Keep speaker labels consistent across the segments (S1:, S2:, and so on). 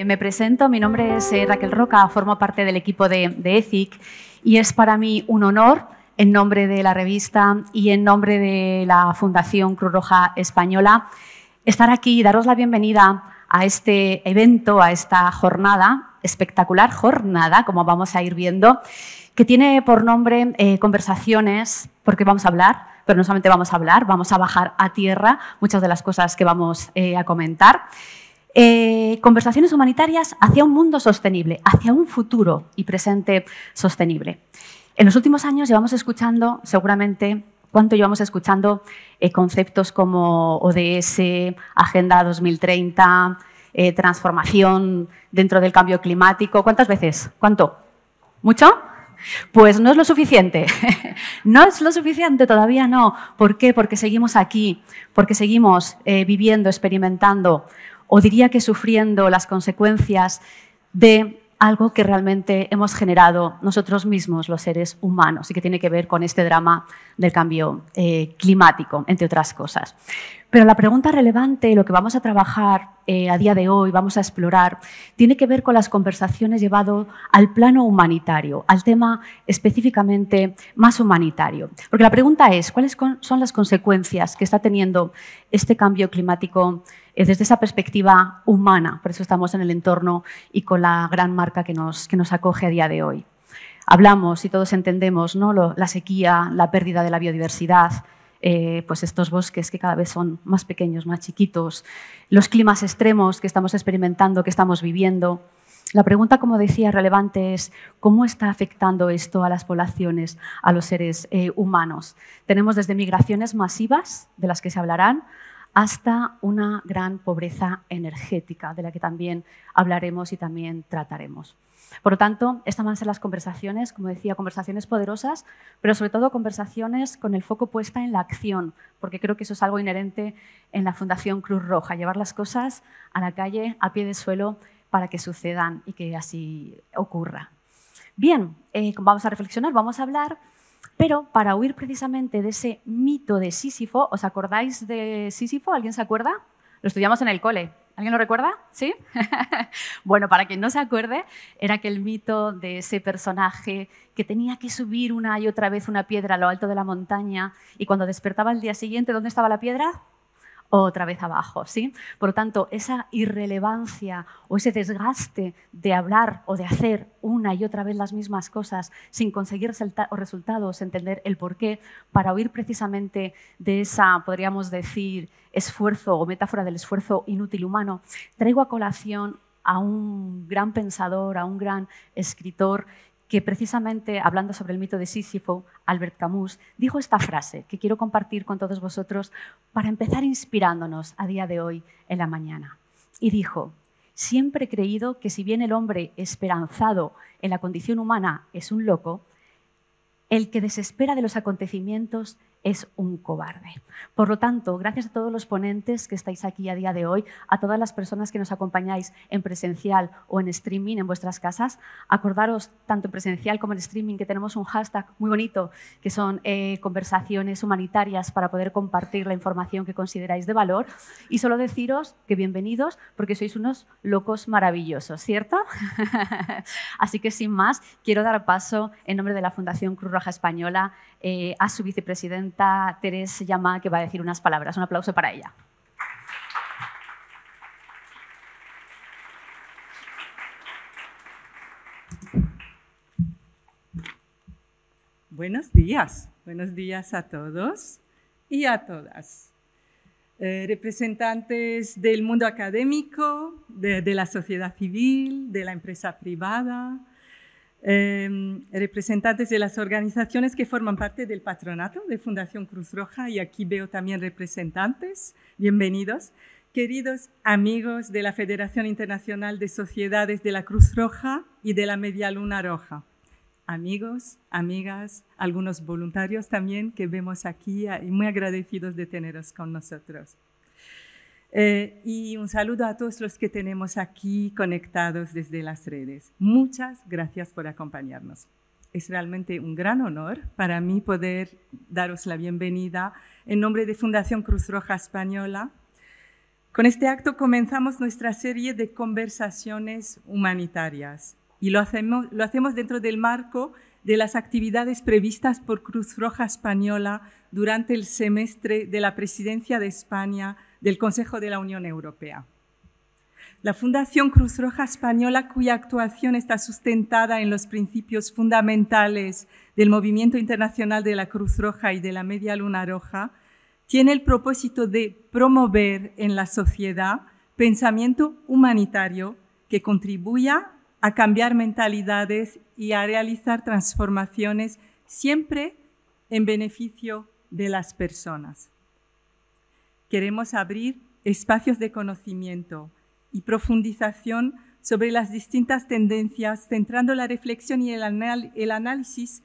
S1: Eh, me presento, mi nombre es eh, Raquel Roca, formo parte del equipo de, de y es para mí un honor, en nombre de la revista y en nombre de la Fundación Cruz Roja Española, estar aquí y daros la bienvenida a este evento, a esta jornada, espectacular jornada, como vamos a ir viendo, que tiene por nombre eh, Conversaciones, porque vamos a hablar, pero no solamente vamos a hablar, vamos a bajar a tierra muchas de las cosas que vamos a comentar. Eh, conversaciones humanitarias hacia un mundo sostenible, hacia un futuro y presente sostenible. En los últimos años llevamos escuchando, seguramente, cuánto llevamos escuchando eh, conceptos como ODS, Agenda 2030, eh, transformación dentro del cambio climático. ¿Cuántas veces? ¿Cuánto? ¿Mucho? Pues no es lo suficiente. no es lo suficiente, todavía no. ¿Por qué? Porque seguimos aquí, porque seguimos viviendo, experimentando, o diría que sufriendo las consecuencias de algo que realmente hemos generado nosotros mismos, los seres humanos, y que tiene que ver con este drama del cambio eh, climático, entre otras cosas. Pero la pregunta relevante, lo que vamos a trabajar eh, a día de hoy, vamos a explorar, tiene que ver con las conversaciones llevado al plano humanitario, al tema específicamente más humanitario. Porque la pregunta es, ¿cuáles son las consecuencias que está teniendo este cambio climático? es desde esa perspectiva humana, por eso estamos en el entorno y con la gran marca que nos, que nos acoge a día de hoy. Hablamos y todos entendemos ¿no? la sequía, la pérdida de la biodiversidad, eh, pues estos bosques que cada vez son más pequeños, más chiquitos, los climas extremos que estamos experimentando, que estamos viviendo. La pregunta, como decía, relevante es cómo está afectando esto a las poblaciones, a los seres eh, humanos. Tenemos desde migraciones masivas, de las que se hablarán, hasta una gran pobreza energética, de la que también hablaremos y también trataremos. Por lo tanto, estas van a ser las conversaciones, como decía, conversaciones poderosas, pero sobre todo conversaciones con el foco puesta en la acción, porque creo que eso es algo inherente en la Fundación Cruz Roja, llevar las cosas a la calle, a pie de suelo, para que sucedan y que así ocurra. Bien, eh, vamos a reflexionar, vamos a hablar pero para huir precisamente de ese mito de Sísifo, ¿os acordáis de Sísifo? ¿Alguien se acuerda? Lo estudiamos en el cole. ¿Alguien lo recuerda? ¿Sí? bueno, para quien no se acuerde, era aquel mito de ese personaje que tenía que subir una y otra vez una piedra a lo alto de la montaña y cuando despertaba el día siguiente, ¿dónde estaba la piedra? otra vez abajo, ¿sí? Por lo tanto, esa irrelevancia o ese desgaste de hablar o de hacer una y otra vez las mismas cosas sin conseguir resultados, entender el porqué, para oír precisamente de esa, podríamos decir, esfuerzo o metáfora del esfuerzo inútil humano, traigo a colación a un gran pensador, a un gran escritor que precisamente hablando sobre el mito de Sísifo, Albert Camus dijo esta frase que quiero compartir con todos vosotros para empezar inspirándonos a día de hoy en la mañana. Y dijo, siempre he creído que si bien el hombre esperanzado en la condición humana es un loco, el que desespera de los acontecimientos es un cobarde. Por lo tanto, gracias a todos los ponentes que estáis aquí a día de hoy, a todas las personas que nos acompañáis en presencial o en streaming en vuestras casas, acordaros tanto en presencial como en streaming que tenemos un hashtag muy bonito que son eh, conversaciones humanitarias para poder compartir la información que consideráis de valor y solo deciros que bienvenidos porque sois unos locos maravillosos, ¿cierto? Así que sin más, quiero dar paso en nombre de la Fundación Cruz Roja Española eh, a su vicepresidenta Teresa Llama, que va a decir unas palabras. Un aplauso para ella.
S2: Buenos días, buenos días a todos y a todas. Eh, representantes del mundo académico, de, la sociedad civil, de la empresa privada, Em, representantes de las organizaciones que forman parte del patronato de Fundación Cruz Roja y aquí veo también representantes, bienvenidos. Queridos amigos de la Federación Internacional de Sociedades de la Cruz Roja y de la Media Luna Roja, amigos, amigas, algunos voluntarios también que vemos aquí y muy agradecidos de teneros con nosotros. Eh, y un saludo a todos los que tenemos aquí conectados desde las redes. Muchas gracias por acompañarnos. Es realmente un gran honor para mí poder daros la bienvenida en nombre de Fundación Cruz Roja Española. Con este acto comenzamos nuestra serie de conversaciones humanitarias y lo hacemos, lo hacemos dentro del marco de las actividades previstas por Cruz Roja Española durante el semestre de la Presidencia de España del Consejo de la Unión Europea. La Fundación Cruz Roja Española, cuya actuación está sustentada en los principios fundamentales del movimiento internacional de la Cruz Roja y de la Media Luna Roja, tiene el propósito de promover en la sociedad pensamiento humanitario que contribuya a cambiar mentalidades y a realizar transformaciones siempre en beneficio de las personas queremos abrir espacios de conocimiento y profundización sobre las distintas tendencias, centrando la reflexión y el, el análisis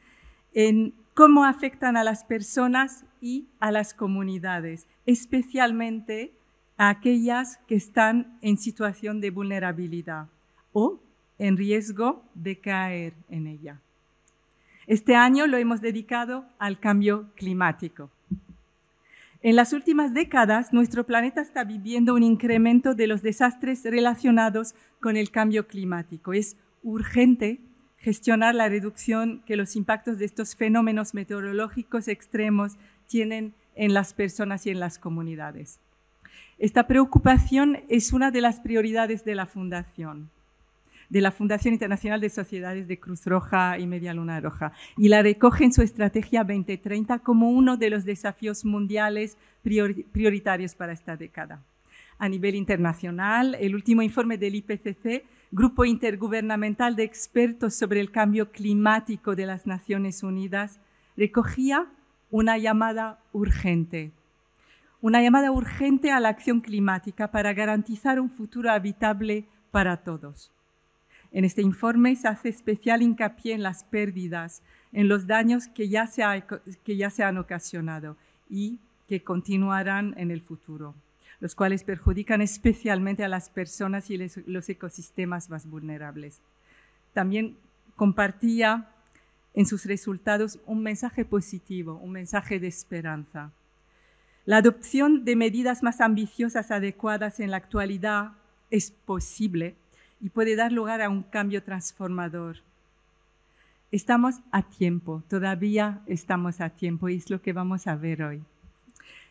S2: en cómo afectan a las personas y a las comunidades, especialmente a aquellas que están en situación de vulnerabilidad o en riesgo de caer en ella. Este año lo hemos dedicado al cambio climático. En las últimas décadas, nuestro planeta está viviendo un incremento de los desastres relacionados con el cambio climático. Es urgente gestionar la reducción que los impactos de estos fenómenos meteorológicos extremos tienen en las personas y en las comunidades. Esta preocupación es una de las prioridades de la Fundación de la Fundación Internacional de Sociedades de Cruz Roja y Media Luna Roja. Y la recoge en su Estrategia 2030 como uno de los desafíos mundiales prioritarios para esta década. A nivel internacional, el último informe del IPCC Grupo Intergubernamental de Expertos sobre el Cambio Climático de las Naciones Unidas, recogía una llamada urgente. Una llamada urgente a la acción climática para garantizar un futuro habitable para todos. En este informe se hace especial hincapié en las pérdidas, en los daños que ya se, que ya se han ocasionado y que continuarán en el futuro, los cuales perjudican especialmente a las personas y los ecosistemas más vulnerables. También compartía en sus resultados un mensaje positivo, un mensaje de esperanza. La adopción de medidas más ambiciosas adecuadas en la actualidad es posible y puede dar lugar a un cambio transformador. Estamos a tiempo, todavía estamos a tiempo y es lo que vamos a ver hoy.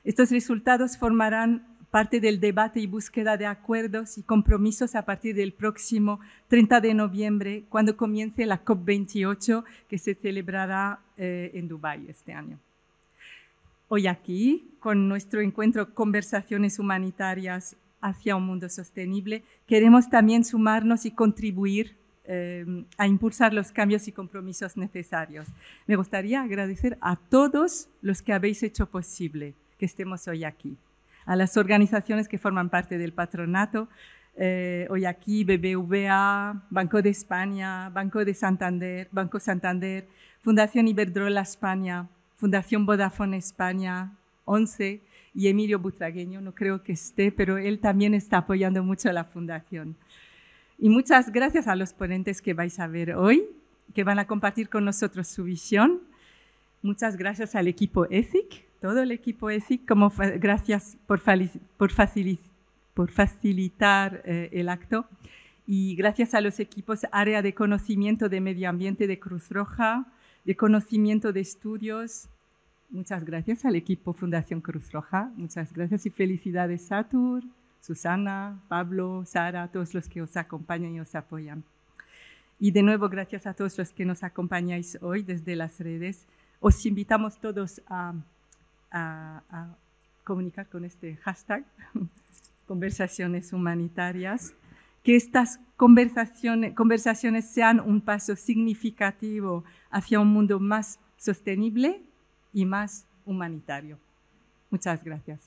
S2: Estos resultados formarán parte del debate y búsqueda de acuerdos y compromisos a partir del próximo 30 de noviembre, cuando comience la COP28 que se celebrará eh, en Dubái este año. Hoy aquí, con nuestro encuentro Conversaciones Humanitarias hacia un mundo sostenible, queremos también sumarnos y contribuir eh, a impulsar los cambios y compromisos necesarios. Me gustaría agradecer a todos los que habéis hecho posible que estemos hoy aquí, a las organizaciones que forman parte del patronato, eh, hoy aquí BBVA, Banco de España, Banco de Santander, Banco Santander, Fundación Iberdrola España, Fundación Vodafone España, ONCE, y Emilio Butragueño, no creo que esté, pero él también está apoyando mucho a la fundación. Y muchas gracias a los ponentes que vais a ver hoy, que van a compartir con nosotros su visión. Muchas gracias al equipo ESIC, todo el equipo ESIC, como gracias por, por, facilitar eh, el acto. Y gracias a los equipos Área de Conocimiento de Medio Ambiente de Cruz Roja, de Conocimiento de Estudios, Muchas gracias al equipo Fundación Cruz Roja. Muchas gracias y felicidades Satur, Susana, Pablo, Sara, a todos los que os acompañan y os apoyan. Y de nuevo, gracias a todos los que nos acompañáis hoy desde las redes. Os invitamos todos a, comunicar con este hashtag, conversaciones humanitarias, que estas conversaciones, conversaciones sean un paso significativo hacia un mundo más sostenible y más humanitario. Muchas gracias.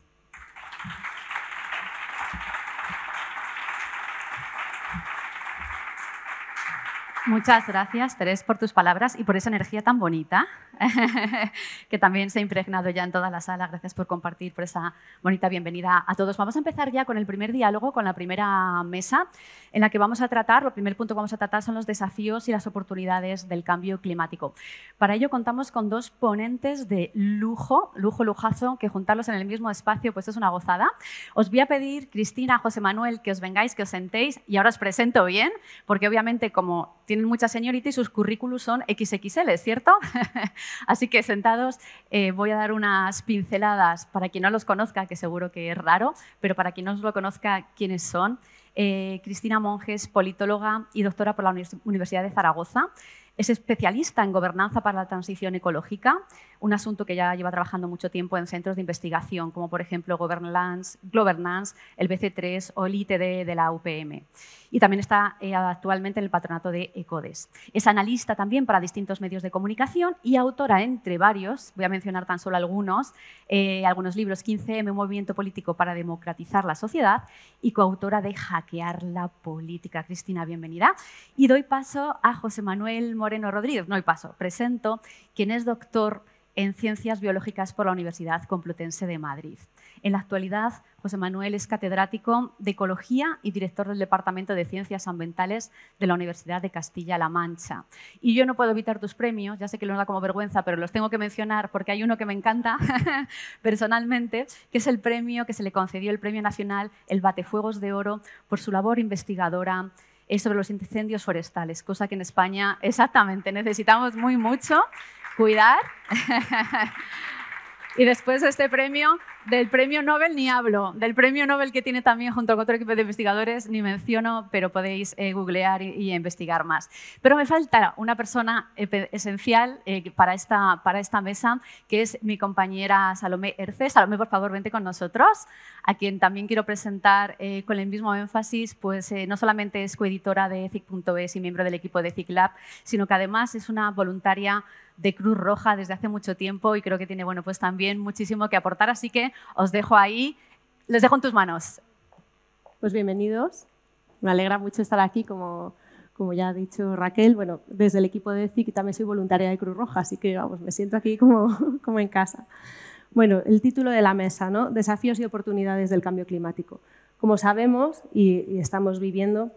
S2: Muchas
S1: gracias, Terés, por tus palabras y por esa energía tan bonita que también se ha impregnado ya en toda la sala. Gracias por compartir, por esa bonita bienvenida a todos. Vamos a empezar ya con el primer diálogo, con la primera mesa, en la que vamos a tratar, el primer punto que vamos a tratar son los desafíos y las oportunidades del cambio climático. Para ello contamos con dos ponentes de lujo, lujo, lujazo, que juntarlos en el mismo espacio, pues es una gozada. Os voy a pedir, Cristina, José Manuel, que os vengáis, que os sentéis y ahora os presento bien, porque obviamente como tiene Muchas señoritas y sus currículos son XXL, ¿cierto? Así que sentados eh, voy a dar unas pinceladas para quien no los conozca, que seguro que es raro, pero para quien no los lo conozca, ¿quiénes son? Eh, Cristina Monjes, politóloga y doctora por la Universidad de Zaragoza. Es especialista en gobernanza para la transición ecológica, un asunto que ya lleva trabajando mucho tiempo en centros de investigación, como por ejemplo Governance, el BC3 o el ITD de la UPM. Y también está eh, actualmente en el patronato de ECODES. Es analista también para distintos medios de comunicación y autora entre varios, voy a mencionar tan solo algunos, eh, algunos libros, 15M, Movimiento Político para Democratizar la Sociedad, y coautora de Hackear la Política. Cristina, bienvenida. Y doy paso a José Manuel Moreno Rodríguez, no hay paso, presento, quien es doctor en Ciencias Biológicas por la Universidad Complutense de Madrid. En la actualidad, José Manuel es catedrático de Ecología y director del Departamento de Ciencias Ambientales de la Universidad de Castilla-La Mancha. Y yo no puedo evitar tus premios, ya sé que lo da como vergüenza, pero los tengo que mencionar porque hay uno que me encanta personalmente, que es el premio que se le concedió el Premio Nacional El Batefuegos de Oro por su labor investigadora eh, sobre los incendios forestales, cosa que en España exactamente necesitamos muy mucho cuidar. y después de este premio, del premio Nobel ni hablo, del premio Nobel que tiene también junto con otro equipo de investigadores ni menciono, pero podéis eh, googlear y, investigar más. Pero me falta una persona esencial eh, para, esta, para esta mesa, que es mi compañera Salomé Erce Salomé, por favor, vente con nosotros, a quien también quiero presentar eh, con el mismo énfasis, pues no solamente es coeditora de CIC.es y miembro del equipo de CICLAB, sino que además es una voluntaria de Cruz Roja desde hace mucho tiempo y creo que tiene bueno, pues también muchísimo que aportar, así que os dejo ahí, les dejo en tus manos. Pues bienvenidos,
S3: me alegra mucho estar aquí como, como ya ha dicho Raquel, bueno, desde el equipo de CIC también soy voluntaria de Cruz Roja, así que vamos, me siento aquí como, como en casa. Bueno, el título de la mesa, ¿no? Desafíos y oportunidades del cambio climático. Como sabemos y estamos viviendo,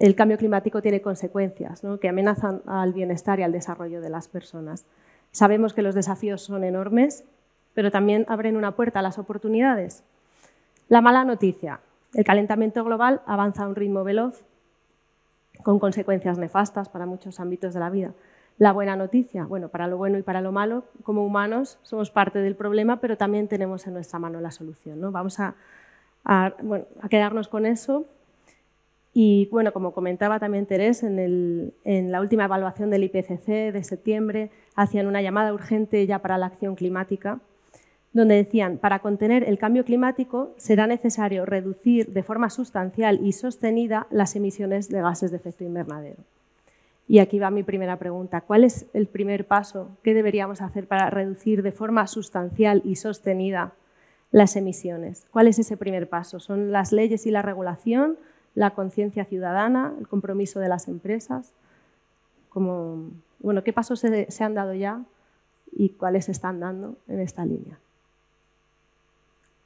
S3: el cambio climático tiene consecuencias que amenazan al bienestar y al desarrollo de las personas. Sabemos que los desafíos son enormes, pero también abren una puerta a las oportunidades. La mala noticia, el calentamiento global avanza a un ritmo veloz, con consecuencias nefastas para muchos ámbitos de la vida. La buena noticia, bueno, para lo bueno y para lo malo, como humanos somos parte del problema, pero también tenemos en nuestra mano la solución. ¿no? Vamos a quedarnos con eso y bueno, como comentaba también Terés, en, la última evaluación del IPCC de septiembre hacían una llamada urgente ya para la acción climática, donde decían, para contener el cambio climático será necesario reducir de forma sustancial y sostenida las emisiones de gases de efecto invernadero. Y aquí va mi primera pregunta. ¿Cuál es el primer paso que deberíamos hacer para reducir de forma sustancial y sostenida las emisiones? ¿Cuál es ese primer paso? ¿Son las leyes y la regulación? la conciencia ciudadana, el compromiso de las empresas, como, bueno, qué pasos se, han dado ya y cuáles se están dando en esta línea.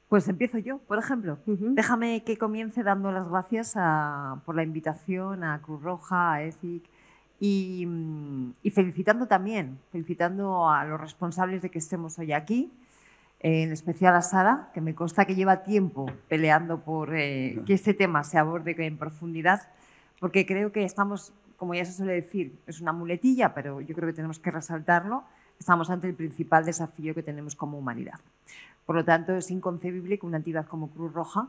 S3: Pues
S4: empiezo yo, por ejemplo. Déjame que comience dando las gracias por la invitación a Cruz Roja, a EFIC y, y felicitando también, felicitando a los responsables de que estemos hoy aquí en especial a Sara, que me consta que lleva tiempo peleando por eh, que este tema se aborde en profundidad, porque creo que estamos, como ya se suele decir, es una muletilla, pero yo creo que tenemos que resaltarlo, estamos ante el principal desafío que tenemos como humanidad. Por lo tanto, es inconcebible que una entidad como Cruz Roja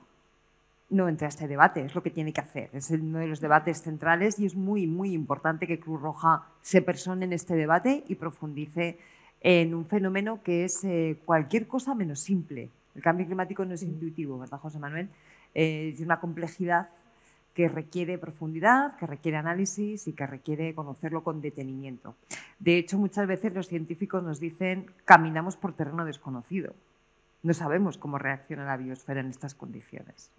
S4: no entre a este debate, es lo que tiene que hacer, es uno de los debates centrales y es muy, muy importante que Cruz Roja se persone en este debate y profundice en un fenómeno que es eh, cualquier cosa menos simple. El cambio climático no es intuitivo, ¿verdad, José Manuel? Eh, es una complejidad que requiere profundidad, que requiere análisis y que requiere conocerlo con detenimiento. De hecho, muchas veces los científicos nos dicen caminamos por terreno desconocido. No sabemos cómo reacciona la biosfera en estas condiciones.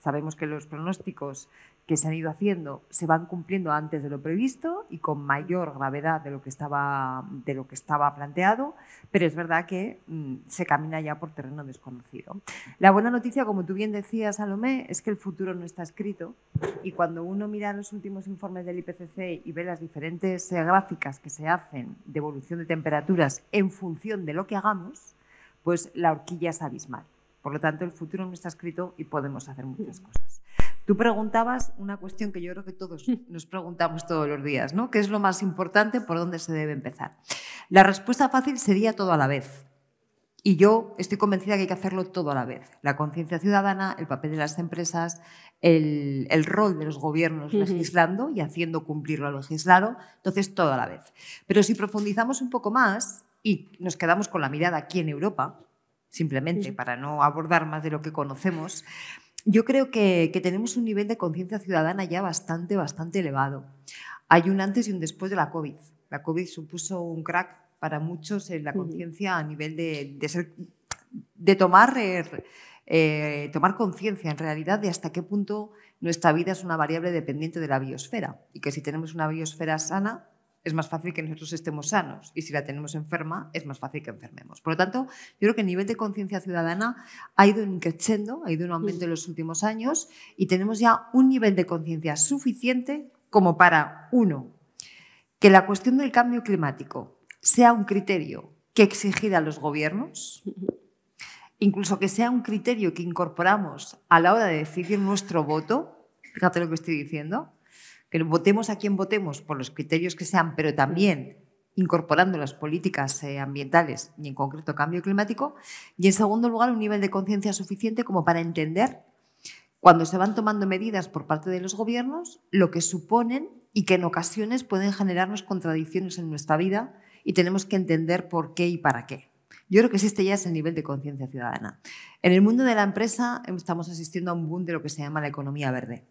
S4: Sabemos que los pronósticos que se han ido haciendo se van cumpliendo antes de lo previsto y con mayor gravedad de lo que estaba, de lo que estaba planteado, pero es verdad que mm, se camina ya por terreno desconocido. La buena noticia, como tú bien decías, Salomé, es que el futuro no está escrito y cuando uno mira los últimos informes del IPCC y ve las diferentes eh, gráficas que se hacen de evolución de temperaturas en función de lo que hagamos, pues la horquilla es abismal. Por lo tanto, el futuro no está escrito y podemos hacer muchas cosas. Tú preguntabas una cuestión que yo creo que todos mm. nos preguntamos todos los días, ¿no? ¿Qué es lo más importante? ¿Por dónde se debe empezar? La respuesta fácil sería todo a la vez. Y yo estoy convencida que hay que hacerlo todo a la vez. La conciencia ciudadana, el papel de las empresas, el, rol de los gobiernos legislando y haciendo cumplir lo legislado, entonces todo a la vez. Pero si profundizamos un poco más y nos quedamos con la mirada aquí en Europa, simplemente para no abordar más de lo que conocemos, yo creo que, tenemos un nivel de conciencia ciudadana ya bastante, bastante elevado. Hay un antes y un después de la COVID. La COVID supuso un crack para muchos en la conciencia a nivel de, de, tomar, eh, tomar conciencia en realidad de hasta qué punto nuestra vida es una variable dependiente de la biosfera y que si tenemos una biosfera sana, es más fácil que nosotros estemos sanos y si la tenemos enferma, es más fácil que enfermemos. Por lo tanto, yo creo que el nivel de conciencia ciudadana ha ido creciendo, ha ido un aumento en mm. los últimos años y tenemos ya un nivel de conciencia suficiente como para, uno, que la cuestión del cambio climático sea un criterio que exigir a los gobiernos, incluso que sea un criterio que incorporamos a la hora de decidir nuestro voto, fíjate lo que estoy diciendo, que votemos a quien votemos por los criterios que sean, pero también incorporando las políticas eh, ambientales y en concreto cambio climático, y en segundo lugar un nivel de conciencia suficiente como para entender cuando se van tomando medidas por parte de los gobiernos lo que suponen y que en ocasiones pueden generarnos contradicciones en nuestra vida y tenemos que entender por qué y para qué. Yo creo que existe ya el nivel de conciencia ciudadana. En el mundo de la empresa estamos asistiendo a un boom de lo que se llama la economía verde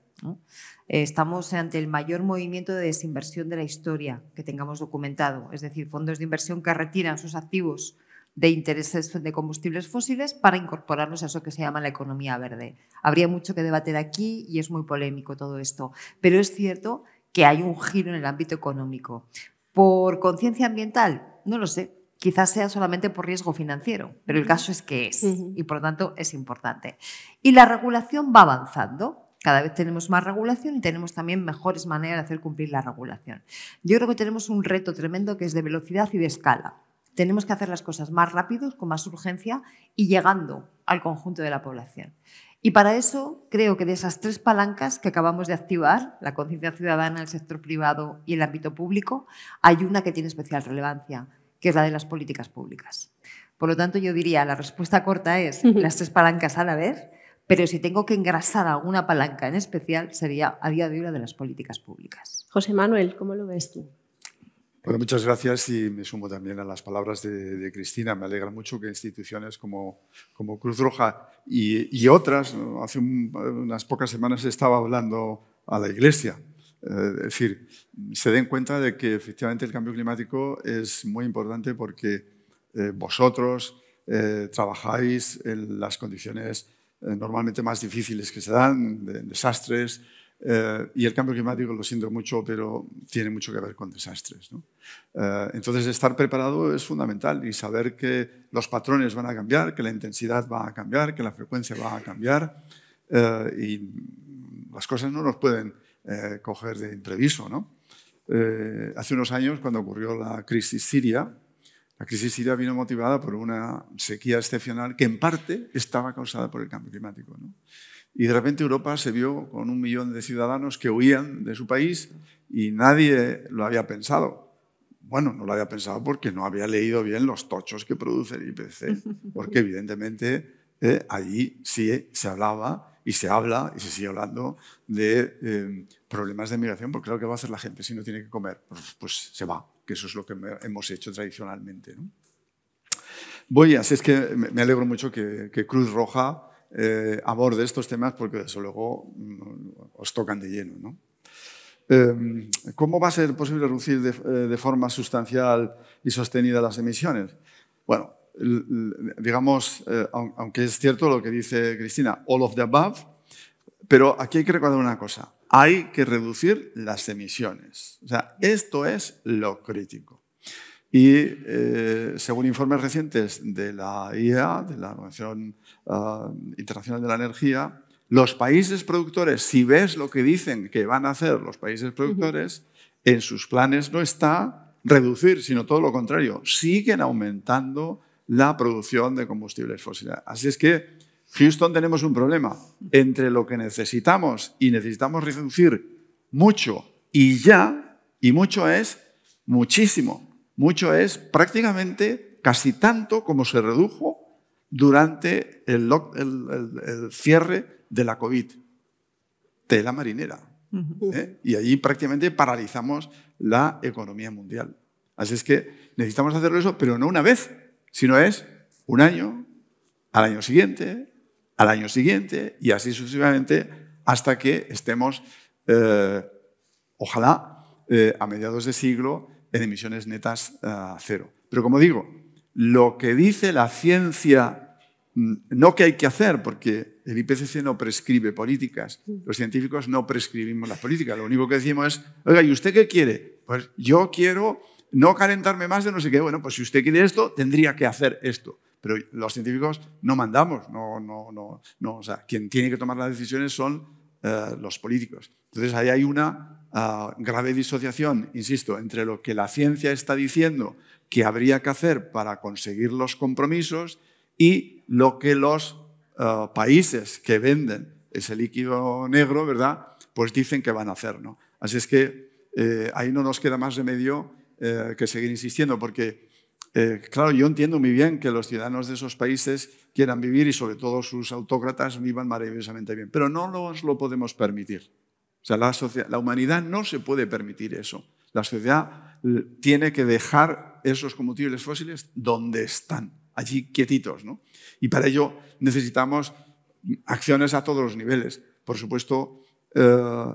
S4: eh, estamos ante el mayor movimiento de desinversión de la historia que tengamos documentado, es decir, fondos de inversión que retiran sus activos de intereses de combustibles fósiles para incorporarnos a eso que se llama la economía verde. Habría mucho que debatir aquí y es muy polémico todo esto, pero es cierto que hay un giro en el ámbito económico. ¿Por conciencia ambiental? No lo sé. Quizás sea solamente por riesgo financiero, pero el caso es que es y por lo tanto es importante. Y la regulación va avanzando. Cada vez tenemos más regulación y tenemos también mejores maneras de hacer cumplir la regulación. Yo creo que tenemos un reto tremendo que es de velocidad y de escala. Tenemos que hacer las cosas más rápidos, con más urgencia y llegando al conjunto de la población. Y para eso creo que de esas tres palancas que acabamos de activar, la conciencia ciudadana, el sector privado y el ámbito público, hay una que tiene especial relevancia, que es la de las políticas públicas. Por lo tanto, yo diría, la respuesta corta es las tres palancas a la vez, pero si tengo que engrasar alguna palanca en especial, sería a día de hoy la de las políticas públicas. José Manuel, ¿cómo lo ves tú?
S5: Bueno, muchas gracias y me sumo también a las palabras de, Cristina. Me alegra mucho que instituciones como, Cruz Roja y, otras, hace unas pocas semanas estaba hablando a la Iglesia, eh, es decir, se den cuenta de que efectivamente el cambio climático es muy importante porque eh, vosotros eh, trabajáis en las condiciones eh, normalmente más difíciles que se dan, de desastres, eh, y el cambio climático lo siento mucho, pero tiene mucho que ver con desastres. Eh, entonces, estar preparado es fundamental y saber que los patrones van a cambiar, que la intensidad va a cambiar, que la frecuencia va a cambiar y las cosas no nos pueden coger de impreviso. hace unos años, cuando ocurrió la crisis siria, la crisis siria vino motivada por una sequía excepcional que en parte estaba causada por el cambio climático. ¿no? Y de repente Europa se vio con un millón de ciudadanos que huían de su país y nadie lo había pensado. Bueno, no lo había pensado porque no había leído bien los tochos que produce el IPC, porque evidentemente eh, allí sí se hablaba y se habla y se sigue hablando de eh, problemas de migración, porque claro que va a hacer la gente si no tiene que comer, pues, pues se va que eso es lo que hemos hecho tradicionalmente. ¿no? Voy, así es que me alegro mucho que, Cruz Roja eh, aborde estos temas porque desde luego mm, os tocan de lleno. Em, ¿Cómo va a ser posible reducir eh, de, forma sustancial y sostenida las emisiones? Bueno, digamos, eh, aunque es cierto lo que dice Cristina, all of the above, pero aquí hay que recordar una cosa hay que reducir las emisiones. O sea, esto es lo crítico. Y eh, según informes recientes de la IEA, de la Organización ah, Internacional de la Energía, los países productores, si ves lo que dicen que van a hacer los países productores, en sus planes no está reducir, sino todo lo contrario, siguen aumentando la producción de combustibles fósiles. Así es que Houston tenemos un problema. Entre lo que necesitamos y necesitamos reducir mucho y ya, y mucho es muchísimo. Mucho es prácticamente casi tanto como se redujo durante el, cierre de la COVID. Tela marinera. ¿eh? Y allí prácticamente paralizamos la economía mundial. Así es que necesitamos hacerlo eso, pero no una vez, sino es un año, al año siguiente, al año siguiente y así sucesivamente hasta que estemos, eh, ojalá, eh, a mediados de siglo en emisiones netas eh, cero. Pero como digo, lo que dice la ciencia, mm, no que hay que hacer, porque el IPCC no prescribe políticas, los científicos no prescribimos las políticas, lo único que decimos es, oiga, ¿y usted qué quiere? Pues yo quiero no calentarme más de no sé qué, bueno, pues si usted quiere esto, tendría que hacer esto pero los científicos no mandamos, no, no, no, no o sea, quien tiene que tomar las decisiones son eh, los políticos. Entonces ahí hay una ah, grave disociación, insisto, entre lo que la ciencia está diciendo que habría que hacer para conseguir los compromisos y lo que los ah, países que venden ese líquido negro, ¿verdad? Pues dicen que van a hacer, ¿no? Así es que eh, ahí no nos queda más remedio eh, que seguir insistiendo, porque eh, claro, yo entiendo muy bien que los ciudadanos de esos países quieran vivir y sobre todo sus autócratas vivan maravillosamente bien, pero no nos lo podemos permitir. O sea, la, humanidad no se puede permitir eso. La sociedad eh, tiene que dejar esos combustibles fósiles donde están, allí quietitos. ¿no? Y para ello necesitamos acciones a todos los niveles. Por supuesto, eh,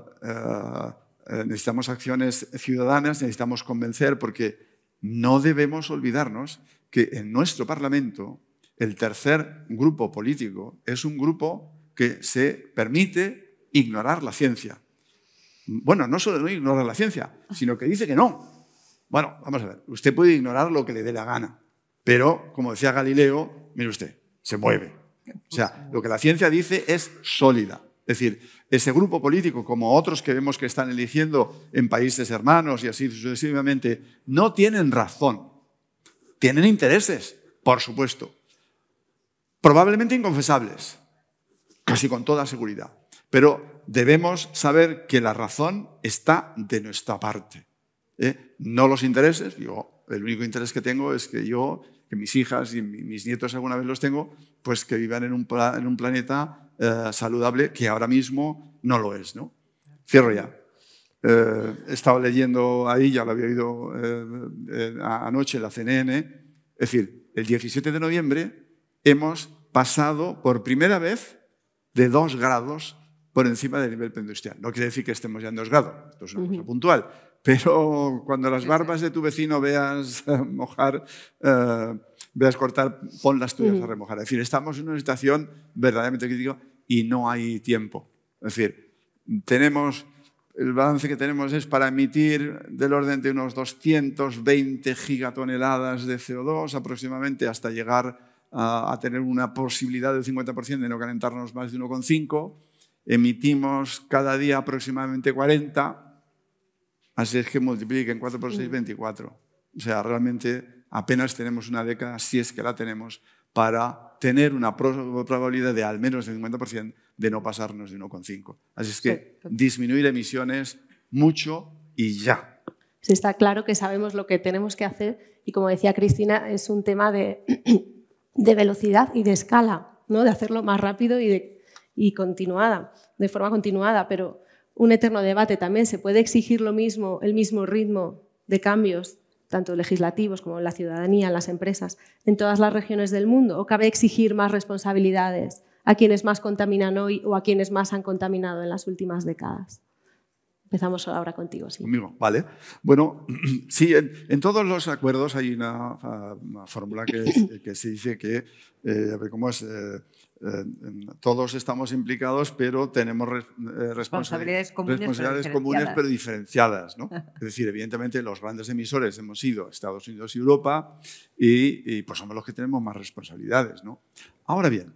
S5: necesitamos acciones ciudadanas, necesitamos convencer porque no debemos olvidarnos que en nuestro Parlamento el tercer grupo político es un grupo que se permite ignorar la ciencia. Bueno, no solo no ignora la ciencia, sino que dice que no. Bueno, vamos a ver, usted puede ignorar lo que le dé la gana, pero como decía Galileo, mire usted, se mueve. O sea, lo que la ciencia dice es sólida. Es decir, ese grupo político, como otros que vemos que están eligiendo en países hermanos y así sucesivamente, no tienen razón. Tienen intereses, por supuesto. Probablemente inconfesables, casi con toda seguridad. Pero debemos saber que la razón está de nuestra parte. ¿eh? No los intereses, yo, el único interés que tengo es que yo que mis hijas y mis nietos alguna vez los tengo, pues que vivan en un, planeta eh, saludable que ahora mismo no lo es. ¿no? Cierro ya. Eh, estaba leyendo ahí, ya lo había oído eh, anoche la CNN, es decir, el 17 de noviembre hemos pasado por primera vez de dos grados por encima del nivel preindustrial. No quiere decir que estemos ya en dos grados, esto es una cosa puntual, pero cuando las barbas de tu vecino veas mojar, eh, veas cortar, pon las tuyas a remojar. Es decir, estamos en una situación verdaderamente crítica y no hay tiempo. Es decir, tenemos, el balance que tenemos es para emitir del orden de unos 220 gigatoneladas de CO2 aproximadamente hasta llegar a, a tener una posibilidad del 50% de no calentarnos más de 1,5. Emitimos cada día aproximadamente 40 Así es que multipliquen 4 por 6, 24. O sea, realmente apenas tenemos una década, si es que la tenemos, para tener una probabilidad de al menos el 50% de no pasarnos de 1,5. Así es que disminuir emisiones mucho y ya.
S3: Sí, está claro que sabemos lo que tenemos que hacer y como decía Cristina, es un tema de, de velocidad y de escala, ¿no? de hacerlo más rápido y, de, y continuada, de forma continuada, pero un eterno debate también. ¿Se puede exigir lo mismo, el mismo ritmo de cambios, tanto legislativos como en la ciudadanía, en las empresas, en todas las regiones del mundo? ¿O cabe exigir más responsabilidades a quienes más contaminan hoy o a quienes más han contaminado en las últimas décadas? Empezamos ahora contigo, sí.
S5: vale. Bueno, sí, en, todos los acuerdos hay una, ah, fórmula que, se dice que, eh, cómo es, eh, eh, todos estamos implicados, pero tenemos eh, responsabilidades, comunes, pero diferenciadas. ¿no? es decir, evidentemente los grandes emisores hemos sido Estados Unidos y Europa y, y pues somos los que tenemos más responsabilidades. Ahora bien,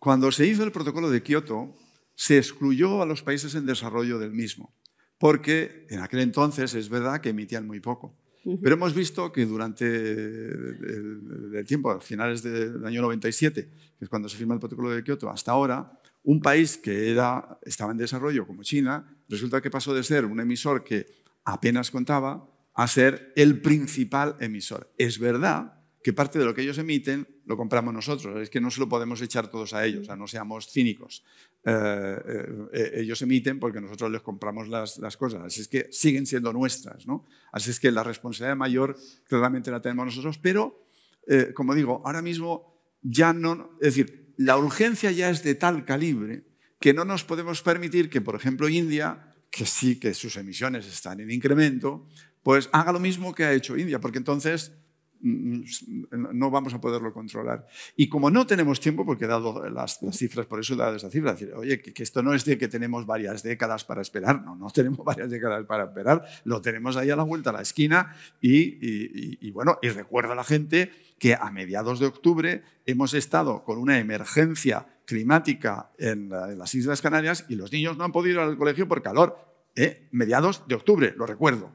S5: cuando se hizo el protocolo de Kioto, se excluyó a los países en desarrollo del mismo, porque en aquel entonces es verdad que emitían muy poco. Pero hemos visto que durante el, tiempo, a finales del año 97, que es cuando se firma el protocolo de Kioto, hasta ahora, un país que estaba en desarrollo como China, resulta que pasó de ser un emisor que apenas contaba a ser el principal emisor. Es verdad que parte de lo que ellos emiten lo compramos nosotros. Es que no se lo podemos echar todos a ellos, o no seamos cínicos. Eh, eh, eh, ellos emiten porque nosotros les compramos las, cosas. Así es que siguen siendo nuestras. ¿no? Así es que la responsabilidad mayor claramente la tenemos nosotros, pero, como digo, ahora mismo ya no... Es decir, la urgencia ya es de tal calibre que no nos podemos permitir que, por ejemplo, India, que sí que sus emisiones están en incremento, pues haga lo mismo que ha hecho India, porque entonces Mm, mm, no vamos a poderlo controlar. Y como no tenemos tiempo, porque dado las, cifras, por eso he dado esta cifra, decir, oye, que, esto no es de que tenemos varias décadas para esperar, no, no tenemos varias décadas para esperar, lo tenemos ahí a la vuelta a la esquina y, bueno, y recuerda a la gente que a mediados de octubre hemos estado con una emergencia climática en, las Islas Canarias y los niños no han podido ir al colegio por calor. ¿eh? Mediados de octubre, lo recuerdo.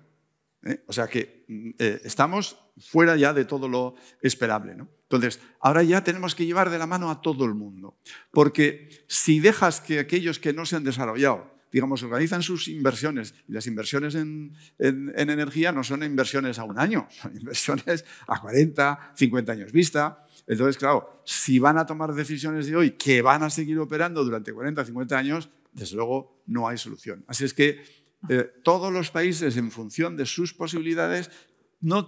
S5: ¿eh? O sea que mm, eh, estamos fuera ya de todo lo esperable. Entonces, ahora ya tenemos que llevar de la mano a todo el mundo, porque si dejas que aquellos que no se han desarrollado, digamos, organizan sus inversiones, y las inversiones en, energía no son inversiones a un año, son inversiones a 40, 50 años vista, entonces, claro, si van a tomar decisiones de hoy que van a seguir operando durante 40 50 años, desde luego no hay solución. Así es que eh, todos los países, en función de sus posibilidades, no,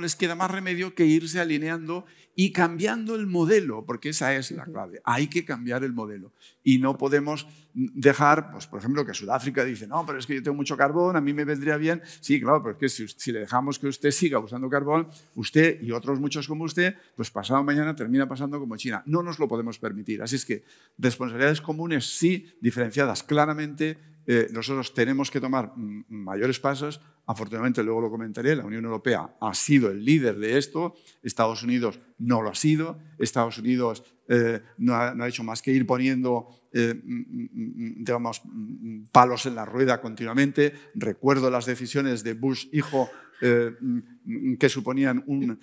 S5: les queda más remedio que irse alineando y cambiando el modelo, porque esa es la clave. Hay que cambiar el modelo. Y no podemos dejar, pues, por ejemplo, que Sudáfrica dice, no, pero es que yo tengo mucho carbón, a mí me vendría bien. Sí, claro, pero es que si, si le dejamos que usted siga usando carbón, usted y otros muchos como usted, pues pasado mañana termina pasando como China. No nos lo podemos permitir. Así es que responsabilidades comunes sí, diferenciadas claramente eh, nosotros tenemos que tomar mayores pasos. Afortunadamente, luego lo comentaré, la Unión Europea ha sido el líder de esto, Estados Unidos no lo ha sido, Estados Unidos eh, no, ha, hecho más que ir poniendo, eh, palos en la rueda continuamente. Recuerdo las decisiones de Bush hijo que suponían una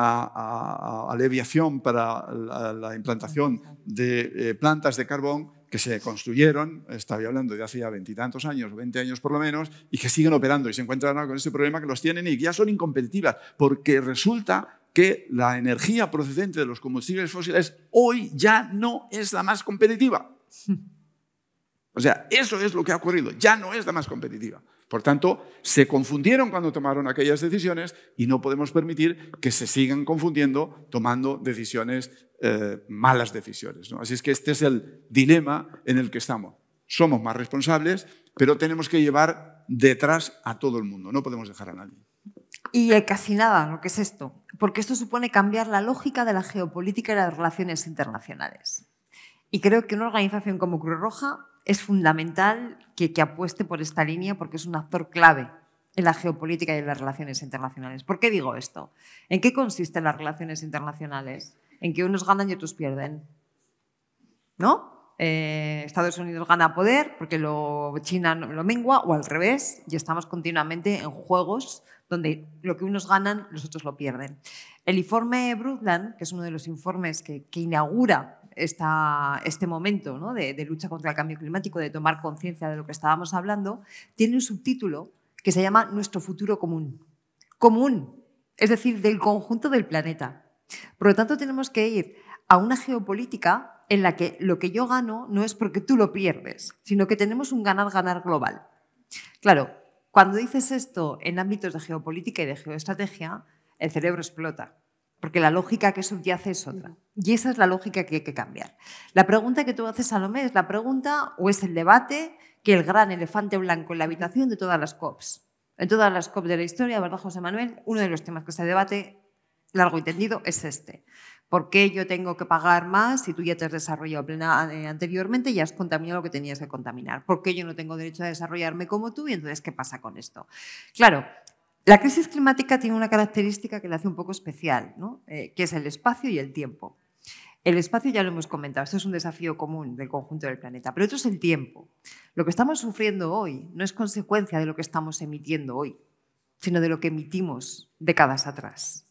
S5: a, aleviación para la, la implantación de plantas de carbón que se construyeron, estaba hablando de hace ya veintitantos años, veinte años por lo menos, y que siguen operando y se encuentran con este problema que los tienen y que ya son incompetitivas, porque resulta que la energía procedente de los combustibles fósiles hoy ya no es la más competitiva. O sea, eso es lo que ha ocurrido, ya no es la más competitiva. Por tanto, se confundieron cuando tomaron aquellas decisiones y no podemos permitir que se sigan confundiendo tomando decisiones, eh, malas decisiones. ¿no? Así es que este es el dilema en el que estamos. Somos más responsables, pero tenemos que llevar detrás a todo el mundo, no podemos dejar a nadie.
S4: Y eh, casi nada, lo que es esto, porque esto supone cambiar la lógica de la geopolítica y las relaciones internacionales. Y creo que una organización como Cruz Roja es fundamental que, apueste por esta línea porque es un actor clave en la geopolítica y en las relaciones internacionales. ¿Por qué digo esto? ¿En qué consisten las relaciones internacionales? En que unos ganan y otros pierden. ¿No? Eh, Estados Unidos gana poder porque lo, China lo mengua o al revés y estamos continuamente en juegos donde lo que unos ganan, los otros lo pierden. El informe Brundtland, que es uno de los informes que inaugura este momento de lucha contra el cambio climático, de tomar conciencia de lo que estábamos hablando, tiene un subtítulo que se llama Nuestro futuro común. Común, es decir, del conjunto del planeta. Por lo tanto, tenemos que ir a una geopolítica en la que lo que yo gano no es porque tú lo pierdes, sino que tenemos un ganar-ganar global. Claro, cuando dices esto en ámbitos de geopolítica y de geoestrategia, el cerebro explota porque la lógica que subyace es otra. Y esa es la lógica que hay que cambiar. La pregunta que tú haces, Salomé, es la pregunta o es el debate que el gran elefante blanco en la habitación de todas las COPs. En todas las COPs de la historia, ¿verdad, José Manuel? Uno de los temas que se debate largo y tendido es este. ¿Por qué yo tengo que pagar más si tú ya te has desarrollado plena, eh, anteriormente y has contaminado lo que tenías que contaminar? ¿Por qué yo no tengo derecho a desarrollarme como tú? Y entonces, ¿qué pasa con esto? Claro, la crisis climática tiene una característica que la hace un poco especial, eh, que es el espacio y el tiempo. El espacio ya lo hemos comentado, es un desafío común del conjunto del planeta, pero otro es el tiempo. Lo que estamos sufriendo hoy no es consecuencia de lo que estamos emitiendo hoy, sino de lo que emitimos décadas atrás.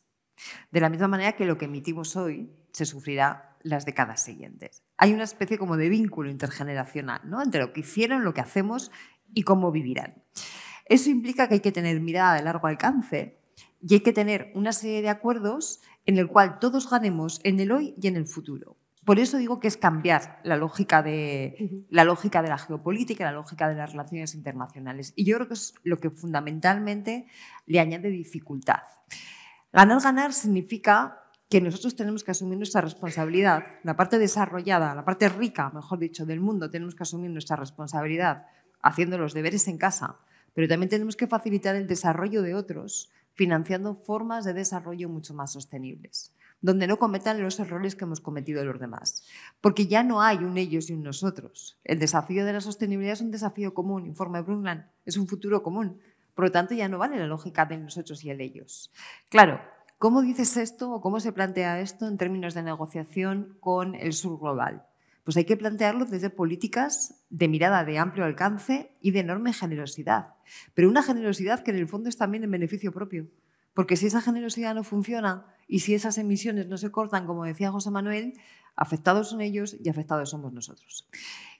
S4: De la misma manera que lo que emitimos hoy se sufrirá las décadas siguientes. Hay una especie como de vínculo intergeneracional ¿no? entre lo que hicieron, lo que hacemos y cómo vivirán. Eso implica que hay que tener mirada de largo alcance y hay que tener una serie de acuerdos en el cual todos ganemos en el hoy y en el futuro. Por eso digo que es cambiar la lógica de la lógica de la geopolítica, la lógica de las relaciones internacionales. Y yo creo que es lo que fundamentalmente le añade dificultad. Ganar ganar significa que nosotros tenemos que asumir nuestra responsabilidad. La parte desarrollada, la parte rica, mejor dicho, del mundo, tenemos que asumir nuestra responsabilidad haciendo los deberes en casa pero también tenemos que facilitar el desarrollo de otros financiando formas de desarrollo mucho más sostenibles, donde no cometan los errores que hemos cometido los demás, porque ya no hay un ellos y un nosotros. El desafío de la sostenibilidad es un desafío común, informe Brundtland, es un futuro común. Por lo tanto, ya no vale la lógica de nosotros y el ellos. Claro, ¿cómo dices esto o cómo se plantea esto en términos de negociación con el sur global? Pues hay que plantearlo desde políticas de mirada de amplio alcance y de enorme generosidad, pero una generosidad que en el fondo es también en beneficio propio, porque si esa generosidad no funciona y si esas emisiones no se cortan, como decía José Manuel, afectados son ellos y afectados somos nosotros.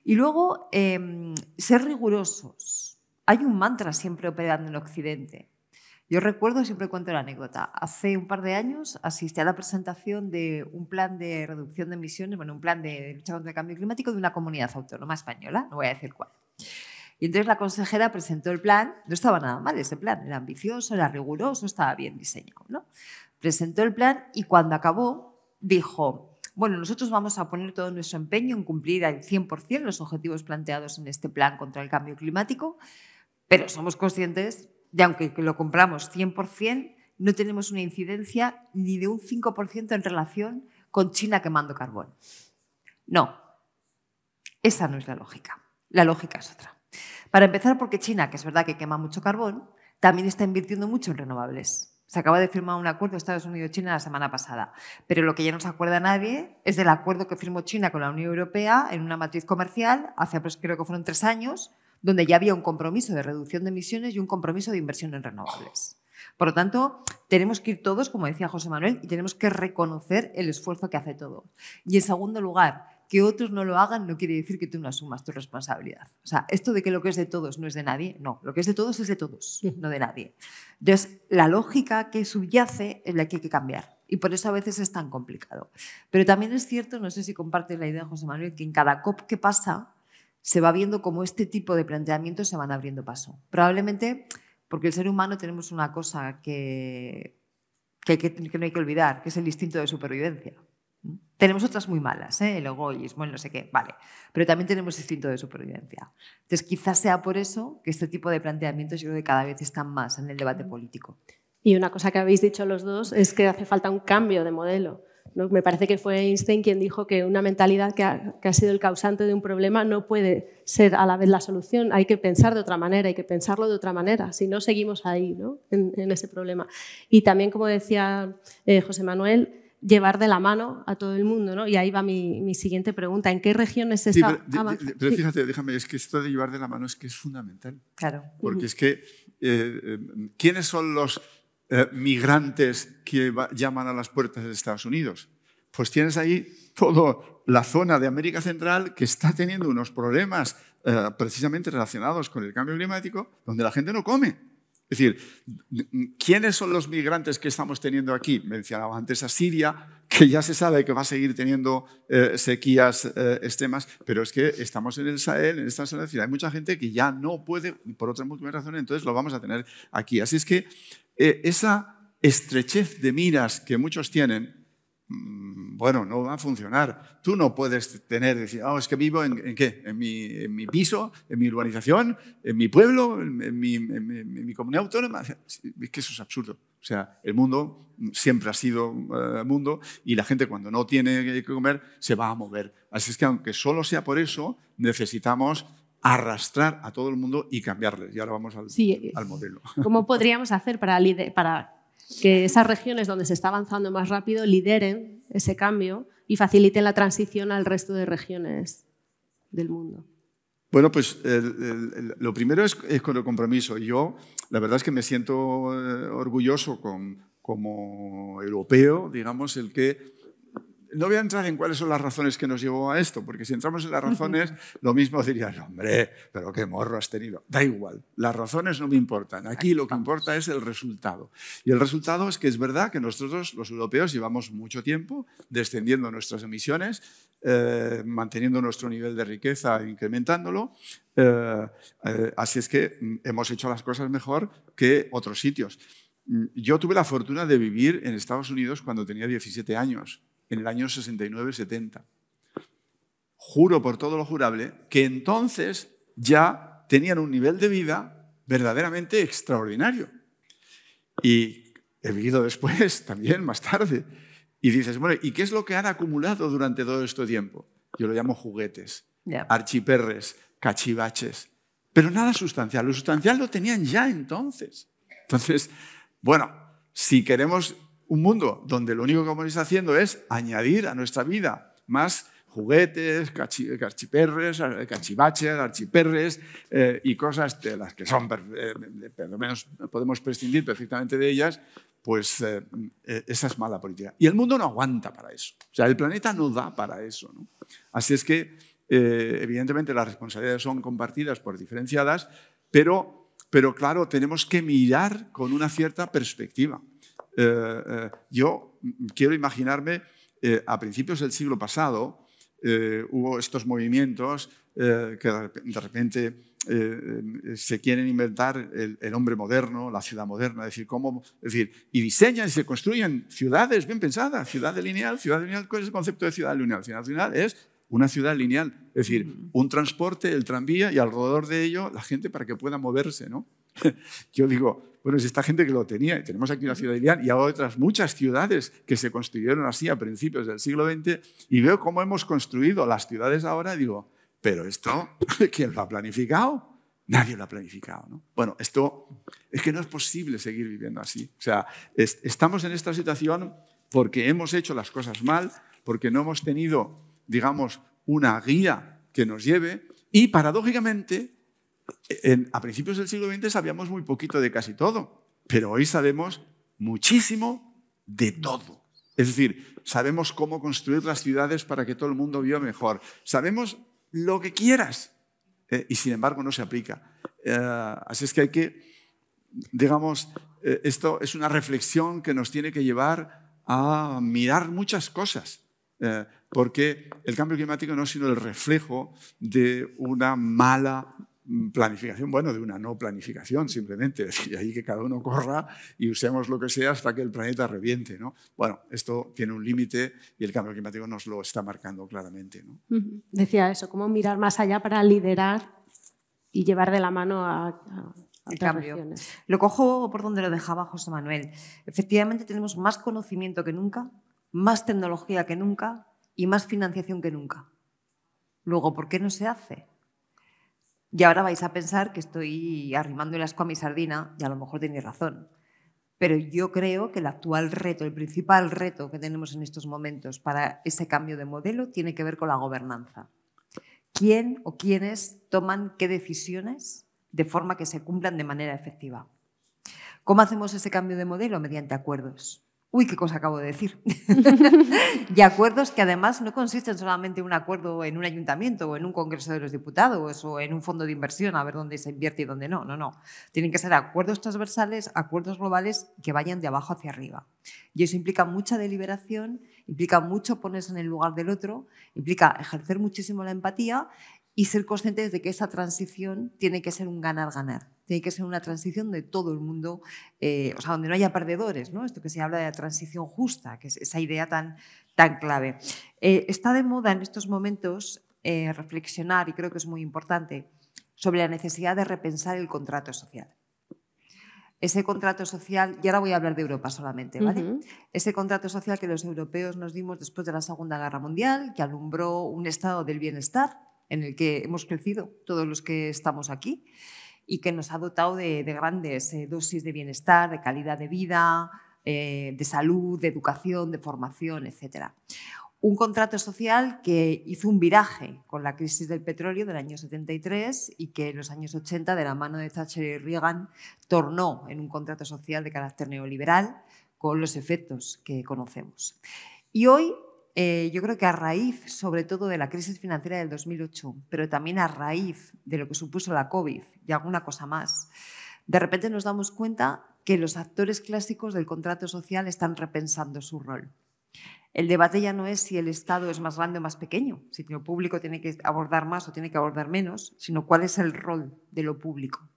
S4: Y luego, em, ser rigurosos. Hay un mantra siempre operando en Occidente, yo recuerdo, siempre cuento la anécdota, hace un par de años asistí a la presentación de un plan de reducción de emisiones, bueno, un plan de lucha contra el cambio climático de una comunidad autónoma española, no voy a decir cuál. Y entonces la consejera presentó el plan, no estaba nada mal ese plan, era ambicioso, era riguroso, estaba bien diseñado, ¿no? Presentó el plan y cuando acabó dijo, bueno, nosotros vamos a poner todo nuestro empeño en cumplir al 100% los objetivos planteados en este plan contra el cambio climático, pero somos conscientes de aunque lo compramos 100%, no tenemos una incidencia ni de un 5% en relación con China quemando carbón. No, esa no es la lógica. La lógica es otra. Para empezar, porque China, que es verdad que quema mucho carbón, también está invirtiendo mucho en renovables. Se acaba de firmar un acuerdo Estados Unidos-China la semana pasada, pero lo que ya no se acuerda nadie es del acuerdo que firmó China con la Unión Europea en una matriz comercial hace pues, creo que fueron tres años, donde ya había un compromiso de reducción de emisiones y un compromiso de inversión en renovables. Por lo tanto, tenemos que ir todos, como decía José Manuel, y tenemos que reconocer el esfuerzo que hace todo. Y en segundo lugar, que otros no lo hagan no quiere decir que tú no asumas tu responsabilidad. O sea, esto de que lo que es de todos no es de nadie, no, lo que es de todos es de todos, no de nadie. Entonces, la lógica que subyace es la que hay que cambiar. Y por eso a veces es tan complicado. Pero también es cierto, no sé si compartes la idea, José Manuel, que en cada COP que pasa, se va viendo cómo este tipo de planteamientos se van abriendo paso. Probablemente porque el ser humano tenemos una cosa que, que, que, no hay que olvidar, que es el instinto de supervivencia. Tenemos otras muy malas, ¿eh? el egoísmo, el no sé qué, vale, pero también tenemos instinto de supervivencia. Entonces, quizás
S3: sea por eso
S4: que este tipo de planteamientos yo creo que cada vez están más en el debate político.
S3: Y una cosa que habéis dicho los dos es que hace falta un cambio de modelo. Me parece que fue Einstein quien dijo que una mentalidad que ha, sido el causante de un problema no puede ser a la vez la solución, hay que pensar de otra manera, hay que pensarlo de otra manera, si no seguimos ahí ¿no? En, ese problema. Y también, como decía eh, José Manuel, llevar de la mano a todo el mundo, ¿no? Y ahí va mi, siguiente pregunta, ¿en qué regiones está pero, fíjate,
S5: déjame, es que esto de llevar de la mano es que es fundamental. Claro. Porque es que, eh, eh, ¿quiénes son los eh, migrantes que llaman a las puertas de Estados Unidos. Pues tienes ahí toda la zona de América Central que está teniendo unos problemas eh, precisamente relacionados con el cambio climático, donde la gente no come. Es decir, ¿quiénes son los migrantes que estamos teniendo aquí? Mencionaba antes a Siria, que ya se sabe que va a seguir teniendo eh, sequías eh, extremas, pero es que estamos en el Sahel, en esta zona Hay mucha gente que ya no puede, por otras múltiples razones, entonces lo vamos a tener aquí. Así es que eh, esa estrechez de miras que muchos tienen, mm, bueno, no va a funcionar. Tú no puedes tener, decir, ah, es que vivo en, qué, en mi, piso, en mi urbanización, en mi pueblo, en mi, comunidad autónoma. Es que eso es absurdo. O sea, el mundo siempre ha sido eh, mundo y la gente cuando no tiene que comer se va a mover. Así es que aunque solo sea por eso, necesitamos arrastrar a todo el mundo y cambiarles. Y ahora vamos al, al modelo.
S3: ¿Cómo podríamos hacer para, para que esas regiones donde se está avanzando más rápido lideren ese cambio y faciliten la transición al resto de regiones
S5: del mundo? Bueno, pues lo primero es, con el compromiso. Yo, la verdad es que me siento eh, orgulloso como europeo, digamos, el que no voy a entrar en cuáles son las razones que nos llevó a esto, porque si entramos en las razones, lo mismo dirías, hombre, pero qué morro has tenido. Da igual, las razones no me importan. Aquí lo que importa es el resultado. Y el resultado es que es verdad que nosotros, los europeos, llevamos mucho tiempo descendiendo nuestras emisiones, eh, manteniendo nuestro nivel de riqueza, e incrementándolo. Eh, eh, así es que mm, hemos hecho las cosas mejor que otros sitios. Mm, yo tuve la fortuna de vivir en Estados Unidos cuando tenía 17 años en el año 69-70. Juro por todo lo jurable que entonces ya tenían un nivel de vida verdaderamente extraordinario. Y he vivido después, también más tarde. Y dices, bueno, ¿y qué es lo que han acumulado durante todo este tiempo? Yo lo llamo juguetes, archiperres, cachivaches, pero nada sustancial. Lo sustancial lo tenían ya entonces. Entonces, bueno, si queremos un mundo donde lo único que vamos a haciendo es añadir a nuestra vida más juguetes, cachi, cachiperres, cachivaches, archiperres eh, y cosas de las que son, eh, por lo menos podemos prescindir perfectamente de ellas, pues eh, esa es mala política. Y el mundo no aguanta para eso. O sea, el planeta no da para eso. Así es que, evidentemente, las responsabilidades son compartidas por diferenciadas, pero, pero claro, tenemos que mirar con una cierta perspectiva. Eh, eh, yo quiero imaginarme, eh, a principios del siglo pasado, hubo estos movimientos que de repente se quieren inventar el, hombre moderno, la ciudad moderna, decir, cómo, decir, y diseñan y se construyen ciudades bien pensadas, ciudad lineal, ciudad lineal, ¿cuál es el concepto de ciudad lineal? Ciudad lineal es una ciudad lineal, es decir, un transporte, el tranvía y alrededor de ello la gente para que pueda moverse, ¿no? Yo digo, bueno, es esta gente que lo tenía. Tenemos aquí una ciudad de y y otras muchas ciudades que se construyeron así a principios del siglo XX y veo cómo hemos construido las ciudades ahora y digo, pero esto, ¿quién lo ha planificado? Nadie lo ha planificado. ¿no? Bueno, esto es que no es posible seguir viviendo así. O sea, estamos en esta situación porque hemos hecho las cosas mal, porque no hemos tenido, digamos, una guía que nos lleve y paradójicamente a principios del siglo XX sabíamos muy poquito de casi todo, pero hoy sabemos muchísimo de todo. Es decir, sabemos cómo construir las ciudades para que todo el mundo viva mejor. Sabemos lo que quieras eh, y sin embargo no se aplica. Eh, así es que hay que, digamos, eh, esto es una reflexión que nos tiene que llevar a mirar muchas cosas. porque el cambio climático no es sino el reflejo de una mala planificación, bueno, de una no planificación simplemente, es decir, ahí que cada uno corra y usemos lo que sea hasta que el planeta reviente, ¿no? Bueno, esto tiene un límite y el cambio climático nos lo está marcando claramente, ¿no?
S3: Decía eso, cómo mirar más allá para liderar y llevar de la mano a, cambio. Lo
S4: cojo por donde lo dejaba José Manuel. Efectivamente tenemos más conocimiento que nunca, más tecnología que nunca y más financiación que nunca. Luego, ¿por qué no se hace? Y ahora vais a pensar que estoy arrimando el asco a mi sardina y a lo mejor tenéis razón. Pero yo creo que el actual reto, el principal reto que tenemos en estos momentos para ese cambio de modelo tiene que ver con la gobernanza. ¿Quién o quiénes toman qué decisiones de forma que se cumplan de manera efectiva? ¿Cómo hacemos ese cambio de modelo? Mediante acuerdos. Uy, qué cosa acabo de decir. y acuerdos que además no consisten solamente en un acuerdo en un ayuntamiento o en un congreso de los diputados o en un fondo de inversión a ver dónde se invierte y dónde no. No, no. Tienen que ser acuerdos transversales, acuerdos globales que vayan de abajo hacia arriba. Y eso implica mucha deliberación, implica mucho ponerse en el lugar del otro, implica ejercer muchísimo la empatía y ser conscientes de que esa transición tiene que ser un ganar-ganar. Tiene que ser una transición de todo el mundo, eh, o sea, donde no haya perdedores, ¿no? Esto que se habla de la transición justa, que es esa idea tan, tan clave. Eh, está de moda en estos momentos eh, reflexionar, y creo que es muy importante, sobre la necesidad de repensar el contrato social. Ese contrato social, y ahora voy a hablar de Europa solamente, ¿vale? Ese contrato social que los europeos nos dimos después de la Segunda Guerra Mundial, que alumbró un estado del bienestar, en el que hemos crecido todos los que estamos aquí y que nos ha dotado de, grandes eh, dosis de bienestar, de calidad de vida, eh, de salud, de educación, de formación, etc. Un contrato social que hizo un viraje con la crisis del petróleo del año 73 y que en los años 80, de la mano de Thatcher y Reagan, tornó en un contrato social de carácter neoliberal con los efectos que conocemos. Y hoy eh, yo creo que a raíz, sobre todo, de la crisis financiera del 2008, pero también a raíz de lo que supuso la COVID y alguna cosa más, de repente nos damos cuenta que los actores clásicos del contrato social están repensando su rol. El debate ya no es si el Estado es más grande o más pequeño, si lo público tiene que abordar más o tiene que abordar menos, sino cuál es el rol de lo público.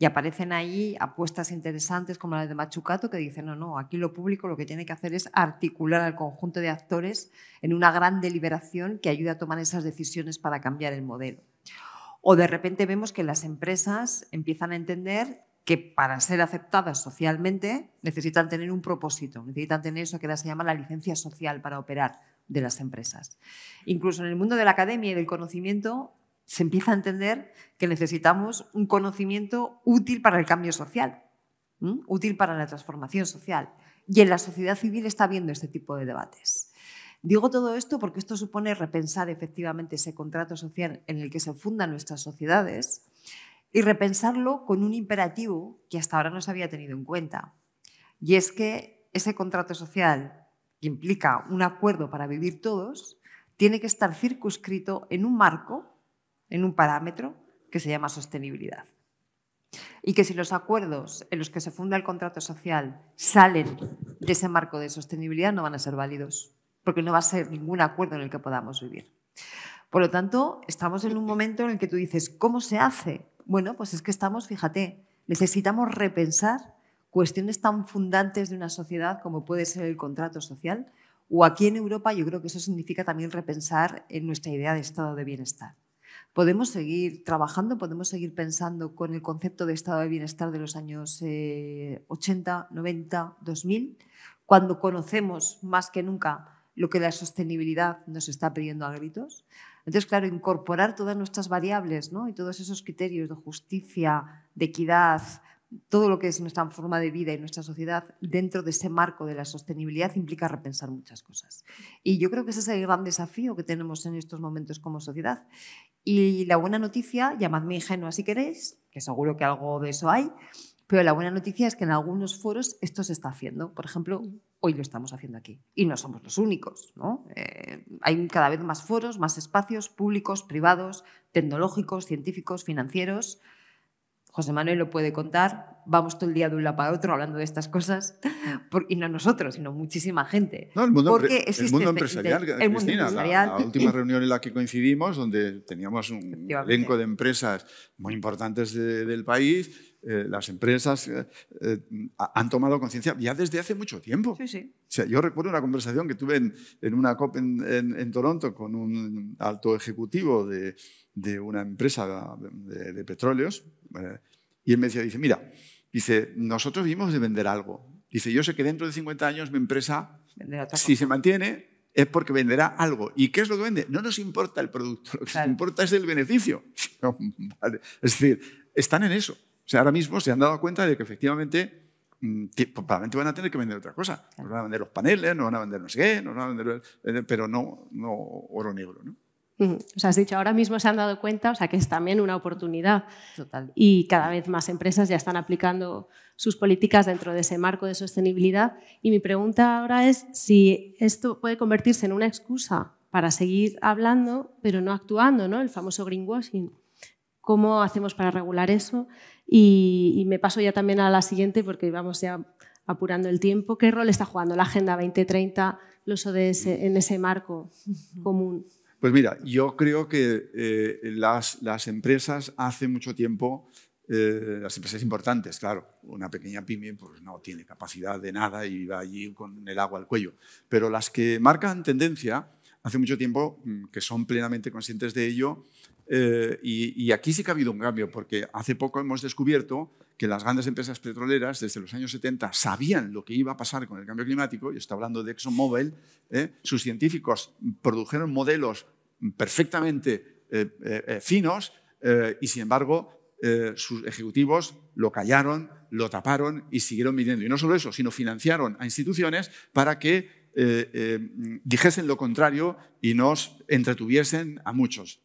S4: Y aparecen ahí apuestas interesantes como la de Machucato, que dicen, no, no, aquí lo público lo que tiene que hacer es articular al conjunto de actores en una gran deliberación que ayude a tomar esas decisiones para cambiar el modelo. O de repente vemos que las empresas empiezan a entender que para ser aceptadas socialmente necesitan tener un propósito, necesitan tener eso que se llama la licencia social para operar de las empresas. Incluso en el mundo de la academia y del conocimiento se empieza a entender que necesitamos un conocimiento útil para el cambio social, útil para la transformación social. Y en la sociedad civil está habiendo este tipo de debates. Digo todo esto porque esto supone repensar efectivamente ese contrato social en el que se fundan nuestras sociedades y repensarlo con un imperativo que hasta ahora no se había tenido en cuenta. Y es que ese contrato social que implica un acuerdo para vivir todos tiene que estar circunscrito en un marco en un parámetro que se llama sostenibilidad. Y que si los acuerdos en los que se funda el contrato social salen de ese marco de sostenibilidad, no van a ser válidos, porque no va a ser ningún acuerdo en el que podamos vivir. Por lo tanto, estamos en un momento en el que tú dices, ¿cómo se hace? Bueno, pues es que estamos, fíjate, necesitamos repensar cuestiones tan fundantes de una sociedad como puede ser el contrato social, o aquí en Europa yo creo que eso significa también repensar en nuestra idea de estado de bienestar podemos seguir trabajando, podemos seguir pensando con el concepto de estado de bienestar de los años 80, 90, 2000, cuando conocemos más que nunca lo que la sostenibilidad nos está pidiendo a gritos. Entonces, claro, incorporar todas nuestras variables ¿no? y todos esos criterios de justicia, de equidad, todo lo que es nuestra forma de vida y nuestra sociedad dentro de ese marco de la sostenibilidad implica repensar muchas cosas. Y yo creo que ese es el gran desafío que tenemos en estos momentos como sociedad. Y la buena noticia, llamadme ingenuo si queréis, que seguro que algo de eso hay, pero la buena noticia es que en algunos foros esto se está haciendo. Por ejemplo, hoy lo estamos haciendo aquí. Y no somos los únicos. ¿no? Eh, hay cada vez más foros, más espacios públicos, privados, tecnológicos, científicos, financieros, José Manuel lo puede contar, vamos todo el día de un lado para otro hablando de estas cosas, y no nosotros, sino muchísima gente. No, el mundo, empresarial, Cristina, La, última
S5: reunión en la que coincidimos, donde teníamos un elenco de empresas muy importantes del país, eh, las empresas eh, eh, han tomado conciencia ya desde hace mucho tiempo. sea, yo recuerdo una conversación que tuve en, una COP en Toronto con un alto ejecutivo de, de una empresa de, petróleos. Eh, y él me decía, dice, mira, dice, nosotros vivimos de vender algo. Dice, yo sé que dentro de 50 años mi empresa, si se mantiene, es porque venderá algo. ¿Y qué es lo que vende? No nos importa el producto, lo que nos importa es el beneficio. Es decir, están en eso. O sea, ahora mismo se han dado cuenta de que efectivamente mm, probablemente pues, van a tener que vender otra cosa. Nos van a vender los paneles, nos van a vender no sé qué, nos van a vender, eh, pero no, no oro negro. ¿no?
S3: O sea, has dicho, ahora mismo se han dado cuenta, o sea, que es también una oportunidad. Y cada vez más empresas ya están aplicando sus políticas dentro de ese marco de sostenibilidad. Y mi pregunta ahora es si esto puede convertirse en una excusa para seguir hablando, pero no actuando, ¿no? El famoso greenwashing. ¿Cómo hacemos para regular eso? Y, y me paso ya también a la siguiente, porque vamos ya apurando el tiempo. ¿Qué rol está jugando la Agenda 2030, los ODS, en ese marco común?
S5: Pues mira, yo creo que eh, las, empresas hace mucho tiempo, eh, las empresas importantes, claro, una pequeña pyme pues no tiene capacidad de nada y va allí con el agua al cuello, pero las que marcan tendencia hace mucho tiempo mm, que son plenamente conscientes de ello eh, y, y, aquí sí que ha habido un cambio porque hace poco hemos descubierto que las grandes empresas petroleras desde los años 70 sabían lo que iba a pasar con el cambio climático, y está hablando de ExxonMobil, ¿eh? sus científicos produjeron modelos perfectamente eh, eh, finos y sin embargo sus ejecutivos lo callaron, lo taparon y siguieron midiendo. Y no solo eso, sino financiaron a instituciones para que dijesen lo contrario y nos entretuviesen a muchos.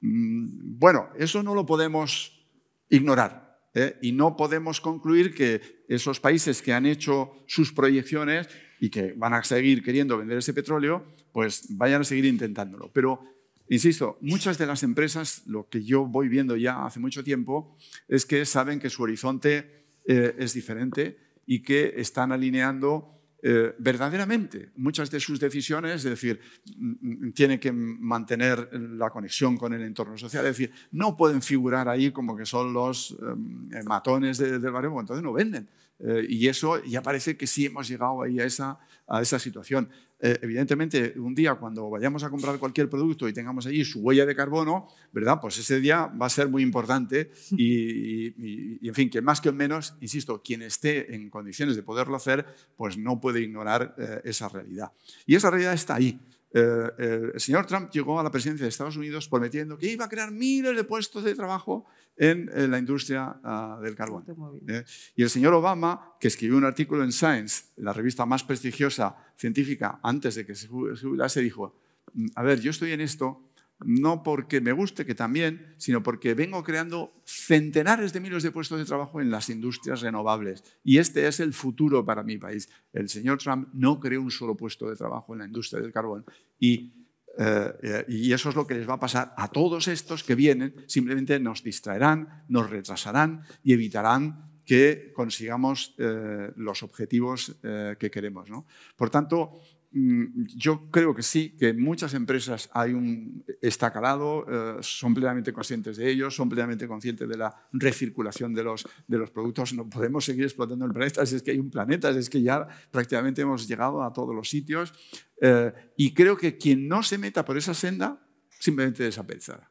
S5: Mm, bueno, eso no lo podemos ignorar. ¿eh? y no podemos concluir que esos países que han hecho sus proyecciones y que van a seguir queriendo vender ese petróleo, pues vayan a seguir intentándolo. Pero, insisto, muchas de las empresas, lo que yo voy viendo ya hace mucho tiempo, es que saben que su horizonte eh, es diferente y que están alineando eh, verdaderamente muchas de sus decisiones, es decir, mm, mm, tiene que mantener la conexión con el entorno social, es decir, no pueden figurar ahí como que son los em, eh, matones del barrio, entonces no venden. Eh, y eso ya parece que sí hemos llegado ahí a esa situación. Eh, evidentemente, un día cuando vayamos a comprar cualquier producto y tengamos allí su huella de carbono, ¿verdad? Pues ese día va a ser muy importante y, en fin, que más que menos, insisto, quien esté en condiciones de poderlo hacer, pues no puede ignorar eh, esa realidad. Y esa realidad está ahí. Eh, eh, el señor Trump llegó a la presidencia de Estados Unidos prometiendo que iba a crear miles de puestos de trabajo en, la industria ah, del carbón. Eh. y el señor Obama, que escribió un artículo en Science, la revista más prestigiosa científica antes de que se jubilase, dijo, mm, a ver, yo estoy en esto no porque me guste, que también, sino porque vengo creando centenares de miles de puestos de trabajo en las industrias renovables. Y este es el futuro para mi país. El señor Trump no creó un solo puesto de trabajo en la industria del carbón. Y, eh, eso es lo que les va a pasar a todos estos que vienen. Simplemente nos distraerán, nos retrasarán y evitarán que consigamos eh, los objetivos eh, que queremos. Por tanto, Mm, yo creo que sí, que muchas empresas hay un, estacalado, eh, son plenamente conscientes de ello, son plenamente conscientes de la recirculación de los, de los productos. No podemos seguir explotando el planeta, es que hay un planeta, es que ya prácticamente hemos llegado a todos los sitios. Eh, y creo que quien no se meta por esa senda simplemente desaparecerá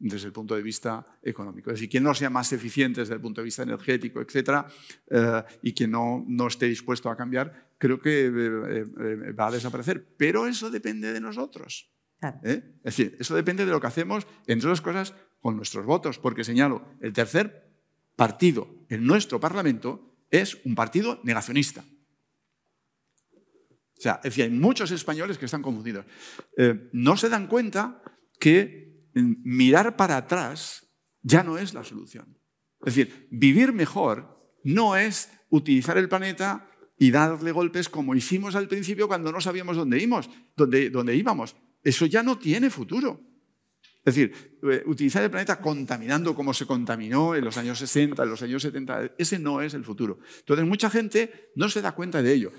S5: desde el punto de vista económico. Es decir, quien no sea más eficiente desde el punto de vista energético, etcétera, eh, y quien no, no esté dispuesto a cambiar, creo que eh, eh, va a desaparecer. Pero eso depende de nosotros. ¿eh? Es decir, eso depende de lo que hacemos, entre otras cosas, con nuestros votos. Porque señalo, el tercer partido en nuestro Parlamento es un partido negacionista. O sea, es decir, hay muchos españoles que están confundidos. no se dan cuenta que mm, mirar para atrás ya no es la solución. Es decir, vivir mejor no es utilizar el planeta y darle golpes como hicimos al principio cuando no sabíamos dónde, íbamos, dónde, íbamos. Eso ya no tiene futuro. Es decir, eh, utilizar el planeta contaminando como se contaminó en los años 60, en los años 70, ese no es el futuro. Entonces, mucha gente no se da cuenta de ello.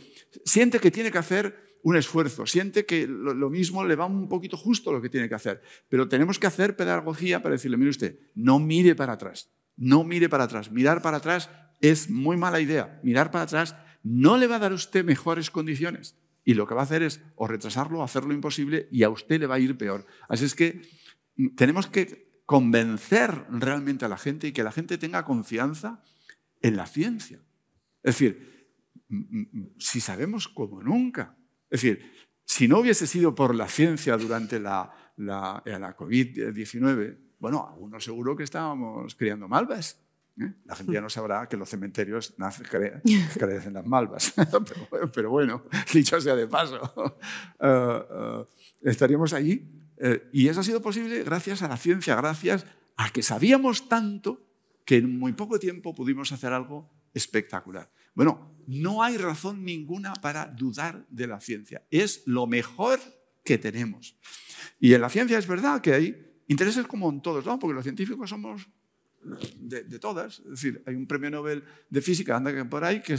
S5: Siente que tiene que hacer un esfuerzo, siente que lo, mismo le va un poquito justo lo que tiene que hacer. Pero tenemos que hacer pedagogía para decirle, mire usted, no mire para atrás, no mire para atrás. Mirar para atrás es muy mala idea. Mirar para atrás no le va a dar a usted mejores condiciones. Y lo que va a hacer es o retrasarlo, o hacerlo imposible y a usted le va a ir peor. Así es que mm, tenemos que convencer realmente a la gente y que la gente tenga confianza en la ciencia. Es decir, mm, mm, si sabemos como nunca. Es decir, si no hubiese sido por la ciencia durante la, la COVID-19, bueno, uno seguro que estábamos criando malvas. ¿eh? La gente ya hmm. no sabrá que los cementerios crecen las malvas. pero, bueno, dicho sea de paso, eh, eh, estaríamos allí. y eso ha sido posible gracias a la ciencia, gracias a que sabíamos tanto que en muy poco tiempo pudimos hacer algo espectacular. Bueno, no hay razón ninguna para dudar de la ciencia. Es lo mejor que tenemos. Y en la ciencia es verdad que hay intereses como en todos no porque los científicos somos de, todas. Es decir, hay un premio Nobel de física, anda que por ahí, que,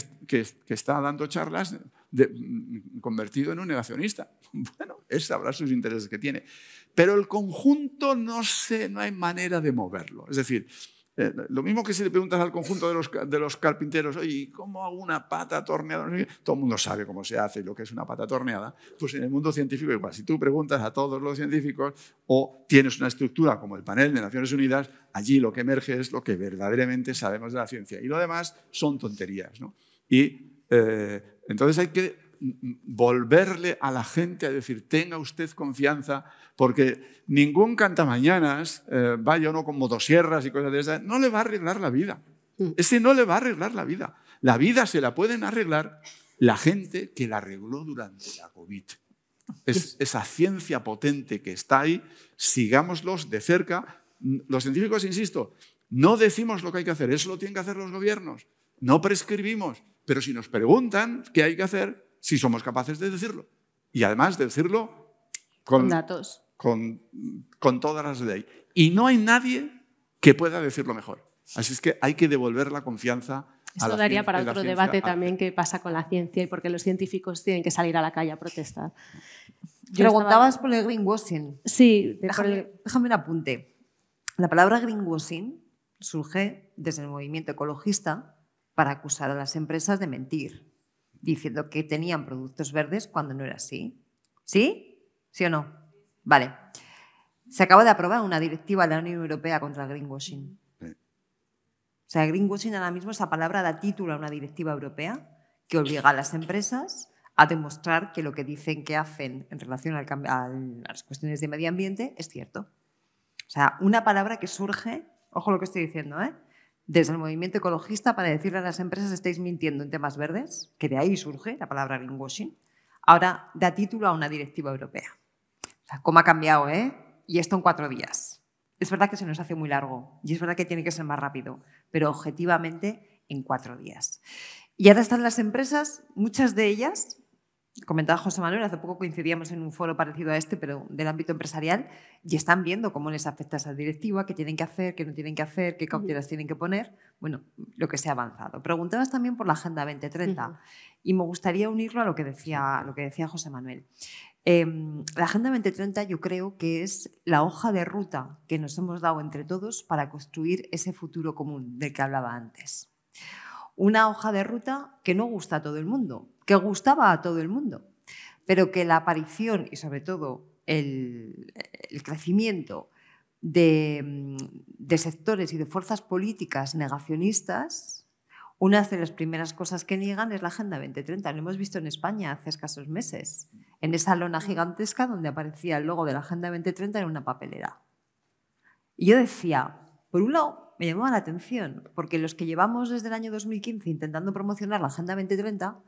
S5: está dando charlas mm, convertido en un negacionista. Bueno, él sabrá sus intereses que tiene. Pero el conjunto no, sé, no hay manera de moverlo. Es decir, eh, lo mismo que si le preguntas al conjunto de los, de los carpinteros, oye, ¿cómo hago una pata torneada? Todo el mundo sabe cómo se hace y lo que es una pata torneada. Pues en el mundo científico igual. Si tú preguntas a todos los científicos o tienes una estructura como el panel de Naciones Unidas, allí lo que emerge es lo que verdaderamente sabemos de la ciencia. Y lo demás son tonterías. Y eh, entonces hay que volverle a la gente a decir, tenga usted confianza, porque ningún cantamañanas, mañanas eh, vaya uno con motosierras y cosas de esa no le va a arreglar la vida. Mm. Ese no le va a arreglar la vida. La vida se la pueden arreglar la gente que la arregló durante la COVID. esa ciencia potente que está ahí, sigámoslos de cerca. Los científicos, insisto, no decimos lo que hay que hacer, eso lo tienen que hacer los gobiernos. No prescribimos, pero si nos preguntan qué hay que hacer, si somos capaces de decirlo. Y además de decirlo con, datos. Con, todas las de Y no hay nadie que pueda decirlo mejor. Así es que hay que devolver la confianza. Esto daría para otro debate también
S3: que pasa con la ciencia y por qué los científicos tienen que salir a la calle a protestar. Preguntabas por el greenwashing.
S4: Sí, déjame un apunte. La palabra greenwashing surge desde el movimiento ecologista para acusar a las empresas de mentir diciendo que tenían productos verdes cuando no era así. ¿Sí? ¿Sí o no? Vale. Se acaba de aprobar una directiva de la Unión Europea contra el greenwashing.
S5: O
S4: sea, greenwashing ahora mismo esa palabra da título a una directiva europea que obliga a las empresas a demostrar que lo que dicen que hacen en relación al a las cuestiones de medio ambiente es cierto. O sea, una palabra que surge, ojo lo que estoy diciendo, ¿eh? desde el movimiento ecologista para decirle a las empresas estáis mintiendo en temas verdes, que de ahí surge la palabra greenwashing, ahora da título a una directiva europea. cómo ha cambiado, ¿eh? Y esto en cuatro días. Es verdad que se nos hace muy largo y es verdad que tiene que ser más rápido, pero objetivamente en cuatro días. Y ahora están las empresas, muchas de ellas, comentaba José Manuel, hace poco coincidíamos en un foro parecido a este, pero del ámbito empresarial, y están viendo cómo les afecta esa directiva, qué tienen que hacer, qué no tienen que hacer, qué cautelas tienen que poner, bueno, lo que se ha avanzado. Preguntabas también por la Agenda 2030 y me gustaría unirlo a lo que decía, lo que decía José Manuel. Em, la Agenda 2030 yo creo que es la hoja de ruta que nos hemos dado entre todos para construir ese futuro común del que hablaba antes. Una hoja de ruta que no gusta a todo el mundo, que gustaba a todo el mundo, pero que la aparición y sobre todo el, crecimiento de, mm, de sectores y de fuerzas políticas negacionistas una de las primeras cosas que niegan es la Agenda 2030. Lo hemos visto en España hace escasos meses, en esa lona mm. gigantesca donde aparecía el logo de la Agenda 2030 en una papelera. Y yo decía, por un lado, me llamaba la atención, porque los que llevamos desde el año 2015 intentando promocionar la Agenda 2030,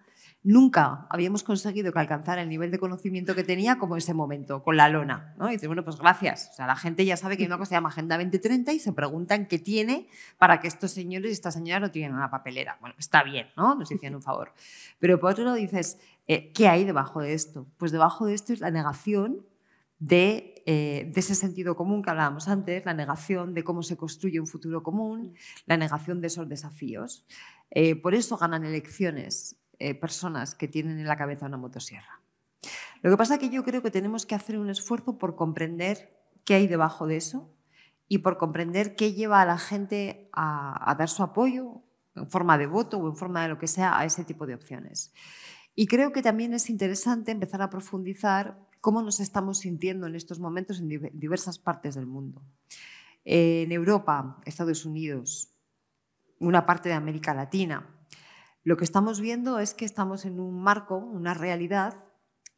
S4: Nunca habíamos conseguido que alcanzara el nivel de conocimiento que tenía como ese momento, con la lona. ¿no? Y dices, bueno, pues gracias. O sea, la gente ya sabe que hay una cosa que se llama Agenda 2030 y se preguntan qué tiene para que estos señores y estas señoras no tienen una papelera. Bueno, está bien, ¿no? Nos hicieron un favor. Pero por otro lado dices, eh, ¿qué hay debajo de esto? Pues debajo de esto es la negación eh, de, ese sentido común que hablábamos antes, la negación de cómo se construye un futuro común, la negación de esos desafíos. Eh, por eso ganan elecciones eh, personas que tienen en la cabeza una motosierra. Lo que pasa es que yo creo que tenemos que hacer un esfuerzo por comprender qué hay debajo de eso y por comprender qué lleva a la gente a, a dar su apoyo en forma de voto o en forma de lo que sea a ese tipo de opciones. Y creo que también es interesante empezar a profundizar cómo nos estamos sintiendo en estos momentos en diversas partes del mundo. Eh, en Europa, Estados Unidos, una parte de América Latina, lo que estamos viendo es que estamos en un marco, una realidad,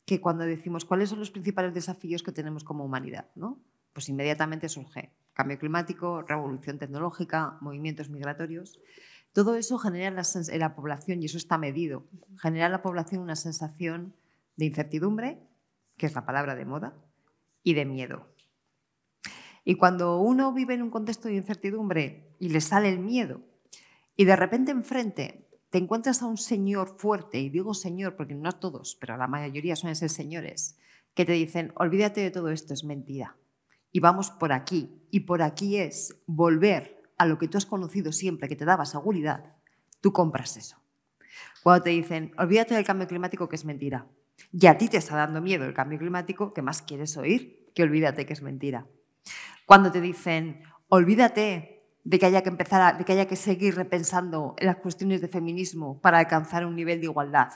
S4: que cuando decimos cuáles son los principales desafíos que tenemos como humanidad, pues inmediatamente surge cambio climático, revolución tecnológica, movimientos migratorios. Todo eso genera la, en la población, y eso está medido, genera en la población una sensación de incertidumbre, que es la palabra de moda, y de miedo. Y cuando uno vive en un contexto de incertidumbre y le sale el miedo, y de repente enfrente te encuentras a un señor fuerte, y digo señor porque no todos, pero la mayoría suelen ser señores, que te dicen, olvídate de todo esto, es mentira. Y vamos por aquí. Y por aquí es volver a lo que tú has conocido siempre, que te daba seguridad, tú compras eso. Cuando te dicen, olvídate del cambio climático, que es mentira. Y a ti te está dando miedo el cambio climático, que más quieres oír? Que olvídate que es mentira. Cuando te dicen, olvídate de que haya que empezar, de que haya que seguir repensando en las cuestiones de feminismo para alcanzar un nivel de igualdad.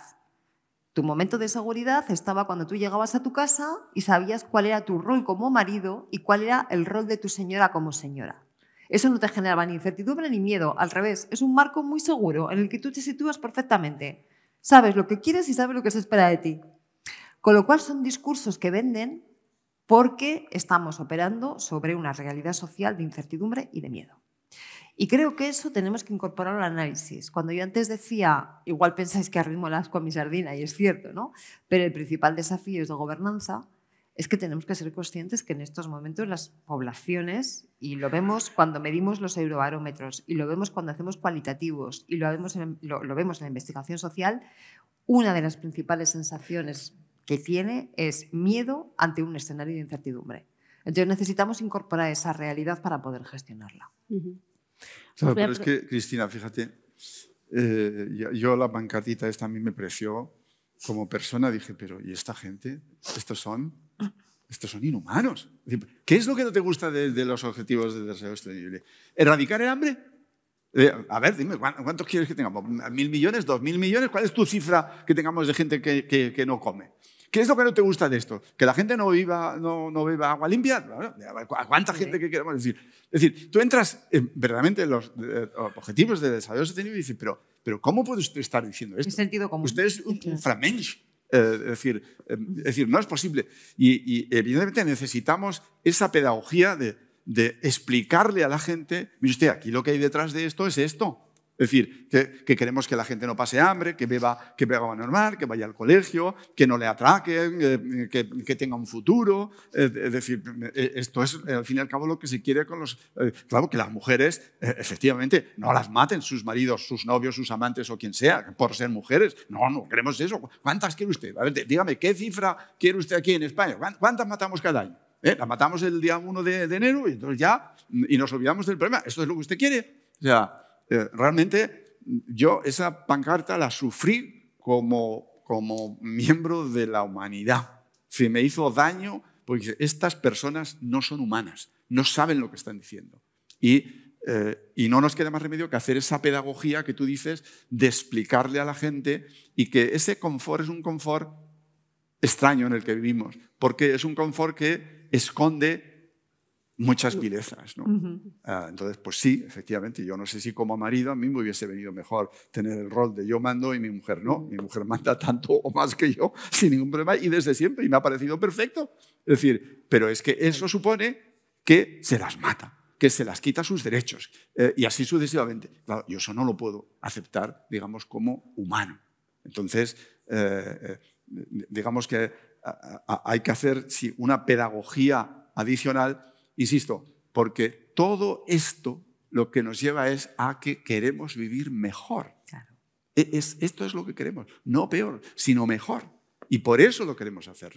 S4: Tu momento de seguridad estaba cuando tú llegabas a tu casa y sabías cuál era tu rol como marido y cuál era el rol de tu señora como señora. Eso no te generaba ni incertidumbre ni miedo, al revés, es un marco muy seguro en el que tú te sitúas perfectamente. Sabes lo que quieres y sabes lo que se espera de ti. Con lo cual son discursos que venden porque estamos operando sobre una realidad social de incertidumbre y de miedo. Y creo que eso tenemos que incorporar al análisis. Cuando yo antes decía, igual pensáis que arrimo el asco a mi sardina, y es cierto, ¿no? Pero el principal desafío es de gobernanza, es que tenemos que ser conscientes que en estos momentos las poblaciones, y lo vemos cuando medimos los eurobarómetros, y lo vemos cuando hacemos cualitativos, y lo vemos en, lo, vemos en la investigación social, una de las principales sensaciones que tiene es miedo ante un escenario de incertidumbre. Entonces necesitamos incorporar esa realidad para poder gestionarla.
S5: Pues pero es que, Cristina, fíjate, eh, yo la pancartita esta a mí me preció como persona, dije, pero ¿y esta gente? ¿Estos son? Estos son inhumanos. ¿Qué es lo que no te gusta de, los objetivos de desarrollo sostenible? ¿Erradicar el hambre? Eh, a ver, dime, ¿cuántos quieres que tengamos? ¿Mil millones? ¿Dos mil millones? ¿Cuál es tu cifra que tengamos de gente que, que no come? ¿Qué es lo que no te gusta de esto? ¿Que la gente no, viva, no, no beba agua limpia? ¿A cuánta gente que queremos decir? Es decir, tú entras verdaderamente en los eh, objetivos de desarrollo sostenible y dices, pero, pero ¿cómo puede usted estar diciendo esto? En sentido común. Usted es un, un eh, es, decir, eh, es decir, no es posible. Y, evidentemente necesitamos esa pedagogía de, de, explicarle a la gente, mire usted, aquí lo que hay detrás de esto es esto. Es decir, que, queremos que la gente no pase hambre, que beba, que beba normal, que vaya al colegio, que no le atraquen, eh, que, tenga un futuro. Es, decir, eh, esto es al fin y al cabo lo que se quiere con los... Eh, claro que las mujeres, efectivamente, no las maten sus maridos, sus novios, sus amantes o quien sea, por ser mujeres. No, no queremos eso. ¿Cuántas quiere usted? A ver, dígame, ¿qué cifra quiere usted aquí en España? ¿Cuántas matamos cada año? ¿Eh? La matamos el día 1 de, enero y entonces ya, y nos olvidamos del problema. ¿Esto es lo que usted quiere? O sea, eh, realmente yo esa pancarta la sufrí como, como miembro de la humanidad. Si me hizo daño porque estas personas no son humanas, no saben lo que están diciendo. Y, eh, y, no nos queda más remedio que hacer esa pedagogía que tú dices de explicarle a la gente y que ese confort es un confort extraño en el que vivimos, porque es un confort que esconde muchas vilezas. ¿no? Ah, entonces, pues sí, efectivamente, yo no sé si como marido a mí me hubiese venido mejor tener el rol de yo mando y mi mujer no. Mi mujer manda tanto o más que yo sin ningún problema y desde siempre y me ha parecido perfecto. Es decir, pero es que eso supone que se las mata que se las quita sus derechos eh, y así sucesivamente. Claro, yo eso no lo puedo aceptar, digamos, como humano. Entonces, eh, eh, digamos que hay que hacer sí, una pedagogía adicional Insisto, porque todo esto lo que nos lleva es a que queremos vivir mejor. E-, esto es lo que queremos, no peor, sino mejor. Y por eso lo queremos hacer,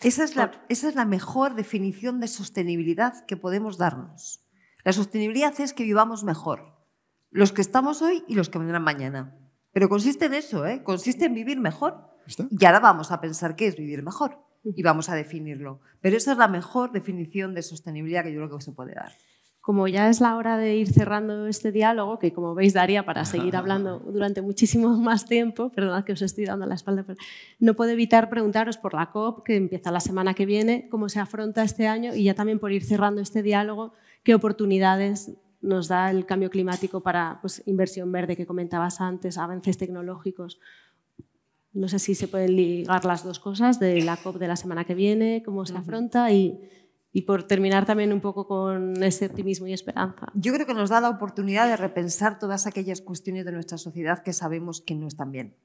S4: esa, es la, mejor definición de sostenibilidad que podemos darnos. La sostenibilidad es que vivamos mejor, los que estamos hoy y los que vendrán mañana. Pero consiste en eso, ¿eh? consiste en vivir mejor. Y ahora vamos a pensar qué es vivir mejor y vamos a definirlo. Pero esa es la mejor definición de sostenibilidad que yo creo que se puede dar.
S3: Como ya es la hora de ir cerrando este diálogo, que como veis daría para seguir hablando durante muchísimo más tiempo, perdonad que os estoy dando la espalda, no puedo evitar preguntaros por la COP, que empieza la semana que viene, cómo se afronta este año y ya también por ir cerrando este diálogo, qué oportunidades nos da el cambio climático para pues, inversión verde que comentabas antes, avances tecnológicos, no sé si se pueden ligar las dos cosas de la COP de la semana que viene, cómo se afronta y, por terminar también un poco con ese optimismo y esperanza.
S4: Yo creo que nos da la oportunidad de repensar todas aquellas cuestiones de nuestra sociedad que sabemos que no están bien.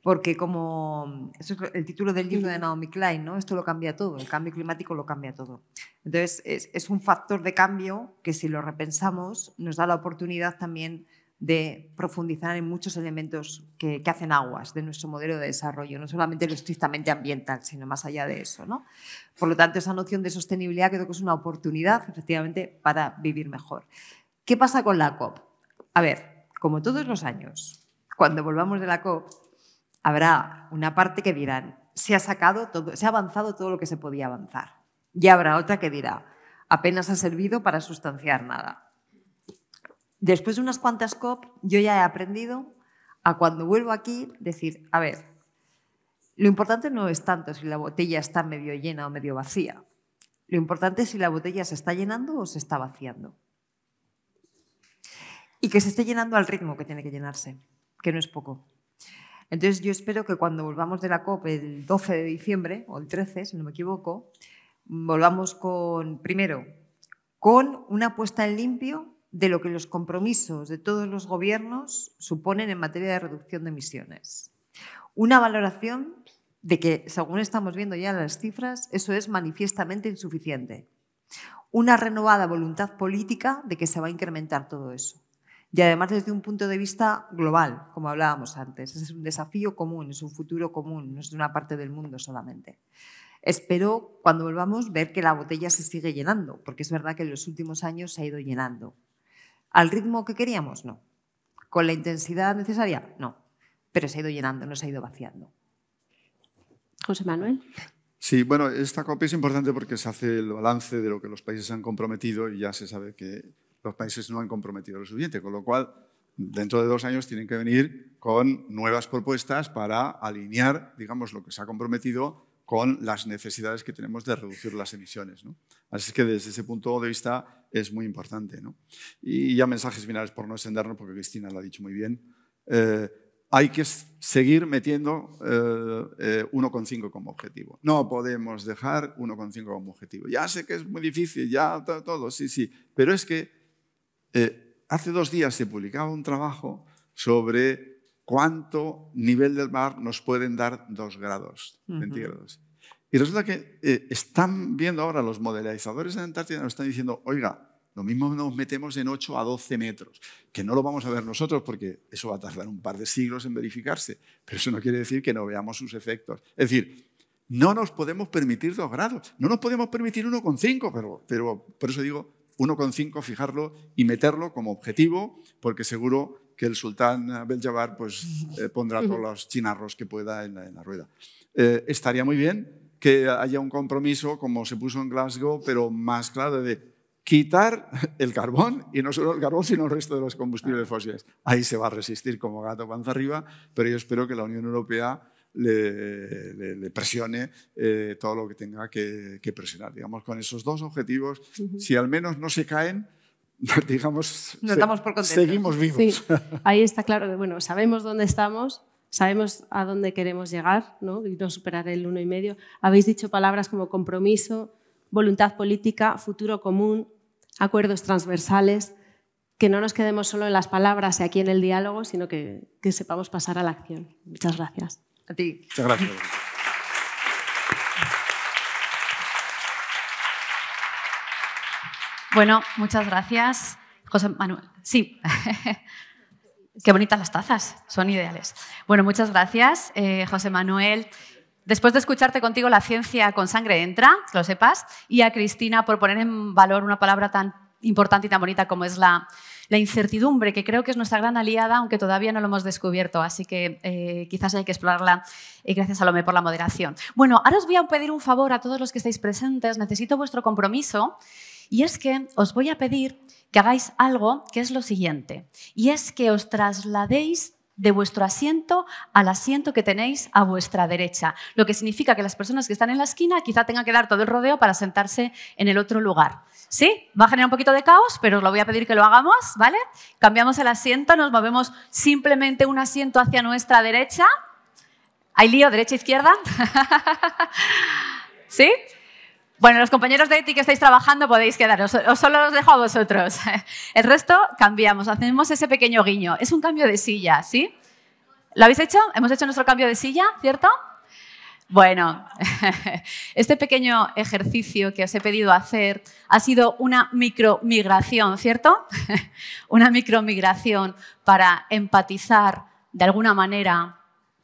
S4: Porque como eso es el título del libro de Naomi Klein, ¿no? esto lo cambia todo, el cambio climático lo cambia todo. Entonces es un factor de cambio que si lo repensamos nos da la oportunidad también de profundizar en muchos elementos que, hacen aguas de nuestro modelo de desarrollo, no solamente lo estrictamente ambiental, sino más allá de eso. Por lo tanto, esa noción de sostenibilidad creo que es una oportunidad, efectivamente, para vivir mejor. ¿Qué pasa con la COP? A ver, como todos los años, cuando volvamos de la COP, habrá una parte que dirán, se ha se ha avanzado todo lo que se podía avanzar. Y habrá otra que dirá, apenas ha servido para sustanciar nada después de unas cuantas COP, yo ya he aprendido a cuando vuelvo aquí decir, a ver, lo importante no es tanto si la botella está medio llena o medio vacía. Lo importante es si la botella se está llenando o se está vaciando. Y que se esté llenando al ritmo que tiene que llenarse, que no es poco. Entonces yo espero que cuando volvamos de la COP el 12 de diciembre, o el 13, si no me equivoco, volvamos con, primero, con una puesta en limpio de lo que los compromisos de todos los gobiernos suponen en materia de reducción de emisiones. Una valoración de que, según estamos viendo ya las cifras, eso es manifiestamente insuficiente. Una renovada voluntad política de que se va a incrementar todo eso. Y además desde un punto de vista global, como hablábamos antes. Es un desafío común, es un futuro común, no es de una parte del mundo solamente. Espero cuando volvamos ver que la botella se sigue llenando, porque es verdad que en los últimos años se ha ido llenando. ¿Al ritmo que queríamos? No. ¿Con la intensidad necesaria? No. Pero se ha ido llenando, no se ha ido
S5: vaciando. José Manuel. Sí, bueno, esta copia es importante porque se hace el balance de lo que los países han comprometido y ya se sabe que los países no han comprometido lo suficiente, con lo cual dentro de dos años tienen que venir con nuevas propuestas para alinear, digamos, lo que se ha comprometido con las necesidades que tenemos de reducir las emisiones. Así que desde ese punto de vista es muy importante. Y ya mensajes finales por no extendernos, porque Cristina lo ha dicho muy bien. Eh, hay que seguir metiendo 1,5 eh, eh, como objetivo. No podemos dejar 1,5 como objetivo. Ya sé que es muy difícil, ya todo, sí, sí, pero es que hace dos días se publicaba un trabajo sobre cuánto nivel del mar nos pueden dar dos grados grados. Y resulta que eh, están viendo ahora los modelizadores en Antártida, nos están diciendo, oiga, lo mismo nos metemos en 8 a 12 metros, que no lo vamos a ver nosotros porque eso va a tardar un par de siglos en verificarse, pero eso no quiere decir que no veamos sus efectos. Es decir, no nos podemos permitir dos grados, no nos podemos permitir 1,5, pero, pero por eso digo 1,5 fijarlo y meterlo como objetivo, porque seguro que el sultán Beljabar pues, eh, pondrá todos los chinarros que pueda en la, rueda. Eh, estaría muy bien que haya un compromiso, como se puso en Glasgow, pero más claro de quitar el carbón, y no solo el carbón, sino el resto de los combustibles fósiles. Ahí se va a resistir como gato panza arriba, pero yo espero que la Unión Europea le, presione eh, todo lo que tenga que, presionar. Digamos, con esos dos objetivos, si al menos no se caen, digamos, seguimos vivos.
S3: ahí está claro bueno, sabemos dónde estamos, sabemos a dónde queremos llegar ¿no? y no superar el uno y medio. Habéis dicho palabras como compromiso, voluntad política, futuro común, acuerdos transversales, que no nos quedemos solo en las palabras y aquí en el diálogo, sino que, que sepamos pasar a la acción. Muchas gracias.
S1: A ti. Muchas gracias. Bueno, muchas gracias. José Manuel, sí. Qué bonitas las tazas, son ideales. Bueno, muchas gracias, eh, José Manuel. Después de escucharte contigo, la ciencia con sangre entra, que lo sepas, y a Cristina por poner en valor una palabra tan importante y tan bonita como es la, incertidumbre, que creo que es nuestra gran aliada, aunque todavía no lo hemos descubierto, así que eh, quizás hay que explorarla. Y eh, gracias, a Lome por la moderación. Bueno, ahora os voy a pedir un favor a todos los que estáis presentes. Necesito vuestro compromiso y es que os voy a pedir que hagáis algo que es lo siguiente, y es que os trasladéis de vuestro asiento al asiento que tenéis a vuestra derecha, lo que significa que las personas que están en la esquina quizá tengan que dar todo el rodeo para sentarse en el otro lugar. ¿Sí? Va a generar un poquito de caos, pero os lo voy a pedir que lo hagamos, ¿vale? Cambiamos el asiento, nos movemos simplemente un asiento hacia nuestra derecha. ¿Hay lío derecha-izquierda? ¿Sí? Bueno, los compañeros de ETI que estáis trabajando podéis quedaros, os solo los dejo a vosotros. El resto cambiamos, hacemos ese pequeño guiño. Es un cambio de silla, ¿sí? ¿Lo habéis hecho? Hemos hecho nuestro cambio de silla, ¿cierto? Bueno, este pequeño ejercicio que os he pedido hacer ha sido una micromigración, ¿cierto? Una micromigración para empatizar de alguna manera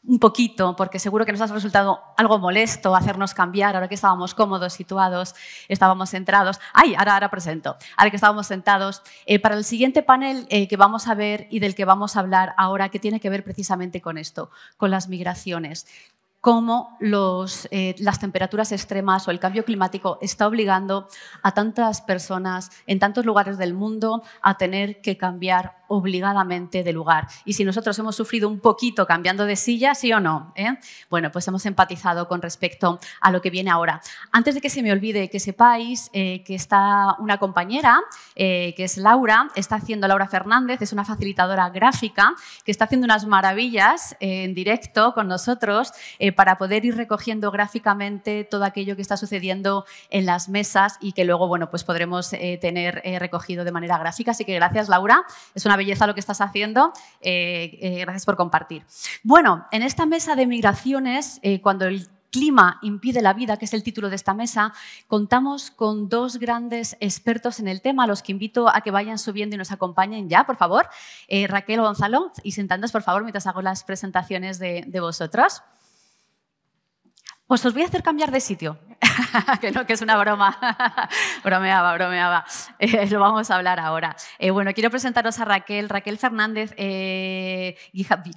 S1: un poquito, porque seguro que nos ha resultado algo molesto hacernos cambiar, ahora que estábamos cómodos, situados, estábamos centrados. ¡Ay! Ahora, ahora presento. Ahora que estábamos sentados. Eh, para el siguiente panel eh, que vamos a ver y del que vamos a hablar ahora, que tiene que ver precisamente con esto, con las migraciones cómo los, eh, las temperaturas extremas o el cambio climático está obligando a tantas personas en tantos lugares del mundo a tener que cambiar obligadamente de lugar. Y si nosotros hemos sufrido un poquito cambiando de silla, sí o no, ¿Eh? bueno, pues hemos empatizado con respecto a lo que viene ahora. Antes de que se me olvide que sepáis eh, que está una compañera, eh, que es Laura, está haciendo, Laura Fernández, es una facilitadora gráfica, que está haciendo unas maravillas en directo con nosotros eh, para poder ir recogiendo gráficamente todo aquello que está sucediendo en las mesas y que luego bueno, pues podremos eh, tener eh, recogido de manera gráfica. Así que gracias, Laura. Es una belleza lo que estás haciendo. gracias por compartir. Bueno, en esta mesa de migraciones, cuando el Clima impide la vida, que es el título de esta mesa, contamos con dos grandes expertos en el tema, a los que invito a que vayan subiendo y nos acompañen ya, por favor. Raquel Gonzalo, y sentándos, por favor, mientras hago las presentaciones de, de os, pues os voy a hacer cambiar de sitio, que que es una broma. bromeaba, bromeaba. Eh, lo vamos a hablar ahora. Eh, bueno, quiero presentaros a Raquel. Raquel Fernández eh,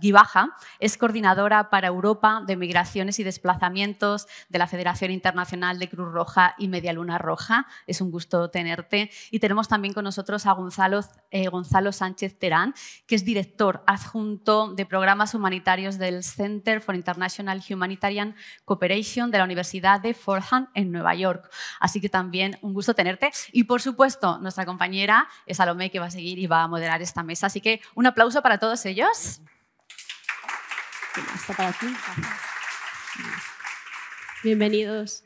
S1: Guibaja es coordinadora para Europa de Migraciones y Desplazamientos de la Federación Internacional de Cruz Roja y Media Luna Roja. Es un gusto tenerte. Y tenemos también con nosotros a Gonzalo, Gonzalo Sánchez Terán, que es director adjunto de programas humanitarios del Center for International Humanitarian Cooperation de la Universidad de Fordham en Nueva York. Así que también un gusto tenerte. Y por supuesto, nuestra compañera Salomé, que va a seguir y va a moderar esta mesa. Así que un aplauso para todos ellos. Bienvenidos.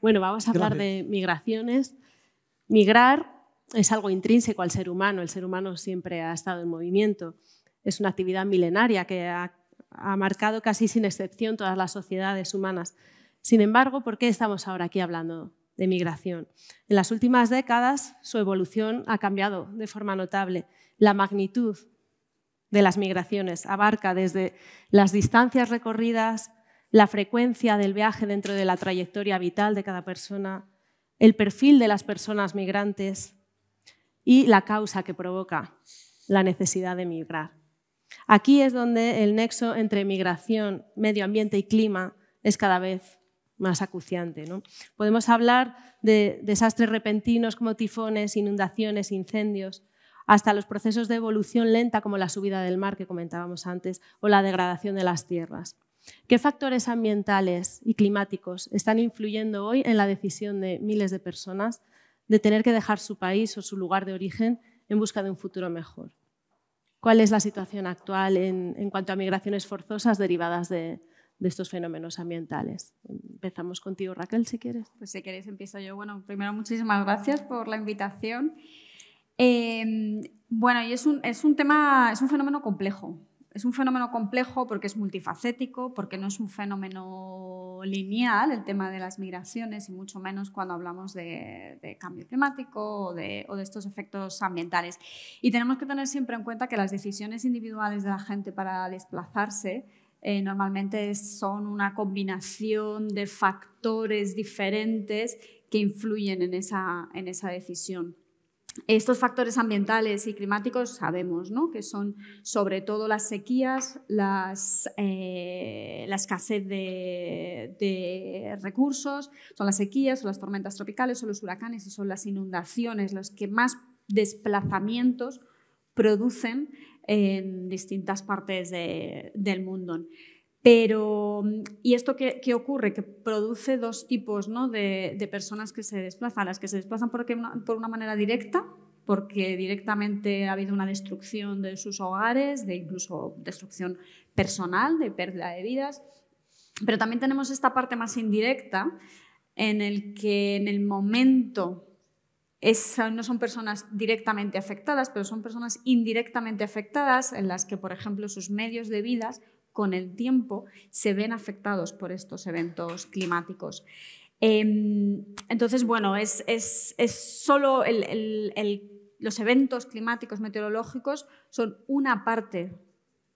S1: Bueno, vamos a hablar de migraciones.
S3: Migrar es algo intrínseco al ser humano. El ser humano siempre ha estado en movimiento. Es una actividad milenaria que ha ha marcado casi sin excepción todas las sociedades humanas. Sin embargo, ¿por qué estamos ahora aquí hablando de migración? En las últimas décadas su evolución ha cambiado de forma notable. La magnitud de las migraciones abarca desde las distancias recorridas, la frecuencia del viaje dentro de la trayectoria vital de cada persona, el perfil de las personas migrantes y la causa que provoca la necesidad de migrar. Aquí es donde el nexo entre migración, medio ambiente y clima es cada vez más acuciante. Podemos hablar de desastres repentinos como tifones, inundaciones, incendios, hasta los procesos de evolución lenta como la subida del mar que comentábamos antes o la degradación de las tierras. ¿Qué factores ambientales y climáticos están influyendo hoy en la decisión de miles de personas de tener que dejar su país o su lugar de origen en busca de un futuro mejor? cuál es la situación actual en, cuanto a migraciones forzosas derivadas de, estos fenómenos ambientales. Empezamos contigo, Raquel, si quieres.
S6: Pues si queréis, empiezo yo. Bueno, primero muchísimas gracias por la invitación. Eh, bueno, y es un, es un tema, es un fenómeno complejo. Es un fenómeno complejo porque es multifacético, porque no es un fenómeno lineal el tema de las migraciones y mucho menos cuando hablamos de, cambio climático o de, estos efectos ambientales. Y tenemos que tener siempre en cuenta que las decisiones individuales de la gente para desplazarse eh, normalmente son una combinación de factores diferentes que influyen en esa decisión. Estos factores ambientales y climáticos sabemos que son sobre todo las sequías, eh, la escasez de, recursos, son las sequías, son las tormentas tropicales, son los huracanes y son las inundaciones los que más desplazamientos producen en distintas partes del mundo. Pero, mm, ¿y esto qué, ocurre? Que produce dos tipos ¿no? de, personas que se desplazan. Las que se desplazan porque por una manera directa, porque directamente ha habido una destrucción de sus hogares, de incluso destrucción personal, de pérdida de vidas. Pero también tenemos esta parte más indirecta, en el que en el momento no son personas directamente afectadas, pero son personas indirectamente afectadas en las que, por ejemplo, sus medios de vida con el tiempo se ven afectados por estos eventos climáticos. Em, entonces, bueno, es, solo los eventos climáticos meteorológicos son una parte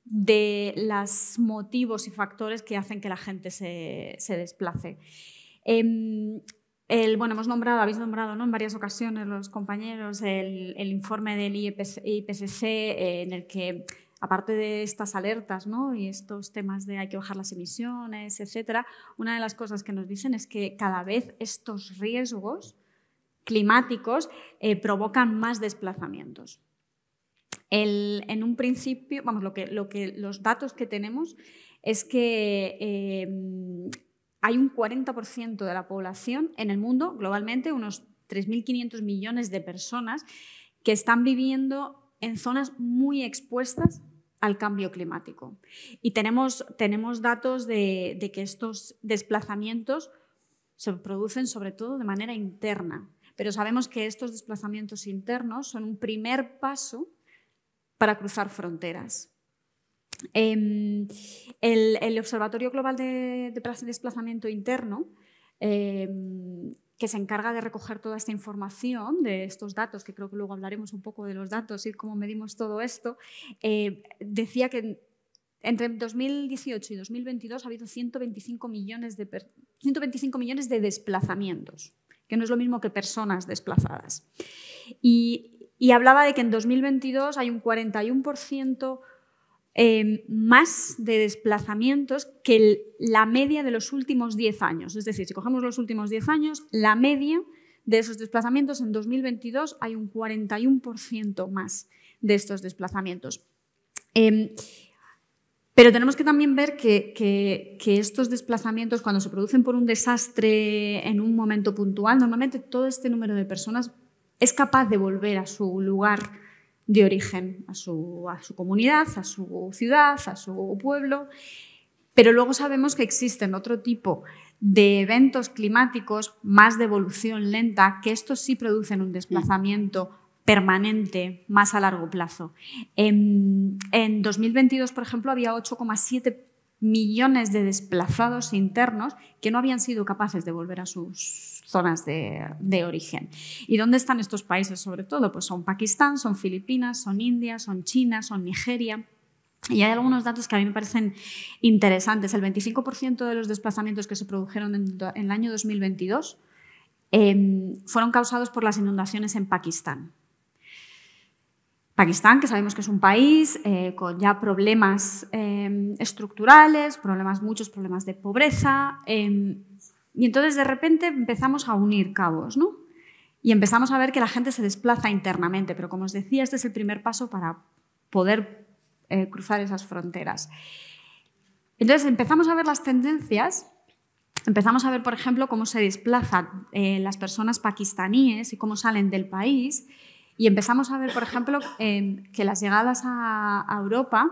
S6: de los motivos y factores que hacen que la gente se, desplace. Em, bueno, hemos nombrado, habéis nombrado en varias ocasiones los compañeros el, informe del IPCC eh, en el que aparte de estas alertas ¿no? y estos temas de hay que bajar las emisiones, etcétera, una de las cosas que nos dicen es que cada vez estos riesgos climáticos eh, provocan más desplazamientos. en un principio, vamos, lo que, los datos que tenemos es que em, hay un 40% de la población en el mundo, globalmente, unos 3.500 millones de personas que están viviendo en zonas muy expuestas al cambio climático. Y tenemos, tenemos datos de, que estos desplazamientos se producen sobre todo de manera interna, pero sabemos que estos desplazamientos internos son un primer paso para cruzar fronteras. Em, el, Observatorio Global de, Desplazamiento Interno em, que se encarga de recoger toda esta información de estos datos, que creo que luego hablaremos un poco de los datos y cómo medimos todo esto, eh, decía que entre 2018 y 2022 ha habido 125 millones de, 125 millones de desplazamientos, que no es lo mismo que personas desplazadas. Y, y hablaba de que en 2022 hay un 41% Em, más de desplazamientos que la media de los últimos 10 años. Es decir, si cogemos los últimos 10 años, la media de esos desplazamientos en 2022 hay un 41% más de estos desplazamientos. Em, pero tenemos que también ver que, estos desplazamientos, cuando se producen por un desastre en un momento puntual, normalmente todo este número de personas es capaz de volver a su lugar de origen a su, comunidad, a su ciudad, a su pueblo. Pero luego sabemos que existen otro tipo de eventos climáticos más de evolución lenta, que estos sí producen un desplazamiento permanente más a largo plazo. Em, en, en 2022, por ejemplo, había 8,7 millones de desplazados internos que no habían sido capaces de volver a sus zonas de, origen. ¿Y dónde están estos países sobre todo? Pues son Pakistán, son Filipinas, son India, son China, son Nigeria. Y hay algunos datos que a mí me parecen interesantes. El 25% de los desplazamientos que se produjeron en, el año 2022 em, fueron causados por las inundaciones en Pakistán. Pakistán, que sabemos que es un país eh, con ya problemas em, estructurales, problemas, muchos problemas de pobreza, em, y entonces de repente empezamos a unir cabos, ¿no? Y empezamos a ver que la gente se desplaza internamente, pero como os decía, este es el primer paso para poder eh, cruzar esas fronteras. Entonces empezamos a ver las tendencias, empezamos a ver, por ejemplo, cómo se desplazan eh, las personas pakistaníes y cómo salen del país, y empezamos a ver, por ejemplo, em, que las llegadas a Europa,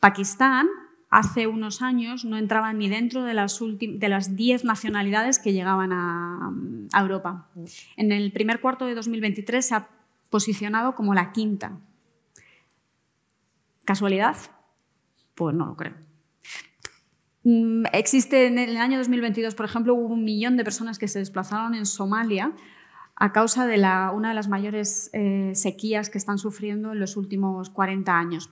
S6: Pakistán, hace unos años no entraban ni dentro de las, de 10 nacionalidades que llegaban a, Europa. En el primer cuarto de 2023 se ha posicionado como la quinta. ¿Casualidad? Pues no lo creo. Mm, existe en el año 2022, por ejemplo, hubo un millón de personas que se desplazaron en Somalia a causa de una de las mayores eh, sequías que están sufriendo en los últimos 40 años.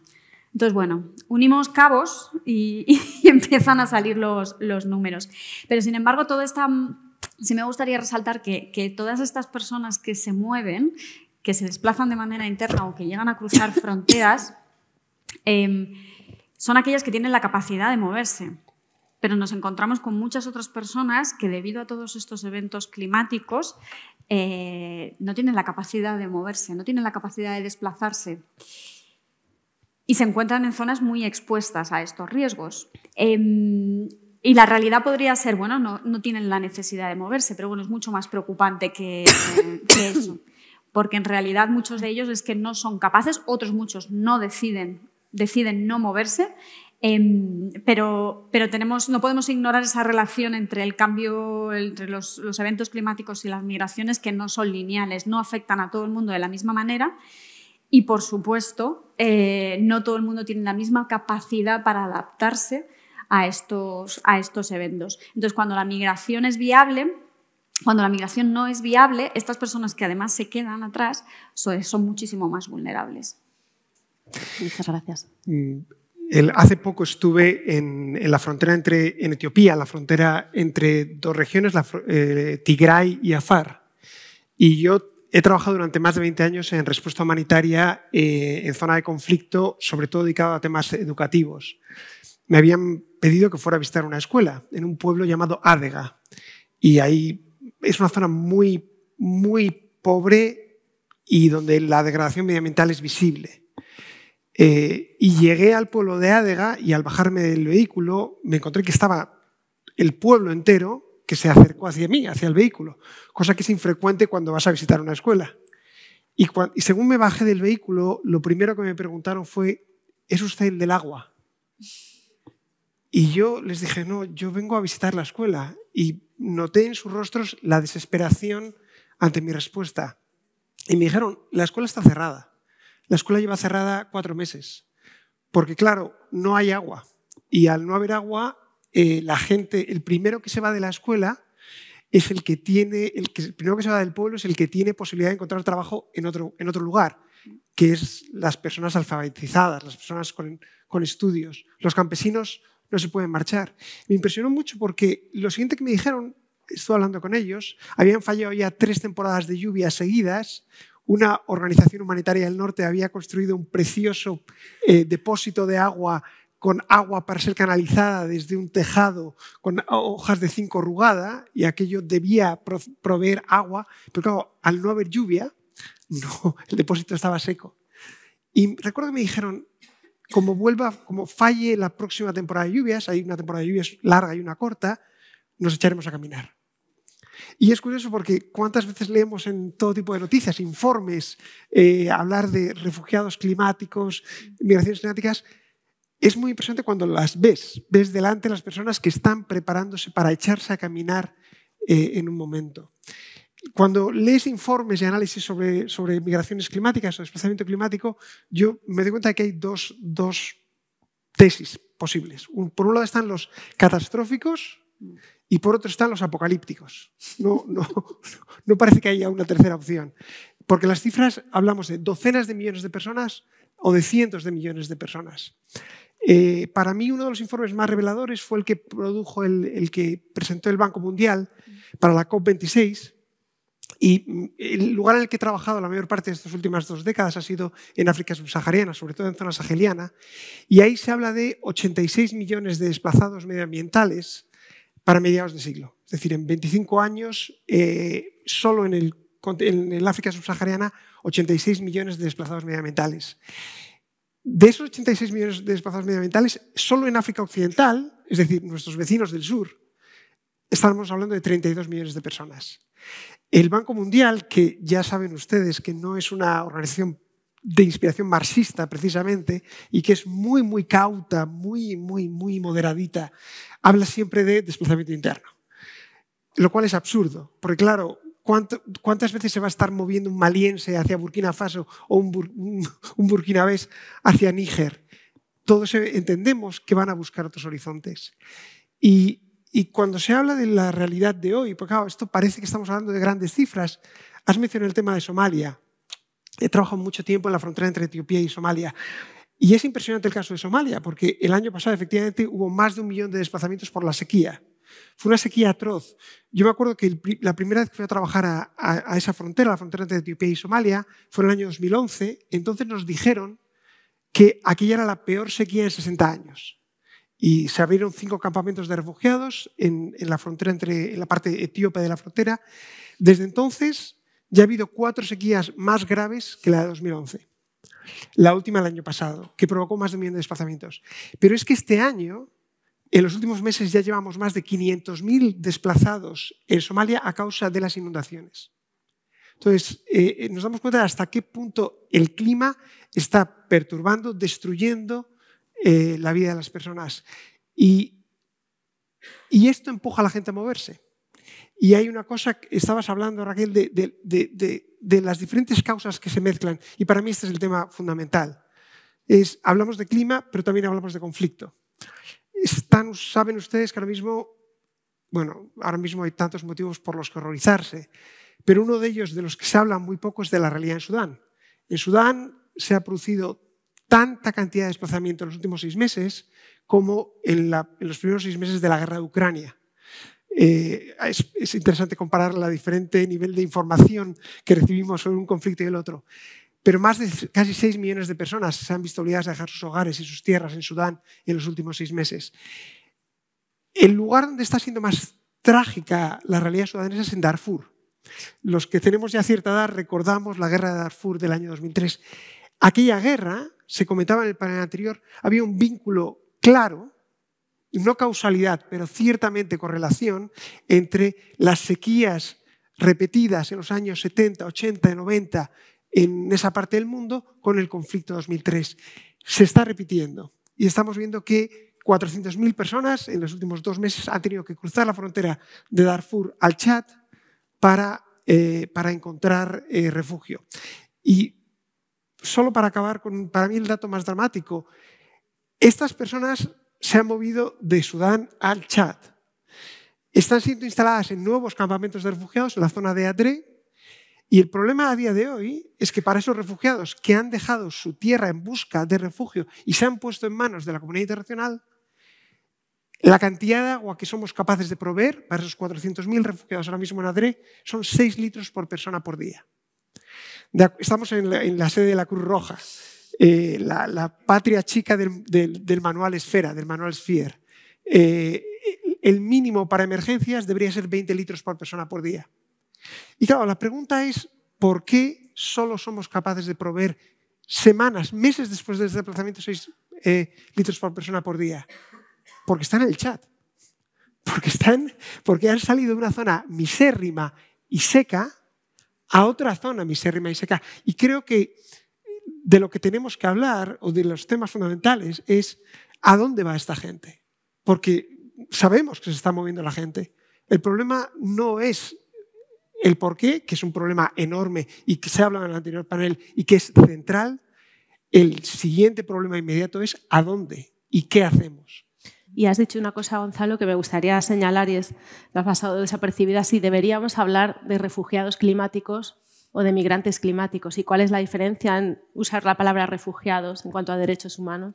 S6: Entonces, bueno, unimos cabos y, empiezan a salir los, números. Pero, sin embargo, todo esta... Sí me gustaría resaltar que, todas estas personas que se mueven, que se desplazan de manera interna o que llegan a cruzar fronteras, em, son aquellas que tienen la capacidad de moverse. Pero nos encontramos con muchas otras personas que debido a todos estos eventos climáticos eh, no tienen la capacidad de moverse, no tienen la capacidad de desplazarse y se encuentran en zonas muy expuestas a estos riesgos. Em, y la realidad podría ser, bueno, no, tienen la necesidad de moverse, pero bueno, es mucho más preocupante que, eso, porque en realidad muchos de ellos es que no son capaces, otros muchos no deciden, deciden no moverse em, pero, tenemos, no podemos ignorar esa relación entre el cambio, entre los, los, eventos climáticos y las migraciones que no son lineales, no afectan a todo el mundo de la misma manera y por supuesto, eh, no todo el mundo tiene la misma capacidad para adaptarse a estos, a estos eventos. Entonces, cuando la migración es viable, cuando la migración no es viable, estas personas que además se quedan atrás son, muchísimo más vulnerables.
S2: Muchas gracias.
S7: Mm. hace poco estuve en, la frontera entre, en Etiopía, la frontera entre dos regiones, la, eh, Tigray y Afar. Y yo He trabajado durante más de 20 años en respuesta humanitaria eh, en zona de conflicto, sobre todo dedicado a temas educativos. Me habían pedido que fuera a visitar una escuela en un pueblo llamado Ádega. Y ahí es una zona muy, muy pobre y donde la degradación medioambiental es visible. Eh, y llegué al pueblo de Ádega y al bajarme del vehículo me encontré que estaba el pueblo entero se acercó hacia mí, hacia el vehículo, cosa que es infrecuente cuando vas a visitar una escuela. y según me bajé del vehículo, lo primero que me preguntaron fue, ¿es usted el del agua? Y yo les dije, no, yo vengo a visitar la escuela. Y noté en sus rostros la desesperación ante mi respuesta. Y me dijeron, la escuela está cerrada. La escuela lleva cerrada cuatro meses. Porque claro, no hay agua. Y al no haber agua, eh, la gente, el primero que se va de la escuela es el que tiene, el, primero que se va del pueblo es el que tiene posibilidad de encontrar trabajo en otro, lugar, que es las personas alfabetizadas, las personas con, estudios. Los campesinos no se pueden marchar. Me impresionó mucho porque lo siguiente que me dijeron, estuve hablando con ellos, habían fallado ya tres temporadas de lluvias seguidas, una organización humanitaria del norte había construido un precioso eh, depósito de agua con agua para ser canalizada desde un tejado con hojas de zinc rugada y aquello debía proveer agua, pero claro, al no haber lluvia, no, el depósito estaba seco. Y recuerdo que me dijeron, como vuelva, como falle la próxima temporada de lluvias, hay una temporada de lluvias larga y una corta, nos echaremos a caminar. Y es curioso porque cuántas veces leemos en todo tipo de noticias, informes, eh, hablar de refugiados climáticos, migraciones climáticas, es muy impresionante cuando las ves, ves delante las personas que están preparándose para echarse a caminar eh, en un momento. Cuando lees informes y análisis sobre, sobre migraciones climáticas o desplazamiento climático, yo me doy cuenta de que hay dos, tesis posibles. por un lado están los catastróficos y por otro están los apocalípticos. No, no, no parece que haya una tercera opción. Porque las cifras hablamos de docenas de millones de personas o de cientos de millones de personas. Eh, para mí uno de los informes más reveladores fue el que produjo el, que presentó el Banco Mundial para la COP26 y mm, el lugar en el que he trabajado la mayor parte de estas últimas dos décadas ha sido en África subsahariana, sobre todo en zona saheliana, y ahí se habla de 86 millones de desplazados medioambientales para mediados de siglo. Es decir, en 25 años, eh, solo en el, en África subsahariana, 86 millones de desplazados medioambientales. De esos 86 millones de desplazados medioambientales, solo en África Occidental, es decir, nuestros vecinos del sur, estamos hablando de 32 millones de personas. El Banco Mundial, que ya saben ustedes que no es una organización de inspiración marxista precisamente y que es muy, muy cauta, muy, muy, muy moderadita, habla siempre de desplazamiento interno. Lo cual es absurdo, porque claro, ¿Cuántas veces se va a estar moviendo un maliense hacia Burkina Faso o un, burkinabés hacia Níger? Todos e, entendemos que van a buscar otros horizontes. Y, cuando se habla de la realidad de hoy, porque esto parece que estamos hablando de grandes cifras, has mencionado el tema de Somalia. He trabajado mucho tiempo en la frontera entre Etiopía y Somalia. Y es impresionante el caso de Somalia, porque el año pasado efectivamente hubo más de un millón de desplazamientos por la sequía. Fue una sequía atroz. Yo me acuerdo que la primera vez que fui a trabajar a, esa frontera, la frontera entre Etiopía y Somalia, fue en el año 2011. Entonces nos dijeron que aquella era la peor sequía en 60 años. Y se abrieron cinco campamentos de refugiados en, la frontera entre la parte etíope de la frontera. Desde entonces ya ha habido cuatro sequías más graves que la de 2011. La última el año pasado, que provocó más de un millón de desplazamientos. Pero es que este año en los últimos meses ya llevamos más de 500.000 desplazados en Somalia a causa de las inundaciones. Entonces, eh, nos damos cuenta de hasta qué punto el clima está perturbando, destruyendo eh, la vida de las personas. Y, y, esto empuja a la gente a moverse. Y hay una cosa, estabas hablando, Raquel, de, de, de, de las diferentes causas que se mezclan. Y para mí este es el tema fundamental. Es, hablamos de clima, pero también hablamos de conflicto saben ustedes que ahora mismo, bueno, ahora mismo hay tantos motivos por los que horrorizarse, pero uno de ellos de los que se habla muy poco es de la realidad en Sudán. En Sudán se ha producido tanta cantidad de desplazamiento en los últimos seis meses como en, los primeros seis meses de la guerra de Ucrania. Eh, es, es, interesante comparar el diferente nivel de información que recibimos sobre un conflicto y el otro. Pero más de casi 6 millones de personas se han visto obligadas a dejar sus hogares y sus tierras en Sudán en los últimos seis meses. El lugar donde está siendo más trágica la realidad sudanesa es en Darfur. Los que tenemos ya cierta edad recordamos la guerra de Darfur del año 2003. Aquella guerra, se comentaba en el panel anterior, había un vínculo claro, no causalidad, pero ciertamente correlación entre las sequías repetidas en los años 70, 80, 90 en esa parte del mundo con el conflicto 2003. Se está repitiendo y estamos viendo que 400.000 personas en los últimos dos meses han tenido que cruzar la frontera de Darfur al Chad para, eh, encontrar eh, refugio. Y solo para acabar con, para mí, el dato más dramático, estas personas se han movido de Sudán al Chad. Están siendo instaladas en nuevos campamentos de refugiados en la zona de Adre, y el problema a día de hoy es que para esos refugiados que han dejado su tierra en busca de refugio y se han puesto en manos de la comunidad internacional, la cantidad de agua que somos capaces de proveer para esos 400.000 refugiados ahora mismo en adré son 6 litros por persona por día. Estamos en la, sede de la Cruz Roja, eh, la, patria chica del, manual Esfera, del manual Sphere. Eh, el mínimo para emergencias debería ser 20 litros por persona por día. Y claro, la pregunta es, ¿por qué solo somos capaces de proveer semanas, meses después del desplazamiento 6 eh, litros por persona por día? Porque está en el chat. Porque, están, porque han salido de una zona misérrima y seca a otra zona misérrima y seca. Y creo que de lo que tenemos que hablar o de los temas fundamentales es a dónde va esta gente. Porque sabemos que se está moviendo la gente. El problema no es el porqué, que es un problema enorme y que se ha hablado en el anterior panel y que es central, el siguiente problema inmediato es a dónde y qué hacemos.
S3: Y has dicho una cosa, Gonzalo, que me gustaría señalar y es, la ha pasado desapercibida, si deberíamos hablar de refugiados climáticos o de migrantes climáticos y cuál es la diferencia en usar la palabra refugiados en cuanto a derechos humanos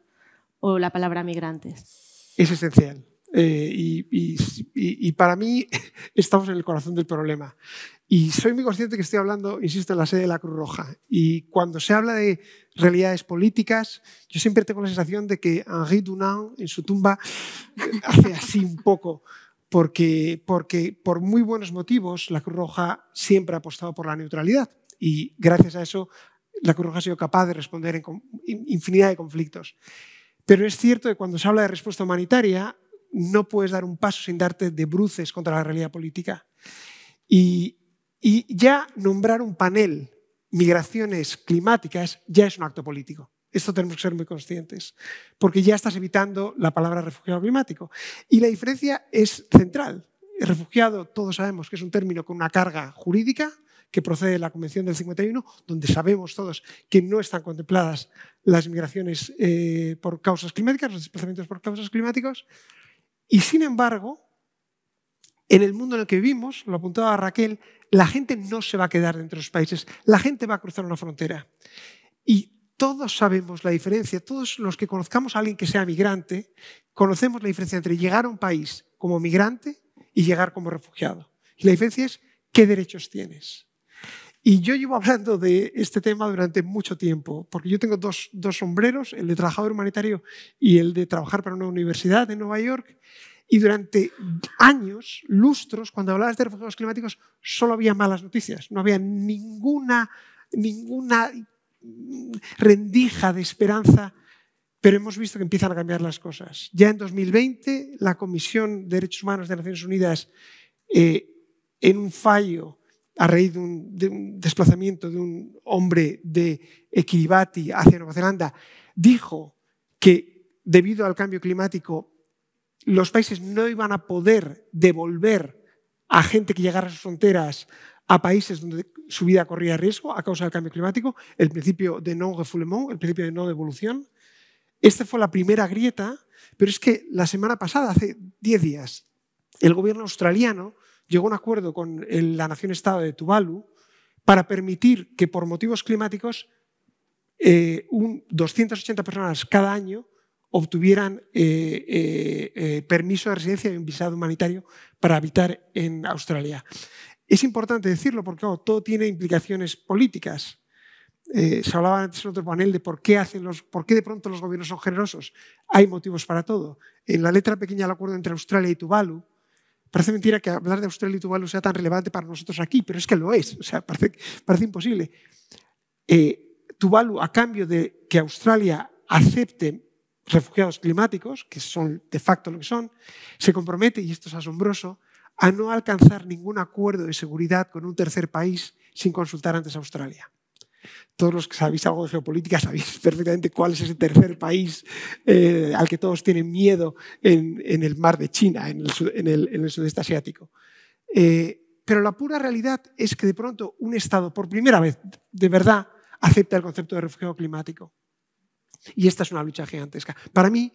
S3: o la palabra migrantes.
S7: Es esencial. Eh, y, para mí estamos en el corazón del problema. Y soy muy consciente que estoy hablando, insisto, en la sede de la Cruz Roja. Y cuando se habla de realidades políticas, yo siempre tengo la sensación de que Henri Dunant en su tumba hace así un poco, porque, porque por muy buenos motivos la Cruz Roja siempre ha apostado por la neutralidad. Y gracias a eso la Cruz Roja ha sido capaz de responder en infinidad de conflictos. Pero es cierto que cuando se habla de respuesta humanitaria, no puedes dar un paso sin darte de bruces contra la realidad política. Y, y ya nombrar un panel migraciones climáticas ya es un acto político. Esto tenemos que ser muy conscientes, porque ya estás evitando la palabra refugiado climático. Y la diferencia es central. refugiado, todos sabemos que es un término con una carga jurídica que procede de la Convención del 51, donde sabemos todos que no están contempladas las migraciones eh, por causas climáticas, los desplazamientos por causas climáticas. Y sin embargo, en el mundo en el que vivimos, lo apuntaba Raquel, la gente no se va a quedar dentro de los países, la gente va a cruzar una frontera. Y todos sabemos la diferencia, todos los que conozcamos a alguien que sea migrante, conocemos la diferencia entre llegar a un país como migrante y llegar como refugiado. Y la diferencia es qué derechos tienes. Y yo llevo hablando de este tema durante mucho tiempo, porque yo tengo dos, dos sombreros, el de trabajador humanitario y el de trabajar para una universidad en Nueva York. Y durante años, lustros, cuando hablabas de refugiados climáticos, solo había malas noticias, no había ninguna, rendija de esperanza, pero hemos visto que empiezan a cambiar las cosas. Ya en 2020, la Comisión de Derechos Humanos de Naciones Unidas, eh, en un fallo a raíz de un, desplazamiento de un hombre de Kiribati hacia Nueva Zelanda, dijo que debido al cambio climático los países no iban a poder devolver a gente que llegara a sus fronteras a países donde su vida corría riesgo a causa del cambio climático, el principio de non-refoulement, el principio de no devolución. Esta fue la primera grieta, pero es que la semana pasada, hace 10 días, el gobierno australiano llegó a un acuerdo con la nación-estado de Tuvalu para permitir que por motivos climáticos 280 eh, personas cada año obtuvieran eh, eh, eh, permiso de residencia y un visado humanitario para habitar en Australia. Es importante decirlo porque todo tiene implicaciones políticas. se hablaba antes en otro panel de por qué, hacen los, de pronto los gobiernos son generosos. Hay motivos para todo. En la letra pequeña del acuerdo entre Australia y Tuvalu, Parece mentira que hablar de Australia y Tuvalu sea tan relevante para nosotros aquí, pero es que lo es, o sea, parece, imposible. Tuvalu, a cambio de que Australia acepte refugiados climáticos, que son de facto lo que son, se compromete, y esto es asombroso, a no alcanzar ningún acuerdo de seguridad con un tercer país sin consultar antes a Australia. Todos los que sabéis algo de geopolítica sabéis perfectamente cuál es ese tercer país eh, al que todos tienen miedo en, el mar de China, en el, sudeste asiático. Eh, pero la pura realidad es que de pronto un Estado, por primera vez, de verdad, acepta el concepto de refugio climático. Y esta es una lucha gigantesca. Para mí,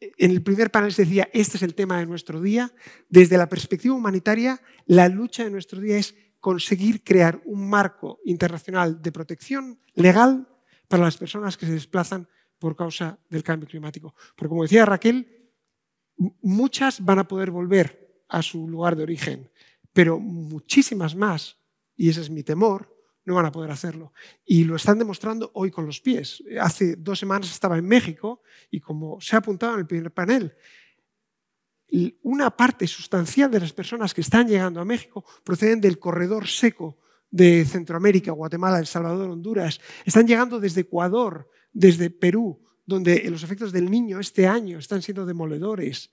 S7: en el primer panel se decía, este es el tema de nuestro día. Desde la perspectiva humanitaria, la lucha de nuestro día es conseguir crear un marco internacional de protección legal para las personas que se desplazan por causa del cambio climático. Porque como decía Raquel, muchas van a poder volver a su lugar de origen, pero muchísimas más, y ese es mi temor, no van a poder hacerlo. Y lo están demostrando hoy con los pies. Hace dos semanas estaba en México y como se ha apuntado en el primer panel, una parte sustancial de las personas que están llegando a México proceden del corredor seco de Centroamérica, Guatemala, El Salvador, Honduras. Están llegando desde Ecuador, desde Perú, donde eh, los efectos del niño este año están siendo demoledores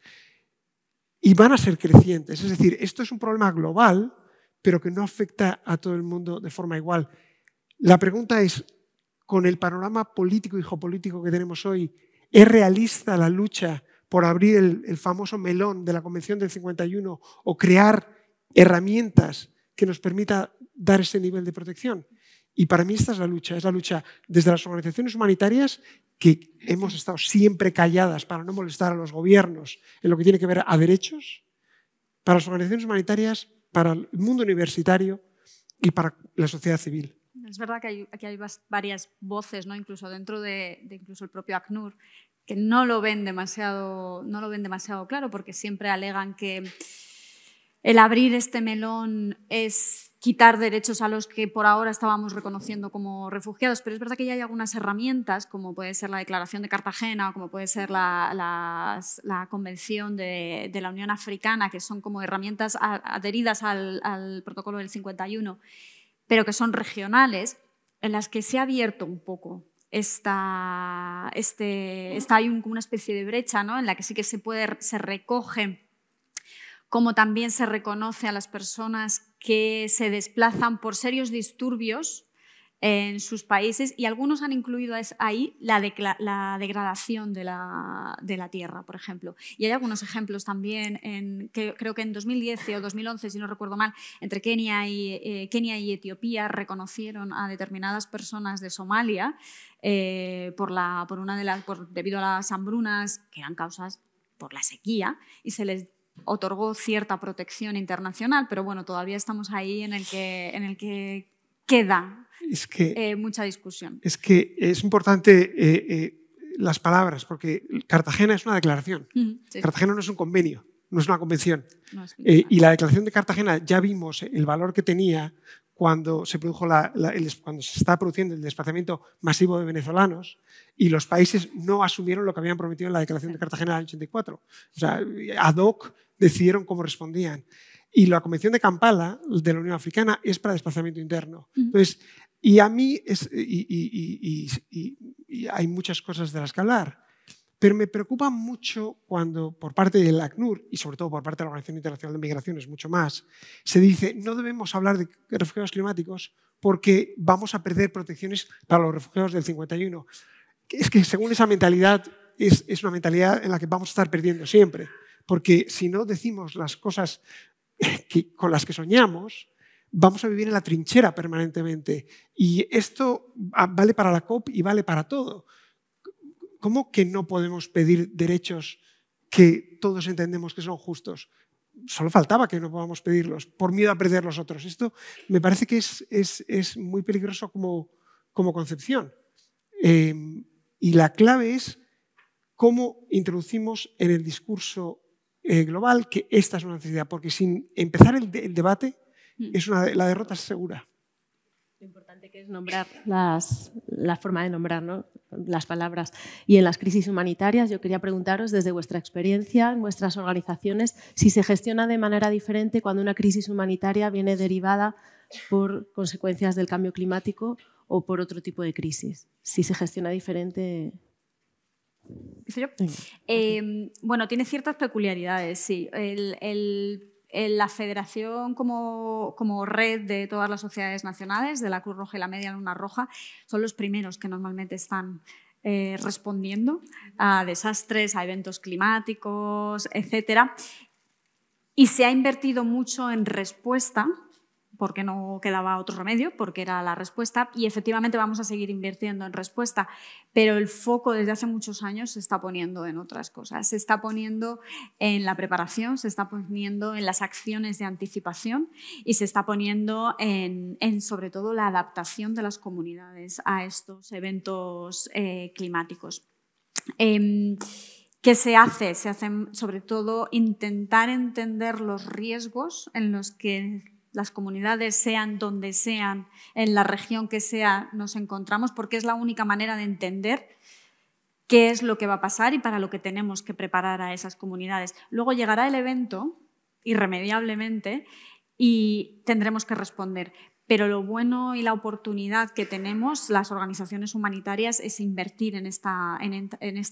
S7: y van a ser crecientes. Es decir, esto es un problema global pero que no afecta a todo el mundo de forma igual. La pregunta es, con el panorama político y geopolítico que tenemos hoy, ¿es realista la lucha por abrir el, famoso melón de la Convención del 51 o crear herramientas que nos permita dar ese nivel de protección? Y para mí esta es la lucha, es la lucha desde las organizaciones humanitarias que hemos estado siempre calladas para no molestar a los gobiernos en lo que tiene que ver a derechos, para las organizaciones humanitarias para el mundo universitario y para la sociedad civil.
S6: Es verdad que aquí hay varias voces, ¿no? incluso dentro de, incluso el propio ACNUR, que no lo, ven demasiado, no lo ven demasiado claro porque siempre alegan que el abrir este melón es quitar derechos a los que por ahora estábamos reconociendo como refugiados, pero es verdad que ya hay algunas herramientas, como puede ser la Declaración de Cartagena o como puede ser la, Convención de, la Unión Africana, que son como herramientas adheridas al, protocolo del 51, pero que son regionales, en las que se ha abierto un poco esta, este, hay una especie de brecha en la que sí que se, puede, se recoge como también se reconoce a las personas que se desplazan por serios disturbios en sus países y algunos han incluido ahí la, degradación de la, tierra, por ejemplo. Y hay algunos ejemplos también, en, creo que en 2010 o 2011, si no recuerdo mal, entre eh, Kenia y, Etiopía reconocieron a determinadas personas de Somalia eh, debido a las hambrunas, que eran causas por la sequía, y se les otorgó cierta protección internacional, pero bueno, todavía estamos ahí en el que, en el que queda
S7: es que, eh,
S6: mucha discusión.
S7: Es que es importante eh, eh, las palabras, porque Cartagena es una declaración. Cartagena no es un convenio, no es una convención. y la declaración de Cartagena ya vimos el valor que tenía cuando se, produjo el, cuando se está produciendo el desplazamiento masivo de venezolanos y los países no asumieron lo que habían prometido en la declaración de Cartagena del 84. O sea, ad hoc decidieron cómo respondían. Y la Convención de Kampala de la Unión Africana es para desplazamiento interno. y a mí y, hay muchas cosas de las que hablar, pero me preocupa mucho cuando por parte del ACNUR y sobre todo por parte de la Organización Internacional de Migraciones, mucho más, se dice no debemos hablar de refugiados climáticos porque vamos a perder protecciones para los refugiados del 51. Es que según esa mentalidad es una mentalidad en la que vamos a estar perdiendo siempre porque si no decimos las cosas con las que soñamos, vamos a vivir en la trinchera permanentemente. Y esto vale para la COP y vale para todo. ¿Cómo que no podemos pedir derechos que todos entendemos que son justos? Solo faltaba que no podamos pedirlos por miedo a perder los otros. Esto me parece que es, muy peligroso como, concepción. Eh, y la clave es cómo introducimos en el discurso eh, global que esta es una necesidad, porque sin empezar el, debate, mm. es la derrota es segura.
S3: Lo importante que es nombrar las, la forma de nombrar las palabras. Y en las crisis humanitarias, yo quería preguntaros desde vuestra experiencia, en vuestras organizaciones, si se gestiona de manera diferente cuando una crisis humanitaria viene derivada por consecuencias del cambio climático o por otro tipo de crisis. Si se gestiona diferente
S6: eh, bueno, tiene ciertas peculiaridades, sí. la federación como, red de todas las sociedades nacionales, de la Cruz Roja y la Media Luna Roja, son los primeros que normalmente están eh, respondiendo a desastres, a eventos climáticos, etc. Y se ha invertido mucho en respuesta porque no quedaba otro remedio, porque era la respuesta, y efectivamente vamos a seguir invirtiendo en respuesta, pero el foco desde hace muchos años se está poniendo en otras cosas, se está poniendo en la preparación, se está poniendo en las acciones de anticipación y se está poniendo en, sobre todo la adaptación de las comunidades a estos eventos eh, climáticos. Em, ¿Qué se hace? Se hace sobre todo intentar entender los riesgos en los que las comunidades sean donde sean, en la región que sea, nos encontramos, porque es la única manera de entender qué es lo que va a pasar y para lo que tenemos que preparar a esas comunidades. Luego llegará el evento, irremediablemente, y tendremos que responder. Pero lo bueno y la oportunidad que tenemos las organizaciones humanitarias es invertir en esta,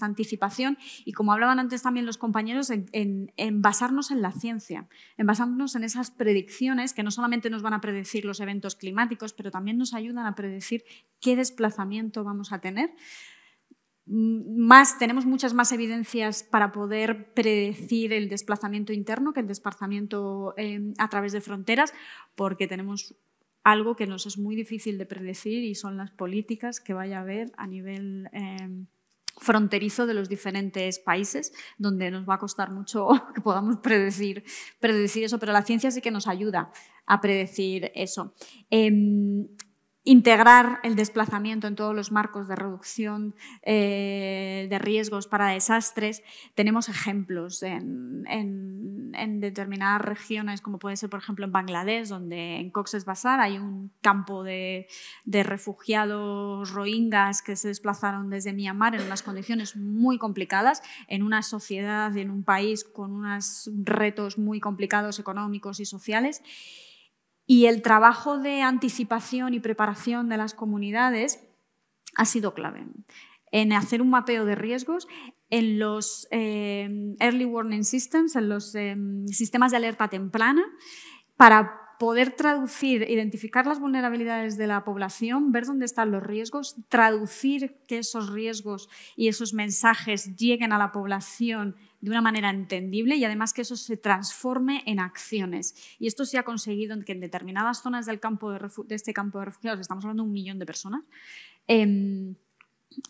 S6: anticipación y, como hablaban antes también los compañeros, en, basarnos en la ciencia, en basarnos en esas predicciones que no solamente nos van a predecir los eventos climáticos, pero también nos ayudan a predecir qué desplazamiento vamos a tener. Mm, más, tenemos muchas más evidencias para poder predecir el desplazamiento interno que el desplazamiento eh, a través de fronteras, porque tenemos algo que nos es muy difícil de predecir y son las políticas que vaya a haber a nivel em, fronterizo de los diferentes países, donde nos va a costar mucho que podamos predecir, predecir eso, pero la ciencia sí que nos ayuda a predecir eso. Em, integrar el desplazamiento en todos los marcos de reducción eh, de riesgos para desastres. Tenemos ejemplos en, determinadas regiones, como puede ser, por ejemplo, en Bangladesh, donde en Cox's Bazar hay un campo de, de refugiados rohingyas que se desplazaron desde Myanmar en unas condiciones muy complicadas, en una sociedad, en un país con unos retos muy complicados económicos y sociales. Y el trabajo de anticipación y preparación de las comunidades ha sido clave en hacer un mapeo de riesgos, en los eh, Early Warning Systems, en los eh, sistemas de alerta temprana, para poder traducir, identificar las vulnerabilidades de la población, ver dónde están los riesgos, traducir que esos riesgos y esos mensajes lleguen a la población de una manera entendible y además que eso se transforme en acciones. Y esto se ha conseguido en que en determinadas zonas del campo de, este campo de refugiados, estamos hablando de un millón de personas, em,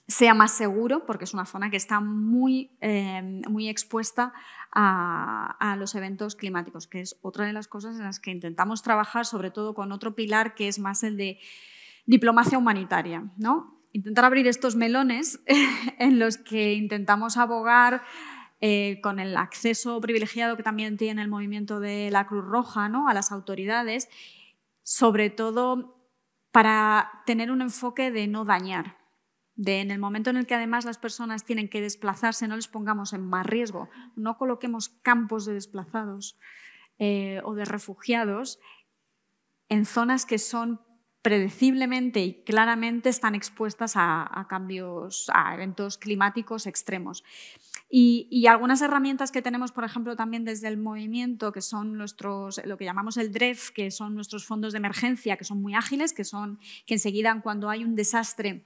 S6: sea más seguro, porque es una zona que está muy, eh, muy expuesta a, los eventos climáticos, que es otra de las cosas en las que intentamos trabajar, sobre todo con otro pilar que es más el de diplomacia humanitaria. ¿no? Intentar abrir estos melones en los que intentamos abogar eh, con el acceso privilegiado que también tiene el movimiento de la Cruz Roja a las autoridades, sobre todo para tener un enfoque de no dañar, de en el momento en el que además las personas tienen que desplazarse, no les pongamos en más riesgo, no coloquemos campos de desplazados eh, o de refugiados en zonas que son predeciblemente y claramente están expuestas a, cambios, a eventos climáticos extremos. Y, algunas herramientas que tenemos, por ejemplo, también desde el movimiento, que son nuestros, lo que llamamos el DREF, que son nuestros fondos de emergencia, que son muy ágiles, que, son, que enseguida cuando hay un desastre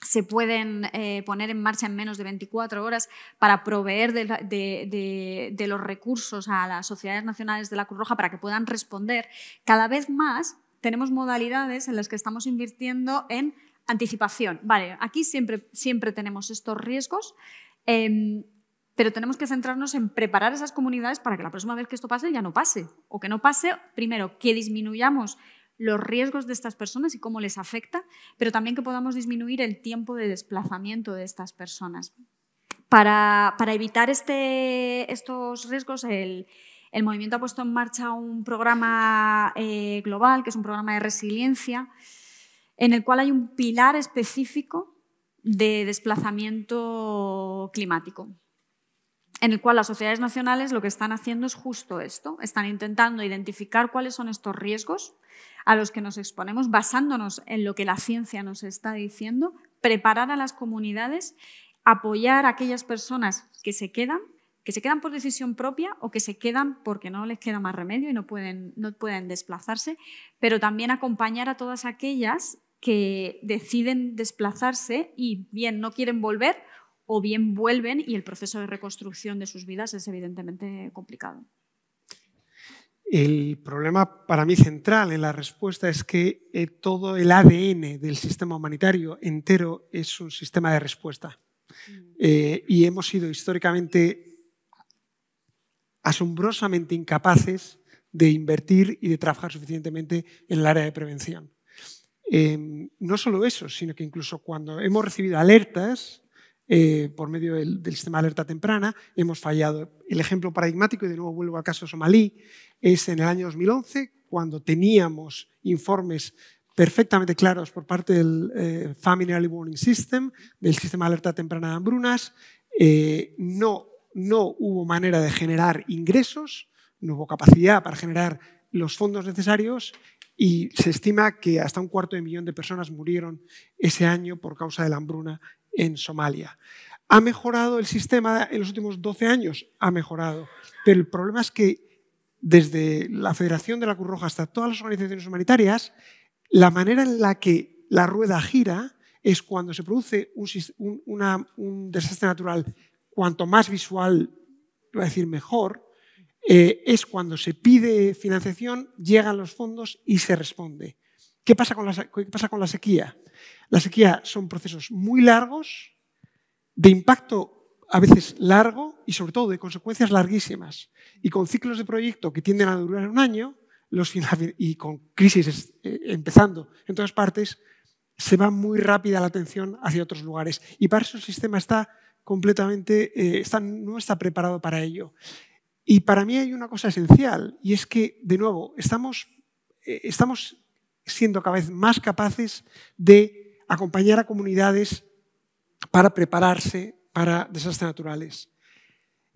S6: se pueden eh, poner en marcha en menos de 24 horas para proveer de, los recursos a las sociedades nacionales de la Cruz Roja para que puedan responder. Cada vez más tenemos modalidades en las que estamos invirtiendo en anticipación. Vale, aquí siempre, tenemos estos riesgos. Em, pero tenemos que centrarnos en preparar esas comunidades para que la próxima vez que esto pase ya no pase. O que no pase, primero, que disminuyamos los riesgos de estas personas y cómo les afecta, pero también que podamos disminuir el tiempo de desplazamiento de estas personas. Para, evitar este, estos riesgos, el, movimiento ha puesto en marcha un programa eh, global, que es un programa de resiliencia, en el cual hay un pilar específico de desplazamiento climático en el cual las sociedades nacionales lo que están haciendo es justo esto. Están intentando identificar cuáles son estos riesgos a los que nos exponemos, basándonos en lo que la ciencia nos está diciendo, preparar a las comunidades, apoyar a aquellas personas que se quedan, que se quedan por decisión propia o que se quedan porque no les queda más remedio y no pueden, no pueden desplazarse, pero también acompañar a todas aquellas que deciden desplazarse y bien no quieren volver o bien vuelven y el proceso de reconstrucción de sus vidas es evidentemente complicado.
S7: El problema para mí central en la respuesta es que eh, todo el ADN del sistema humanitario entero es un sistema de respuesta. Mm. Eh, y hemos sido históricamente asombrosamente incapaces de invertir y de trabajar suficientemente en el área de prevención. Em, no solo eso, sino que incluso cuando hemos recibido alertas eh, por medio del, sistema de alerta temprana, hemos fallado. El ejemplo paradigmático, y de nuevo vuelvo al caso somalí, es en el año 2011, cuando teníamos informes perfectamente claros por parte del eh, Family Early Warning System, del sistema de alerta temprana de hambrunas, eh, no, no hubo manera de generar ingresos, no hubo capacidad para generar los fondos necesarios y se estima que hasta un cuarto de millón de personas murieron ese año por causa de la hambruna en Somalia. ¿Ha mejorado el sistema en los últimos 12 años? Ha mejorado. Pero el problema es que desde la Federación de la Cruz Roja hasta todas las organizaciones humanitarias, la manera en la que la rueda gira es cuando se produce un, desastre natural, cuanto más visual, decir mejor, eh, es cuando se pide financiación, llegan los fondos y se responde. ¿Qué pasa, con la, ¿Qué pasa con la sequía? La sequía son procesos muy largos, de impacto a veces largo y sobre todo de consecuencias larguísimas. Y con ciclos de proyecto que tienden a durar un año los, y con crisis eh, empezando en todas partes, se va muy rápida la atención hacia otros lugares. Y para eso el sistema está completamente, eh, está, no está preparado para ello. Y para mí hay una cosa esencial, y es que, de nuevo, estamos, eh, estamos siendo cada vez más capaces de acompañar a comunidades para prepararse para desastres naturales.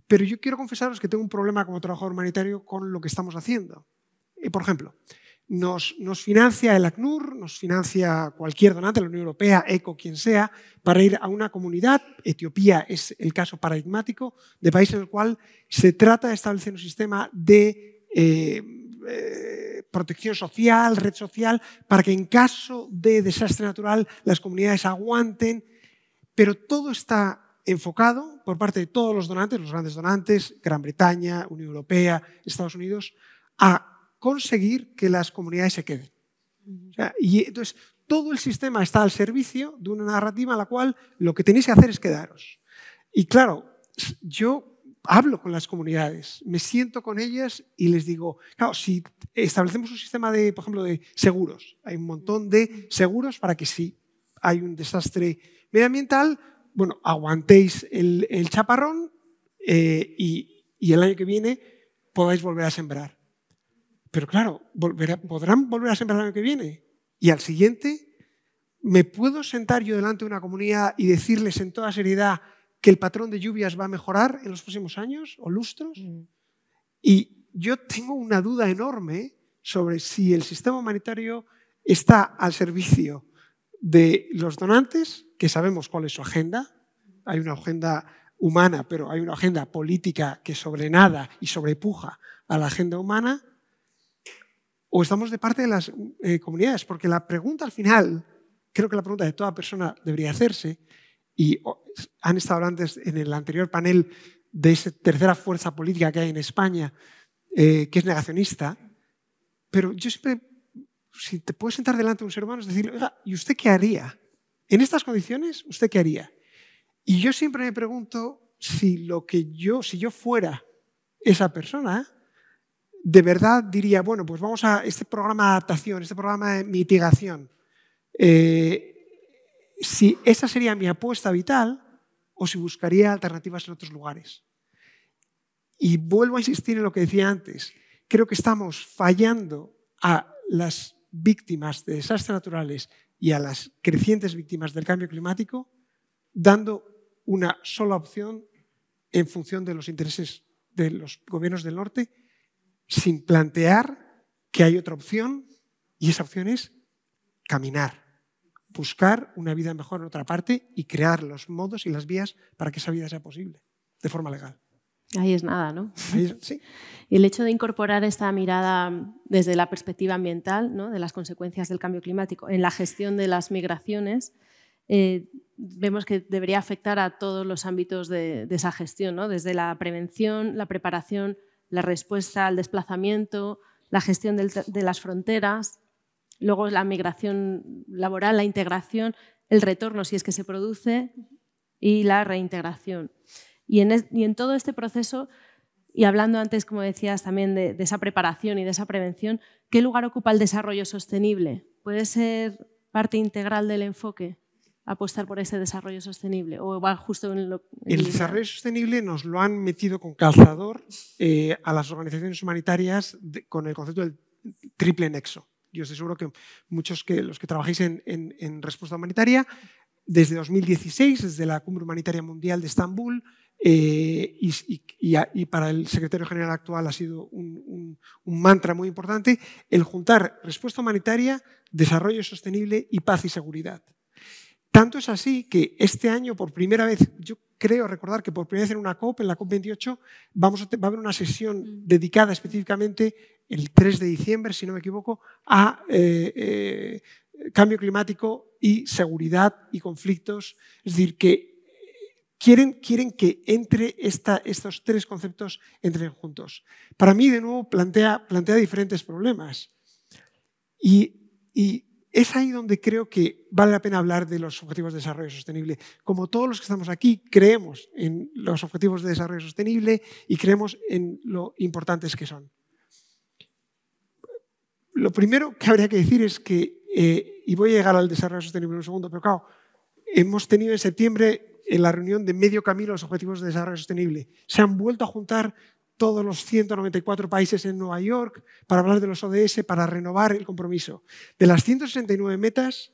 S7: Pero yo quiero confesaros que tengo un problema como trabajador humanitario con lo que estamos haciendo. Eh, por ejemplo, nos, nos, financia el ACNUR, nos financia cualquier donante, la Unión Europea, ECO, quien sea, para ir a una comunidad, Etiopía es el caso paradigmático, de país en el cual se trata de establecer un sistema de eh, eh, protección social, red social, para que en caso de desastre natural las comunidades aguanten. Pero todo está enfocado por parte de todos los donantes, los grandes donantes, Gran Bretaña, Unión Europea, Estados Unidos, a conseguir que las comunidades se queden. y entonces todo el sistema está al servicio de una narrativa a la cual lo que tenéis que hacer es quedaros. Y claro, yo hablo con las comunidades, me siento con ellas y les digo, claro, si establecemos un sistema de, por ejemplo, de seguros, hay un montón de seguros para que si hay un desastre medioambiental, bueno, aguantéis el, chaparrón eh, y, el año que viene podáis volver a sembrar. Pero claro, podrán volver a sembrar el año que viene y al siguiente, ¿me puedo sentar yo delante de una comunidad y decirles en toda seriedad, que el patrón de lluvias va a mejorar en los próximos años o lustros. Mm. Y yo tengo una duda enorme sobre si el sistema humanitario está al servicio de los donantes, que sabemos cuál es su agenda. Hay una agenda humana, pero hay una agenda política que sobrenada y sobrepuja a la agenda humana. O estamos de parte de las eh, comunidades, porque la pregunta al final, creo que la pregunta de toda persona debería hacerse, y han estado antes en el anterior panel de esa tercera fuerza política que hay en España, eh, que es negacionista. Pero yo siempre, si te puedes sentar delante de un ser humano, es decir, ¿y usted qué haría? En estas condiciones, ¿usted qué haría? Y yo siempre me pregunto si lo que yo, si yo fuera esa persona, de verdad diría, bueno, pues vamos a este programa de adaptación, este programa de mitigación. Eh, si esa sería mi apuesta vital o si buscaría alternativas en otros lugares. Y vuelvo a insistir en lo que decía antes. Creo que estamos fallando a las víctimas de desastres naturales y a las crecientes víctimas del cambio climático, dando una sola opción en función de los intereses de los gobiernos del norte, sin plantear que hay otra opción, y esa opción es caminar buscar una vida mejor en otra parte y crear los modos y las vías para que esa vida sea posible, de forma legal.
S3: Ahí es nada, ¿no? sí. el hecho de incorporar esta mirada desde la perspectiva ambiental, de las consecuencias del cambio climático, en la gestión de las migraciones, eh, vemos que debería afectar a todos los ámbitos de, esa gestión, ¿no? desde la prevención, la preparación, la respuesta al desplazamiento, la gestión de las fronteras, Luego la migración laboral, la integración, el retorno si es que se produce y la reintegración. Y en, todo este proceso, y hablando antes, como decías, también de, esa preparación y de esa prevención, ¿qué lugar ocupa el desarrollo sostenible? ¿Puede ser parte integral del enfoque? apostar por ese desarrollo sostenible? ¿O va justo en el desarrollo
S7: sostenible nos lo han metido con calzador eh, a las organizaciones humanitarias con el concepto del triple nexo yo estoy seguro que muchos que los que trabajáis en, respuesta humanitaria, desde 2016, desde la Cumbre Humanitaria Mundial de Estambul, eh, y, para el secretario general actual ha sido un, mantra muy importante, el juntar respuesta humanitaria, desarrollo sostenible y paz y seguridad. Tanto es así que este año, por primera vez, yo creo recordar que por primera vez en una COP, en la COP28, vamos va a haber una sesión mm. dedicada específicamente el 3 de diciembre, si no me equivoco, a eh, eh, cambio climático y seguridad y conflictos. Es decir, que eh, quieren, quieren que entre estos tres conceptos entren juntos. Para mí, de nuevo, plantea, diferentes problemas. y es ahí donde creo que vale la pena hablar de los objetivos de desarrollo sostenible. Como todos los que estamos aquí, creemos en los objetivos de desarrollo sostenible y creemos en lo importantes que son lo primero que habría que decir es que, eh, y voy a llegar al desarrollo sostenible en un segundo, pero claro, hemos tenido en septiembre en la reunión de medio camino los objetivos de desarrollo sostenible. Se han vuelto a juntar todos los 194 países en Nueva York para hablar de los ODS, para renovar el compromiso. De las 169 metas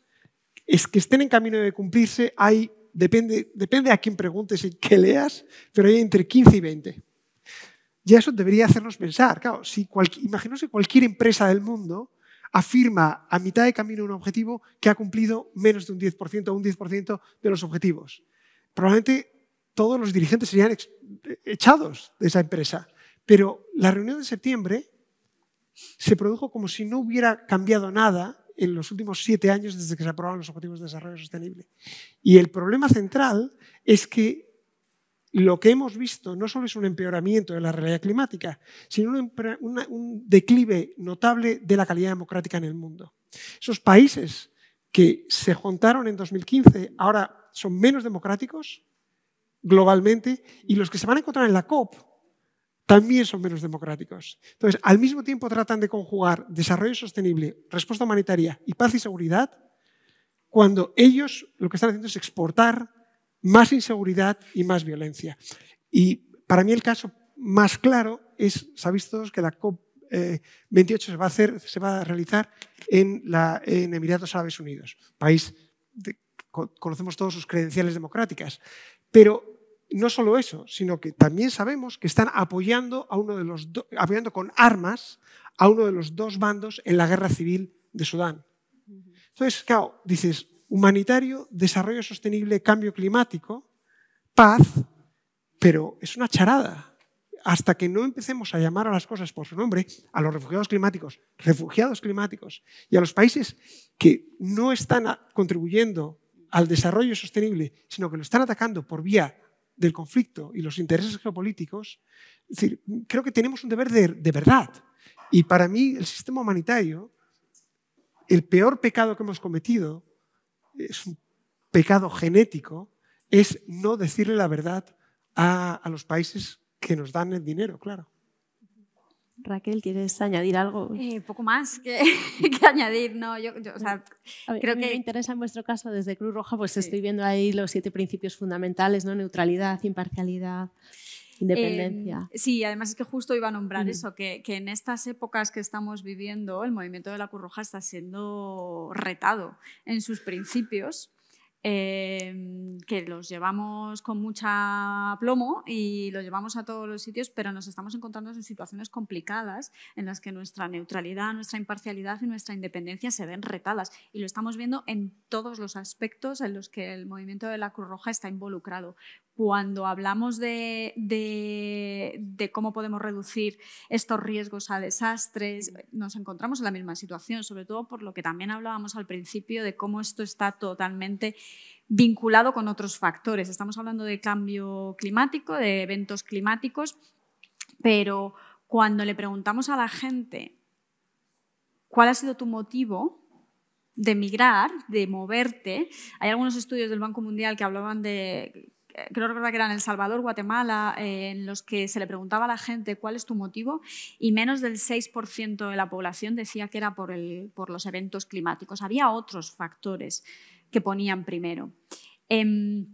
S7: es que estén en camino de cumplirse, hay, depende, depende a quién preguntes y qué leas, pero hay entre 15 y 20. Y eso debería hacernos pensar. Claro, si que cualquier empresa del mundo afirma a mitad de camino un objetivo que ha cumplido menos de un 10% o un 10% de los objetivos. Probablemente todos los dirigentes serían echados de esa empresa. Pero la reunión de septiembre se produjo como si no hubiera cambiado nada en los últimos siete años desde que se aprobaron los Objetivos de Desarrollo Sostenible. Y el problema central es que lo que hemos visto no solo es un empeoramiento de la realidad climática, sino un, declive notable de la calidad democrática en el mundo. Esos países que se juntaron en 2015 ahora son menos democráticos globalmente y los que se van a encontrar en la COP también son menos democráticos. Entonces, al mismo tiempo tratan de conjugar desarrollo sostenible, respuesta humanitaria y paz y seguridad, cuando ellos lo que están haciendo es exportar más inseguridad y más violencia. Y para mí el caso más claro es, sabéis todos que la COP28 eh, se va a, se va a realizar en, Emiratos Árabes Unidos, país conocemos todos sus credenciales democráticas. Pero no solo eso, sino que también sabemos que están apoyando, a uno de los apoyando con armas a uno de los dos bandos en la guerra civil de Sudán. Entonces, claro, dices, humanitario, desarrollo sostenible, cambio climático, paz, pero es una charada. Hasta que no empecemos a llamar a las cosas por su nombre, a los refugiados climáticos, refugiados climáticos, y a los países que no están contribuyendo al desarrollo sostenible, sino que lo están atacando por vía del conflicto y los intereses geopolíticos, creo que tenemos un deber de verdad. Y para mí el sistema humanitario, el peor pecado que hemos cometido es un pecado genético, es no decirle la verdad a, los países que nos dan el dinero, claro.
S3: Raquel, ¿quieres añadir
S7: algo?
S6: Eh, poco más que, que añadir, no, yo, creo que... Me interesa en vuestro caso,
S3: desde Cruz Roja, pues estoy viendo ahí los siete principios fundamentales, ¿no? Neutralidad, imparcialidad,
S6: Em, sí, además es que justo iba a nombrar mm. eso, que, en estas épocas que estamos viviendo, el movimiento de la Cruz Roja está siendo retado en sus principios. Em, que los llevamos con mucha plomo y los llevamos a todos los sitios, pero nos estamos encontrando en situaciones complicadas en las que nuestra neutralidad, nuestra imparcialidad y nuestra independencia se ven retadas. Y lo estamos viendo en todos los aspectos en los que el movimiento de la Cruz Roja está involucrado cuando hablamos de, cómo podemos reducir estos riesgos a desastres, nos encontramos en la misma situación, sobre todo por lo que también hablábamos al principio de cómo esto está totalmente vinculado con otros factores. Estamos hablando de cambio climático, de eventos climáticos, pero cuando le preguntamos a la gente cuál ha sido tu motivo de migrar, de moverte. Hay algunos estudios del Banco Mundial que hablaban de creo recordar que era en El Salvador, Guatemala, eh, en los que se le preguntaba a la gente cuál es tu motivo y menos del 6% de la población decía que era por, los eventos climáticos. Había otros factores que ponían primero. Em,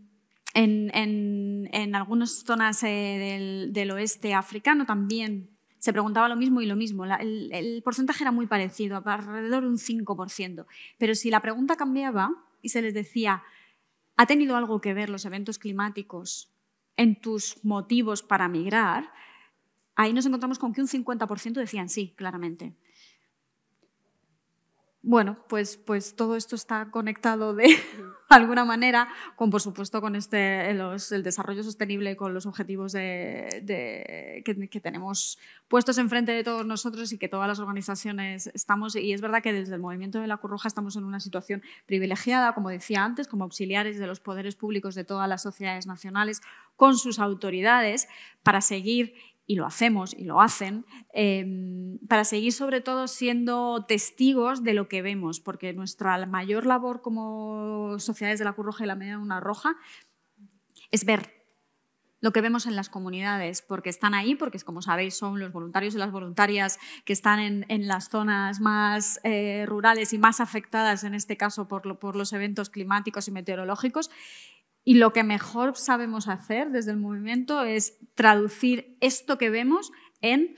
S6: en, algunas zonas eh, del, oeste africano también se preguntaba lo mismo y lo mismo. el, el porcentaje era muy parecido, alrededor de un 5%. Pero si la pregunta cambiaba y se les decía, ¿Ha tenido algo que ver los eventos climáticos en tus motivos para migrar? Ahí nos encontramos con que un 50% decían sí, claramente bueno, pues, pues todo esto está conectado de alguna manera con, por supuesto, con este, el desarrollo sostenible, con los objetivos que, que, tenemos puestos enfrente de todos nosotros y que todas las organizaciones estamos. Y es verdad que desde el movimiento de la Curroja estamos en una situación privilegiada, como decía antes, como auxiliares de los poderes públicos de todas las sociedades nacionales, con sus autoridades, para seguir y lo hacemos y lo hacen, em, para seguir sobre todo siendo testigos de lo que vemos, porque nuestra mayor labor como sociedades de la Cruz Roja y la Media Roja es ver lo que vemos en las comunidades, porque están ahí, porque como sabéis son los voluntarios y las voluntarias que están en, las zonas más eh, rurales y más afectadas en este caso por los eventos climáticos y meteorológicos y lo que mejor sabemos hacer desde el movimiento es traducir esto que vemos en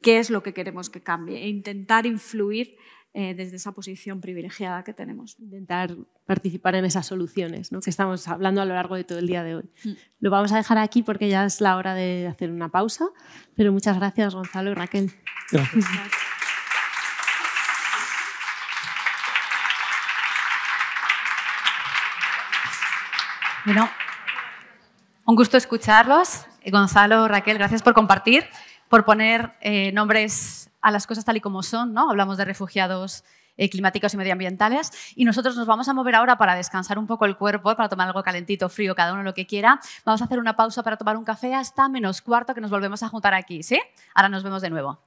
S6: qué es lo que queremos que cambie e intentar influir eh, desde esa posición privilegiada que tenemos. Intentar
S3: participar en esas soluciones que estamos hablando a lo largo de todo el día de hoy. Mm. Lo vamos a dejar aquí porque ya es la hora de hacer una pausa, pero muchas gracias Gonzalo y Raquel.
S1: Bueno, un gusto escucharlos. Eh, Gonzalo, Raquel, gracias por compartir, por poner eh, nombres a las cosas tal y como son, ¿no? Hablamos de refugiados eh, climáticos y medioambientales. Y nosotros nos vamos a mover ahora para descansar un poco el cuerpo, para tomar algo calentito, frío, cada uno lo que quiera. Vamos a hacer una pausa para tomar un café hasta menos cuarto que nos volvemos a juntar aquí, ¿sí? Ahora nos vemos de nuevo.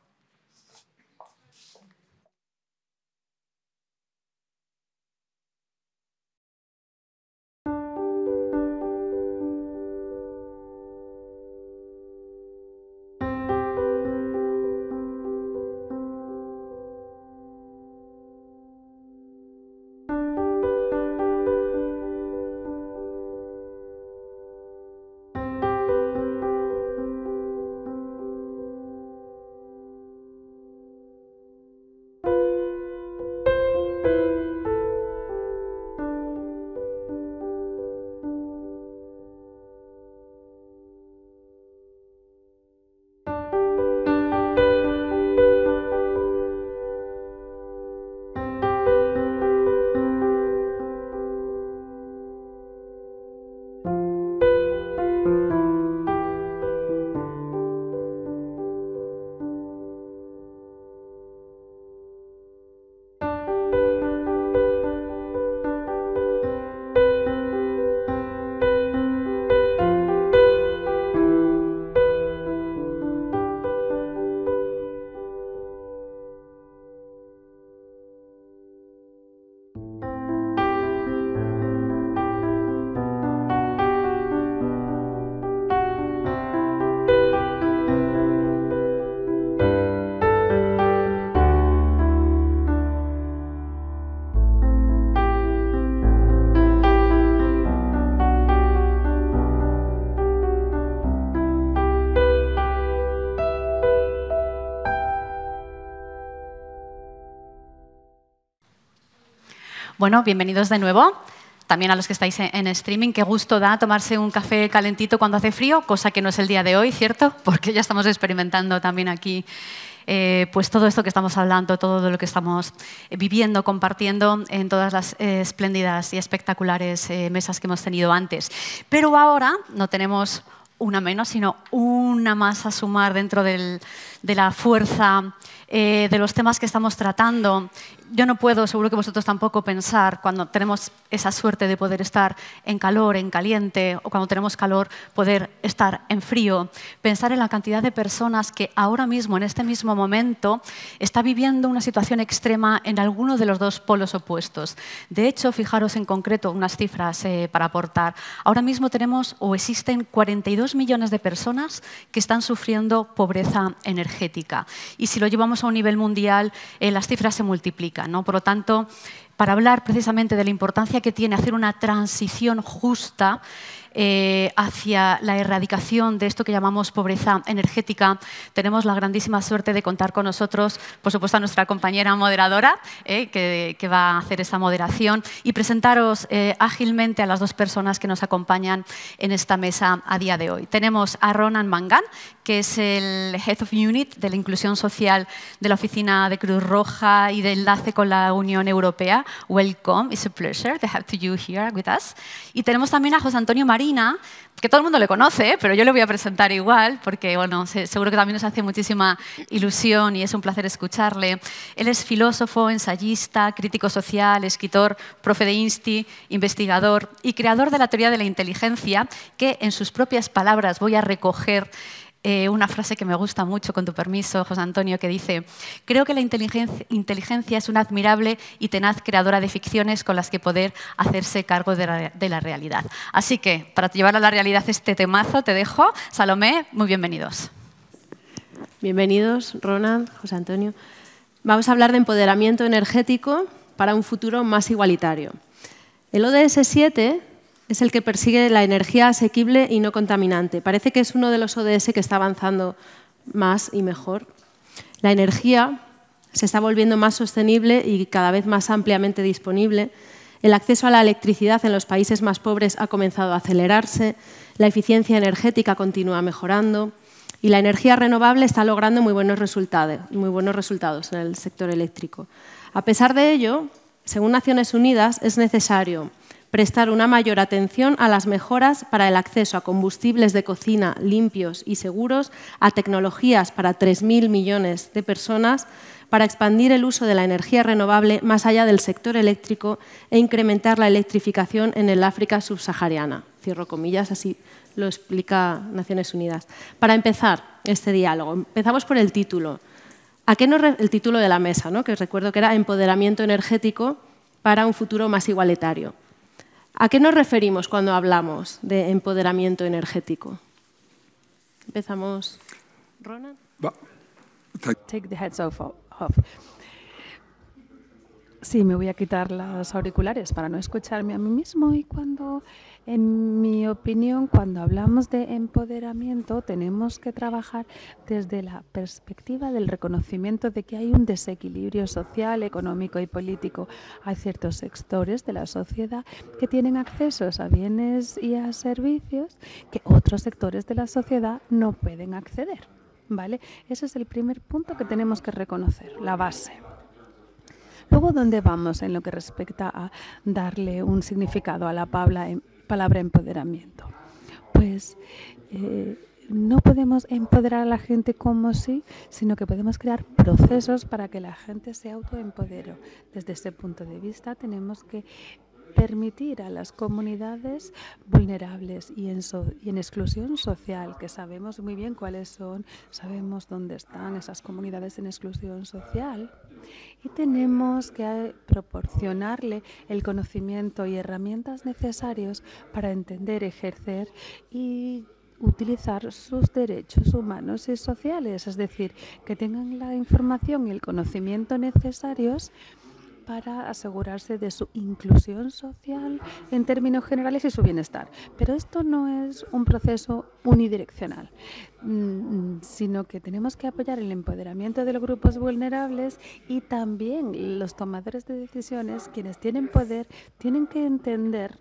S1: Bueno, bienvenidos de nuevo. También a los que estáis en streaming, qué gusto da tomarse un café calentito cuando hace frío, cosa que no es el día de hoy, ¿cierto? Porque ya estamos experimentando también aquí eh, pues todo esto que estamos hablando, todo lo que estamos eh, viviendo, compartiendo en todas las eh, espléndidas y espectaculares mesas que hemos tenido antes. Pero ahora no tenemos una menos, sino una más a sumar dentro del, de la fuerza, eh, de los temas que estamos tratando. Yo no puedo, seguro que vosotros tampoco, pensar cuando tenemos esa suerte de poder estar en calor, en caliente, o cuando tenemos calor, poder estar en frío. Pensar en la cantidad de personas que ahora mismo, en este mismo momento, está viviendo una situación extrema en alguno de los dos polos opuestos. De hecho, fijaros en concreto unas cifras eh, para aportar. Ahora mismo tenemos o existen 42 millones de personas que están sufriendo pobreza energética y si lo llevamos a un nivel mundial, eh, las cifras se multiplican. ¿no? Por lo tanto, para hablar precisamente de la importancia que tiene hacer una transición justa, eh, hacia la erradicación de esto que llamamos pobreza energética, tenemos la grandísima suerte de contar con nosotros, por supuesto, a nuestra compañera moderadora, eh, que, va a hacer esta moderación, y presentaros eh, ágilmente a las dos personas que nos acompañan en esta mesa a día de hoy. Tenemos a Ronan Mangan, que es el Head of Unit de la Inclusión Social de la Oficina de Cruz Roja y de Enlace con la Unión Europea. Welcome, it's a pleasure to have you here with us. Y tenemos también a José Antonio María, que todo el mundo le conoce, pero yo le voy a presentar igual, porque bueno, seguro que también nos hace muchísima ilusión y es un placer escucharle. Él es filósofo, ensayista, crítico social, escritor, profe de INSTI, investigador y creador de la teoría de la inteligencia, que en sus propias palabras voy a recoger eh, una frase que me gusta mucho, con tu permiso, José Antonio, que dice, creo que la inteligencia, es una admirable y tenaz creadora de ficciones con las que poder hacerse cargo de la, realidad. Así que, para llevar a la realidad este temazo, te dejo. Salomé, muy bienvenidos.
S3: Bienvenidos, Ronald, José Antonio. Vamos a hablar de empoderamiento energético para un futuro más igualitario. El ODS 7 es el que persigue la energía asequible y no contaminante. Parece que es uno de los ODS que está avanzando más y mejor. La energía se está volviendo más sostenible y cada vez más ampliamente disponible. El acceso a la electricidad en los países más pobres ha comenzado a acelerarse. La eficiencia energética continúa mejorando. Y la energía renovable está logrando muy buenos resultados, muy buenos resultados en el sector eléctrico. A pesar de ello, según Naciones Unidas, es necesario prestar una mayor atención a las mejoras para el acceso a combustibles de cocina limpios y seguros, a tecnologías para 3.000 millones de personas, para expandir el uso de la energía renovable más allá del sector eléctrico e incrementar la electrificación en el África subsahariana. Cierro comillas, así lo explica Naciones Unidas. Para empezar este diálogo, empezamos por el título. ¿A qué nos el título de la mesa, ¿no? que recuerdo que era Empoderamiento energético para un futuro más igualitario? ¿A qué nos referimos cuando hablamos de empoderamiento energético?
S8: Empezamos, Ronan. Take the heads off. Sí, me voy a quitar los auriculares para no escucharme a mí mismo y cuando en mi opinión, cuando hablamos de empoderamiento, tenemos que trabajar desde la perspectiva del reconocimiento de que hay un desequilibrio social, económico y político. Hay ciertos sectores de la sociedad que tienen accesos a bienes y a servicios que otros sectores de la sociedad no pueden acceder. ¿Vale? Ese es el primer punto que tenemos que reconocer, la base. Luego, ¿dónde vamos en lo que respecta a darle un significado a la palabra palabra empoderamiento. Pues eh, no podemos empoderar a la gente como sí, sino que podemos crear procesos para que la gente se autoempodere. Desde ese punto de vista tenemos que permitir a las comunidades vulnerables y en, en exclusión social, que sabemos muy bien cuáles son, sabemos dónde están esas comunidades en exclusión social, y tenemos que proporcionarle el conocimiento y herramientas necesarios para entender, ejercer y utilizar sus derechos humanos y sociales, es decir, que tengan la información y el conocimiento necesarios para asegurarse de su inclusión social en términos generales y su bienestar. Pero esto no es un proceso unidireccional, mm, sino que tenemos que apoyar el empoderamiento de los grupos vulnerables y también los tomadores de decisiones, quienes tienen poder, tienen que entender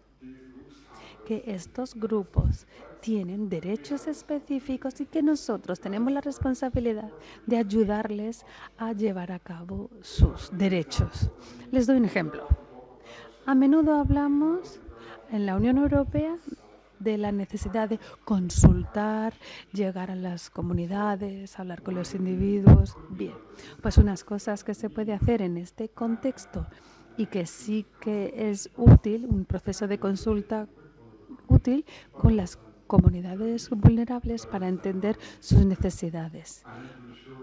S8: que estos grupos tienen derechos específicos y que nosotros tenemos la responsabilidad de ayudarles a llevar a cabo sus derechos. Les doy un ejemplo. A menudo hablamos en la Unión Europea de la necesidad de consultar, llegar a las comunidades, hablar con los individuos. Bien, pues unas cosas que se puede hacer en este contexto y que sí que es útil, un proceso de consulta útil con las comunidades vulnerables para entender sus necesidades,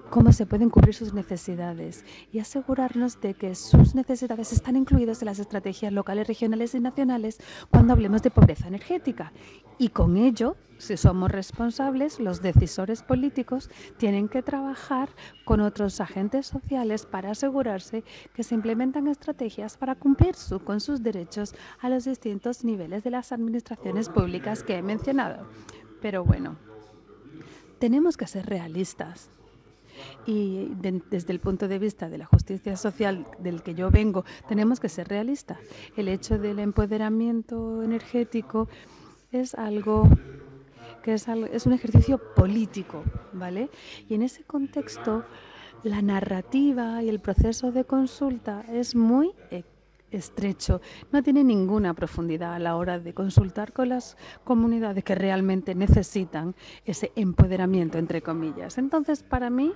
S8: cómo se pueden cubrir sus necesidades y asegurarnos de que sus necesidades están incluidas en las estrategias locales, regionales y nacionales cuando hablemos de pobreza energética. Y con ello si somos responsables, los decisores políticos tienen que trabajar con otros agentes sociales para asegurarse que se implementan estrategias para cumplir con sus derechos a los distintos niveles de las administraciones públicas que he mencionado. Pero bueno, tenemos que ser realistas. Y desde el punto de vista de la justicia social del que yo vengo, tenemos que ser realistas. El hecho del empoderamiento energético es algo que es, es un ejercicio político, ¿vale? Y en ese contexto, la narrativa y el proceso de consulta es muy e, estrecho, no tiene ninguna profundidad a la hora de consultar con las comunidades que realmente necesitan ese empoderamiento, entre comillas. Entonces, para mí,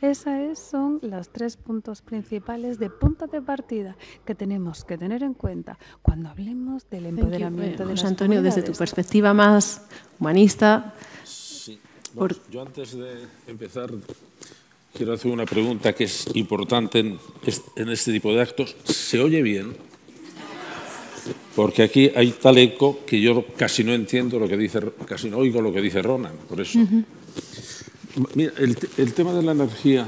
S8: esas son las tres puntos principales de punta de partida que tenemos que tener en cuenta cuando hablemos del
S3: empoderamiento de las Antonio, desde tu perspectiva más humanista.
S9: Yo antes de empezar quiero hacer una pregunta que es importante en este tipo de actos. ¿Se oye bien? Porque aquí hay tal eco que yo casi no entiendo lo que dice, casi no oigo lo que dice Ronan, por eso el, tema de la energía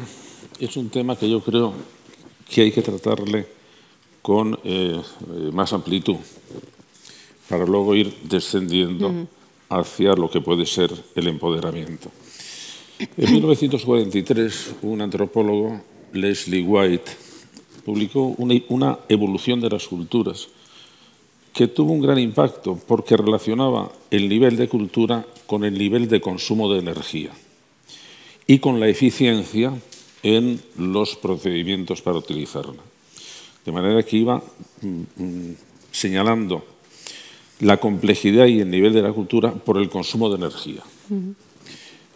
S9: es un tema que yo creo que hay que tratarle con eh, más amplitud para luego ir descendiendo hacia lo que puede ser el empoderamiento. En 1943, un antropólogo, Leslie White, publicó una evolución de las culturas que tuvo un gran impacto porque relacionaba el nivel de cultura con el nivel de consumo de energía y con la eficiencia en los procedimientos para utilizarla. De manera que iba mm, mm, señalando la complejidad y el nivel de la cultura por el consumo de energía.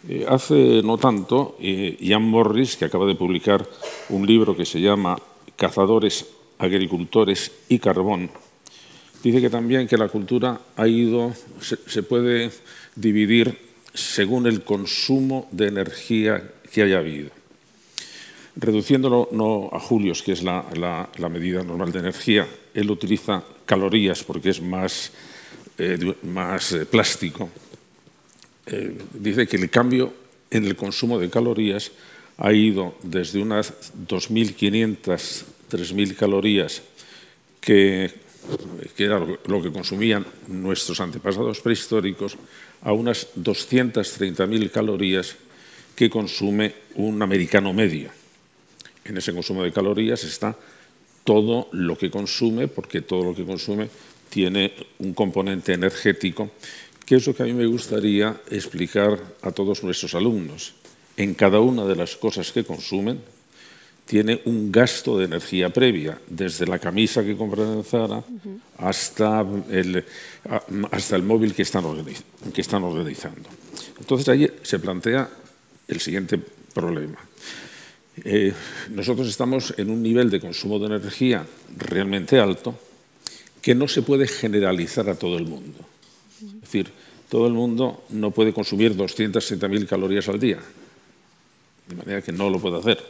S9: Eh, hace no tanto, Jan eh, Morris, que acaba de publicar un libro que se llama Cazadores, Agricultores y Carbón, dice que también que la cultura ha ido, se puede dividir según el consumo de energía que haya habido. Reduciéndolo no a julios, que es la, medida normal de energía, él utiliza calorías porque es más, eh, eh, plástico. Eh, dice que el cambio en el consumo de calorías ha ido desde unas 2.500, 3.000 calorías que eh, que era lo que consumían nuestros antepasados prehistóricos, a unas 230.000 calorías que consume un americano medio. En ese consumo de calorías está todo lo que consume, porque todo lo que consume tiene un componente energético, que es lo que a mí me gustaría explicar a todos nuestros alumnos. En cada una de las cosas que consumen, tiene un gasto de energía previa, desde la camisa que compran en Zara hasta el, móvil que están, organizando. Entonces ahí se plantea el siguiente problema. Eh, nosotros estamos en un nivel de consumo de energía realmente alto que no se puede generalizar a todo el mundo. Es decir, todo el mundo no puede consumir 260.000 calorías al día, de manera que no lo puede hacer.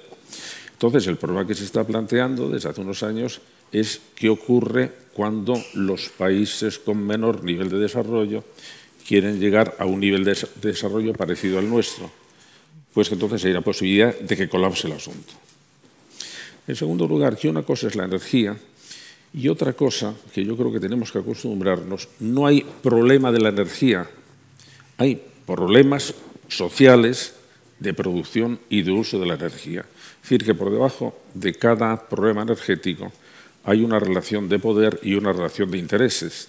S9: Entonces, el problema que se está planteando desde hace unos años es qué ocurre cuando los países con menor nivel de desarrollo quieren llegar a un nivel de desarrollo parecido al nuestro. Pues entonces hay la posibilidad de que colapse el asunto. En segundo lugar, que una cosa es la energía y otra cosa que yo creo que tenemos que acostumbrarnos, no hay problema de la energía, hay problemas sociales de producción y de uso de la energía. Es decir, que por debajo de cada problema energético hay una relación de poder y una relación de intereses.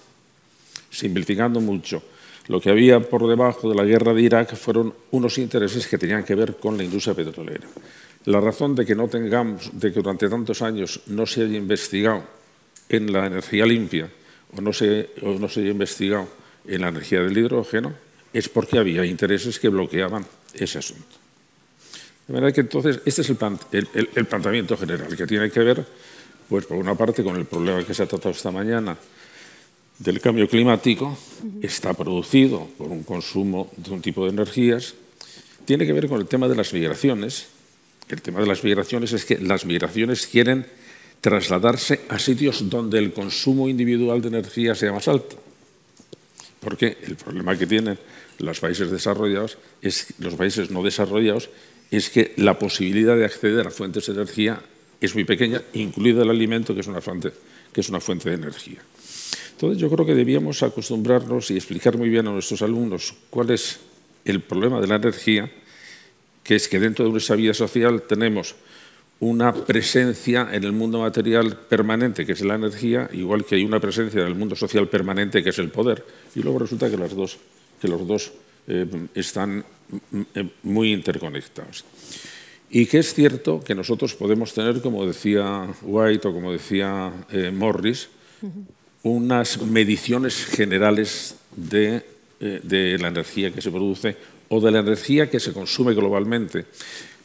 S9: Simplificando mucho, lo que había por debajo de la guerra de Irak fueron unos intereses que tenían que ver con la industria petrolera. La razón de que no tengamos, de que durante tantos años no se haya investigado en la energía limpia o no se, o no se haya investigado en la energía del hidrógeno es porque había intereses que bloqueaban ese asunto. De manera que entonces este es el, el, planteamiento general que tiene que ver, pues por una parte, con el problema que se ha tratado esta mañana del cambio climático, está producido por un consumo de un tipo de energías, tiene que ver con el tema de las migraciones. El tema de las migraciones es que las migraciones quieren trasladarse a sitios donde el consumo individual de energía sea más alto. Porque el problema que tienen los países desarrollados es los países no desarrollados es que la posibilidad de acceder a fuentes de energía es muy pequeña, incluido el alimento, que es una fuente, de energía. Entonces yo creo que debíamos acostumbrarnos y explicar muy bien a nuestros alumnos cuál es el problema de la energía, que es que dentro de nuestra vida social tenemos una presencia en el mundo material permanente, que es la energía, igual que hay una presencia en el mundo social permanente, que es el poder. Y luego resulta que, las que los dos eh, están mm, eh, muy interconectados. Y que es cierto que nosotros podemos tener, como decía White o como decía eh, Morris, unas mediciones generales de, de la energía que se produce o de la energía que se consume globalmente,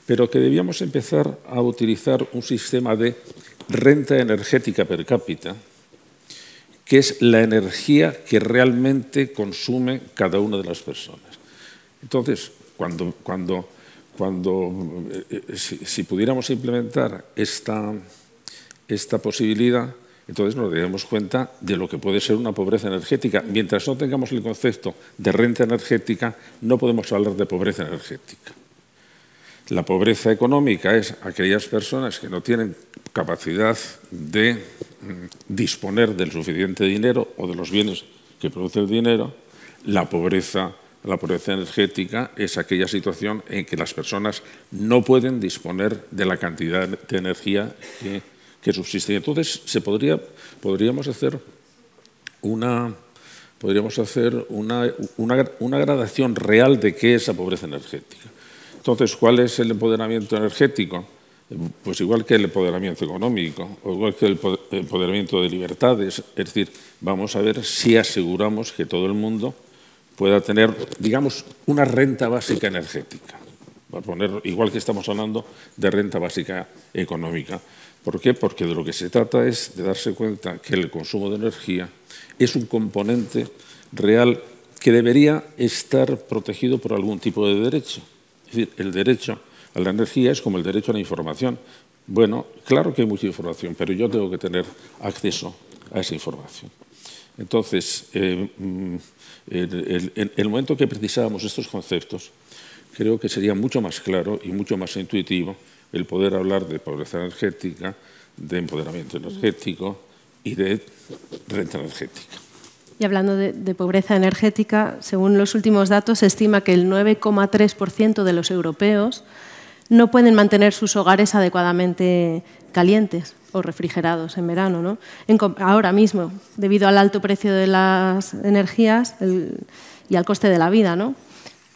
S9: pero que debíamos empezar a utilizar un sistema de renta energética per cápita, que es la energía que realmente consume cada una de las personas. Entonces, eh, eh, si, pudiéramos implementar esta, esta posibilidad, entonces nos daremos cuenta de lo que puede ser una pobreza energética. Mientras no tengamos el concepto de renta energética, no podemos hablar de pobreza energética. La pobreza económica es aquellas personas que no tienen capacidad de mm, disponer del suficiente dinero o de los bienes que produce el dinero. La pobreza la pobreza energética es aquella situación en que las personas no pueden disponer de la cantidad de energía que, subsiste. Entonces, podríamos hacer una, podríamos hacer una, una, gradación real de qué es la pobreza energética. Entonces, ¿cuál es el empoderamiento energético? Pues igual que el empoderamiento económico, o igual que el empoderamiento de libertades. Es decir, vamos a ver si aseguramos que todo el mundo pueda tener, digamos, una renta básica energética. poner, igual que estamos hablando de renta básica económica. ¿Por qué? Porque de lo que se trata es de darse cuenta que el consumo de energía es un componente real que debería estar protegido por algún tipo de derecho. Es decir, el derecho a la energía es como el derecho a la información. Bueno, claro que hay mucha información, pero yo tengo que tener acceso a esa información. Entonces, eh, mm, el, el, momento que precisábamos estos conceptos, creo que sería mucho más claro y mucho más intuitivo el poder hablar de pobreza energética, de empoderamiento energético y de renta energética.
S3: Y hablando de, de pobreza energética, según los últimos datos, se estima que el 9,3% de los europeos no pueden mantener sus hogares adecuadamente calientes o refrigerados en verano. ¿no? ahora mismo, debido al alto precio de las energías y al coste de la vida, ¿no?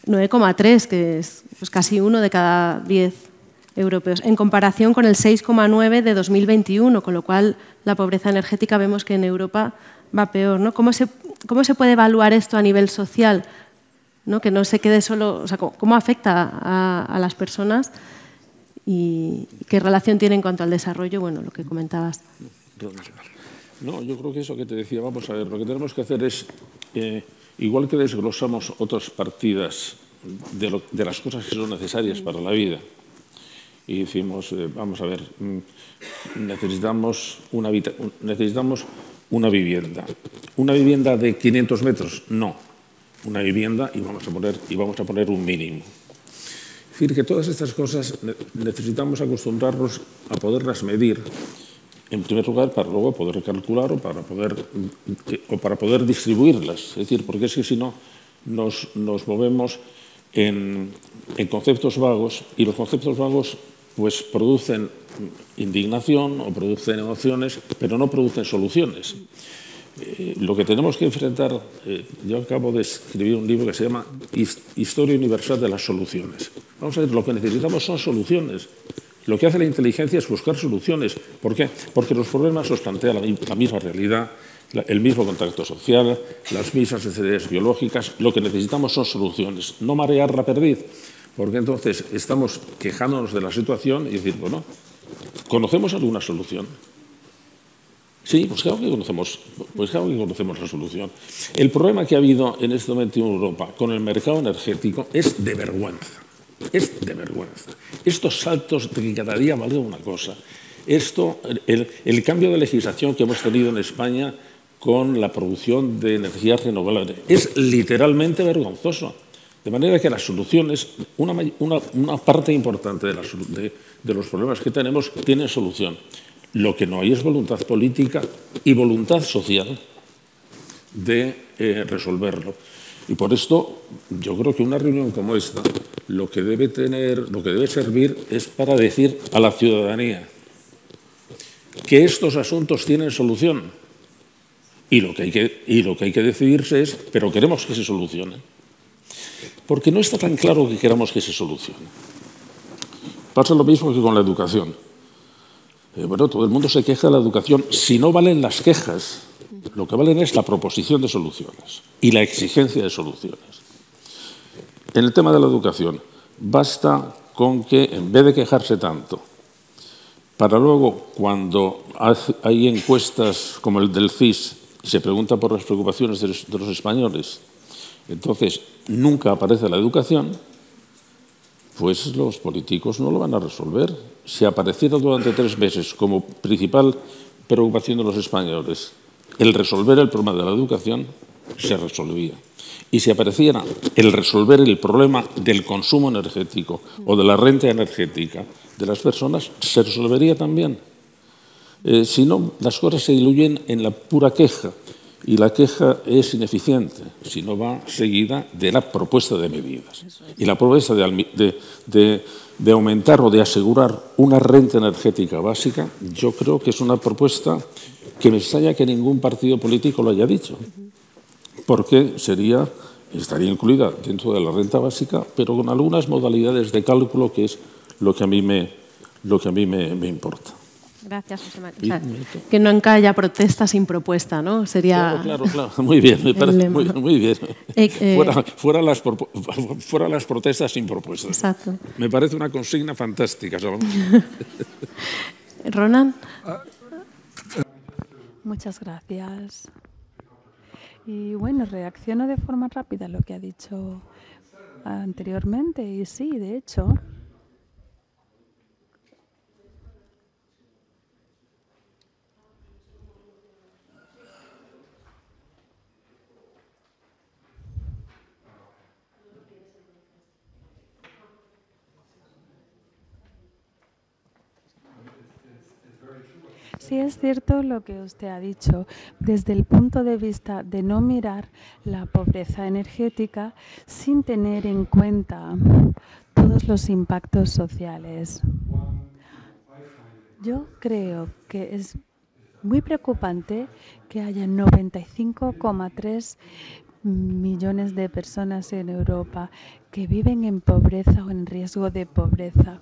S3: 9,3, que es pues, casi uno de cada 10 europeos, en comparación con el 6,9 de 2021, con lo cual la pobreza energética vemos que en Europa va peor. ¿no? ¿Cómo se puede evaluar esto a nivel social? que no se quede solo, o sea, cómo, afecta a, las personas y qué relación tiene en cuanto al desarrollo, bueno, lo que comentabas.
S9: No, yo creo que eso que te decía, vamos a ver, lo que tenemos que hacer es, eh, igual que desglosamos otras partidas de, las cosas que son necesarias para la vida, y decimos, eh, vamos a ver, mm, necesitamos necesitamos una vivienda. ¿Una vivienda de 500 metros? No una vivienda y vamos a poner, y vamos a poner un mínimo. Es decir, que todas estas cosas necesitamos acostumbrarnos a poderlas medir, en primer lugar, para luego poder calcular o para poder, o para poder distribuirlas. Es decir, porque es que si no nos, movemos en, en conceptos vagos y los conceptos vagos pues producen indignación o producen emociones, pero no producen soluciones. Eh, lo que tenemos que enfrentar, eh, yo acabo de escribir un libro que se llama Historia Universal de las Soluciones. Vamos a ver, lo que necesitamos son soluciones. Lo que hace la inteligencia es buscar soluciones. ¿Por qué? Porque los problemas los plantea la, misma realidad, el mismo contacto social, las mismas necesidades biológicas. Lo que necesitamos son soluciones, no marear la perdiz. Porque entonces estamos quejándonos de la situación y decir, bueno, conocemos alguna solución. Sí, pues, pues claro que conocemos, la solución. El problema que ha habido en este momento en Europa con el mercado energético es de vergüenza. Es de vergüenza. Estos saltos de que cada día vale una cosa. Esto, el, cambio de legislación que hemos tenido en España con la producción de energías renovables es literalmente vergonzoso. De manera que la solución es una, parte importante de, de los problemas que tenemos, tienen solución. Lo que no hay es voluntad política y voluntad social de eh, resolverlo. Y por esto yo creo que una reunión como esta lo que debe tener, lo que debe servir es para decir a la ciudadanía que estos asuntos tienen solución. Y lo que hay que, y lo que, hay que decidirse es, pero queremos que se solucione. Porque no está tan claro que queramos que se solucione. Pasa lo mismo que con la educación. Eh, bueno, todo el mundo se queja de la educación. Si no valen las quejas, lo que valen es la proposición de soluciones y la exigencia de soluciones. En el tema de la educación, basta con que, en vez de quejarse tanto, para luego, cuando hay encuestas como el del CIS, se pregunta por las preocupaciones de los españoles, entonces nunca aparece la educación, pues los políticos no lo van a resolver si apareciera durante tres meses como principal preocupación de los españoles el resolver el problema de la educación, se resolvía. Y si apareciera el resolver el problema del consumo energético o de la renta energética de las personas, se resolvería también. Eh, si no, las cosas se diluyen en la pura queja y la queja es ineficiente si no va seguida de la propuesta de medidas. Y la propuesta de de aumentar o de asegurar una renta energética básica, yo creo que es una propuesta que me extraña que ningún partido político lo haya dicho, porque sería, estaría incluida dentro de la renta básica, pero con algunas modalidades de cálculo que es lo que a mí me, lo que a mí me importa.
S3: Gracias, José María. que no encalla protesta sin propuesta, ¿no? Sería... Claro, claro,
S9: Muy bien, me parece muy, bien. Eh, eh, fuera, las fuera, las protestas sin propuestas. Exacto. Me parece una consigna fantástica.
S3: Ronan.
S8: Ah. Muchas gracias. Y bueno, reacciono de forma rápida a lo que ha dicho anteriormente y sí, de hecho, sí es cierto lo que usted ha dicho. Desde el punto de vista de no mirar la pobreza energética sin tener en cuenta todos los impactos sociales. Yo creo que es muy preocupante que haya 95,3 millones de personas en Europa que viven en pobreza o en riesgo de pobreza.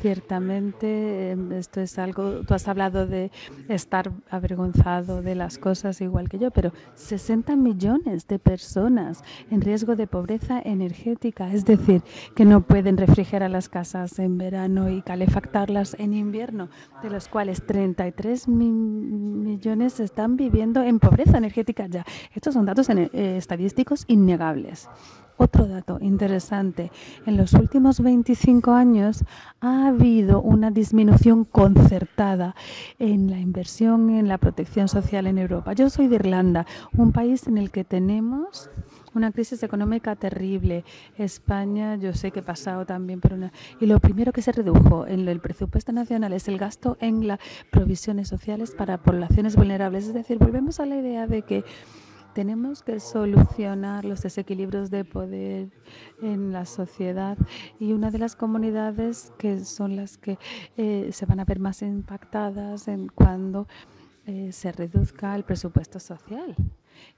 S8: Ciertamente, em, esto es algo, tú has hablado de estar avergonzado de las cosas igual que yo, pero 60 millones de personas en riesgo de pobreza energética, es decir, que no pueden refrigerar las casas en verano y calefactarlas en invierno, de los cuales 33 millones están viviendo en pobreza energética ya. Estos son datos eh, estadísticos innegables. Otro dato interesante, en los últimos 25 años ha habido una disminución concertada en la inversión en la protección social en Europa. Yo soy de Irlanda, un país en el que tenemos una crisis económica terrible. España, yo sé que ha pasado también por una... Y lo primero que se redujo en el presupuesto nacional es el gasto en las provisiones sociales para poblaciones vulnerables. Es decir, volvemos a la idea de que tenemos que solucionar los desequilibrios de poder en la sociedad y una de las comunidades que son las que eh, se van a ver más impactadas en cuando eh, se reduzca el presupuesto social.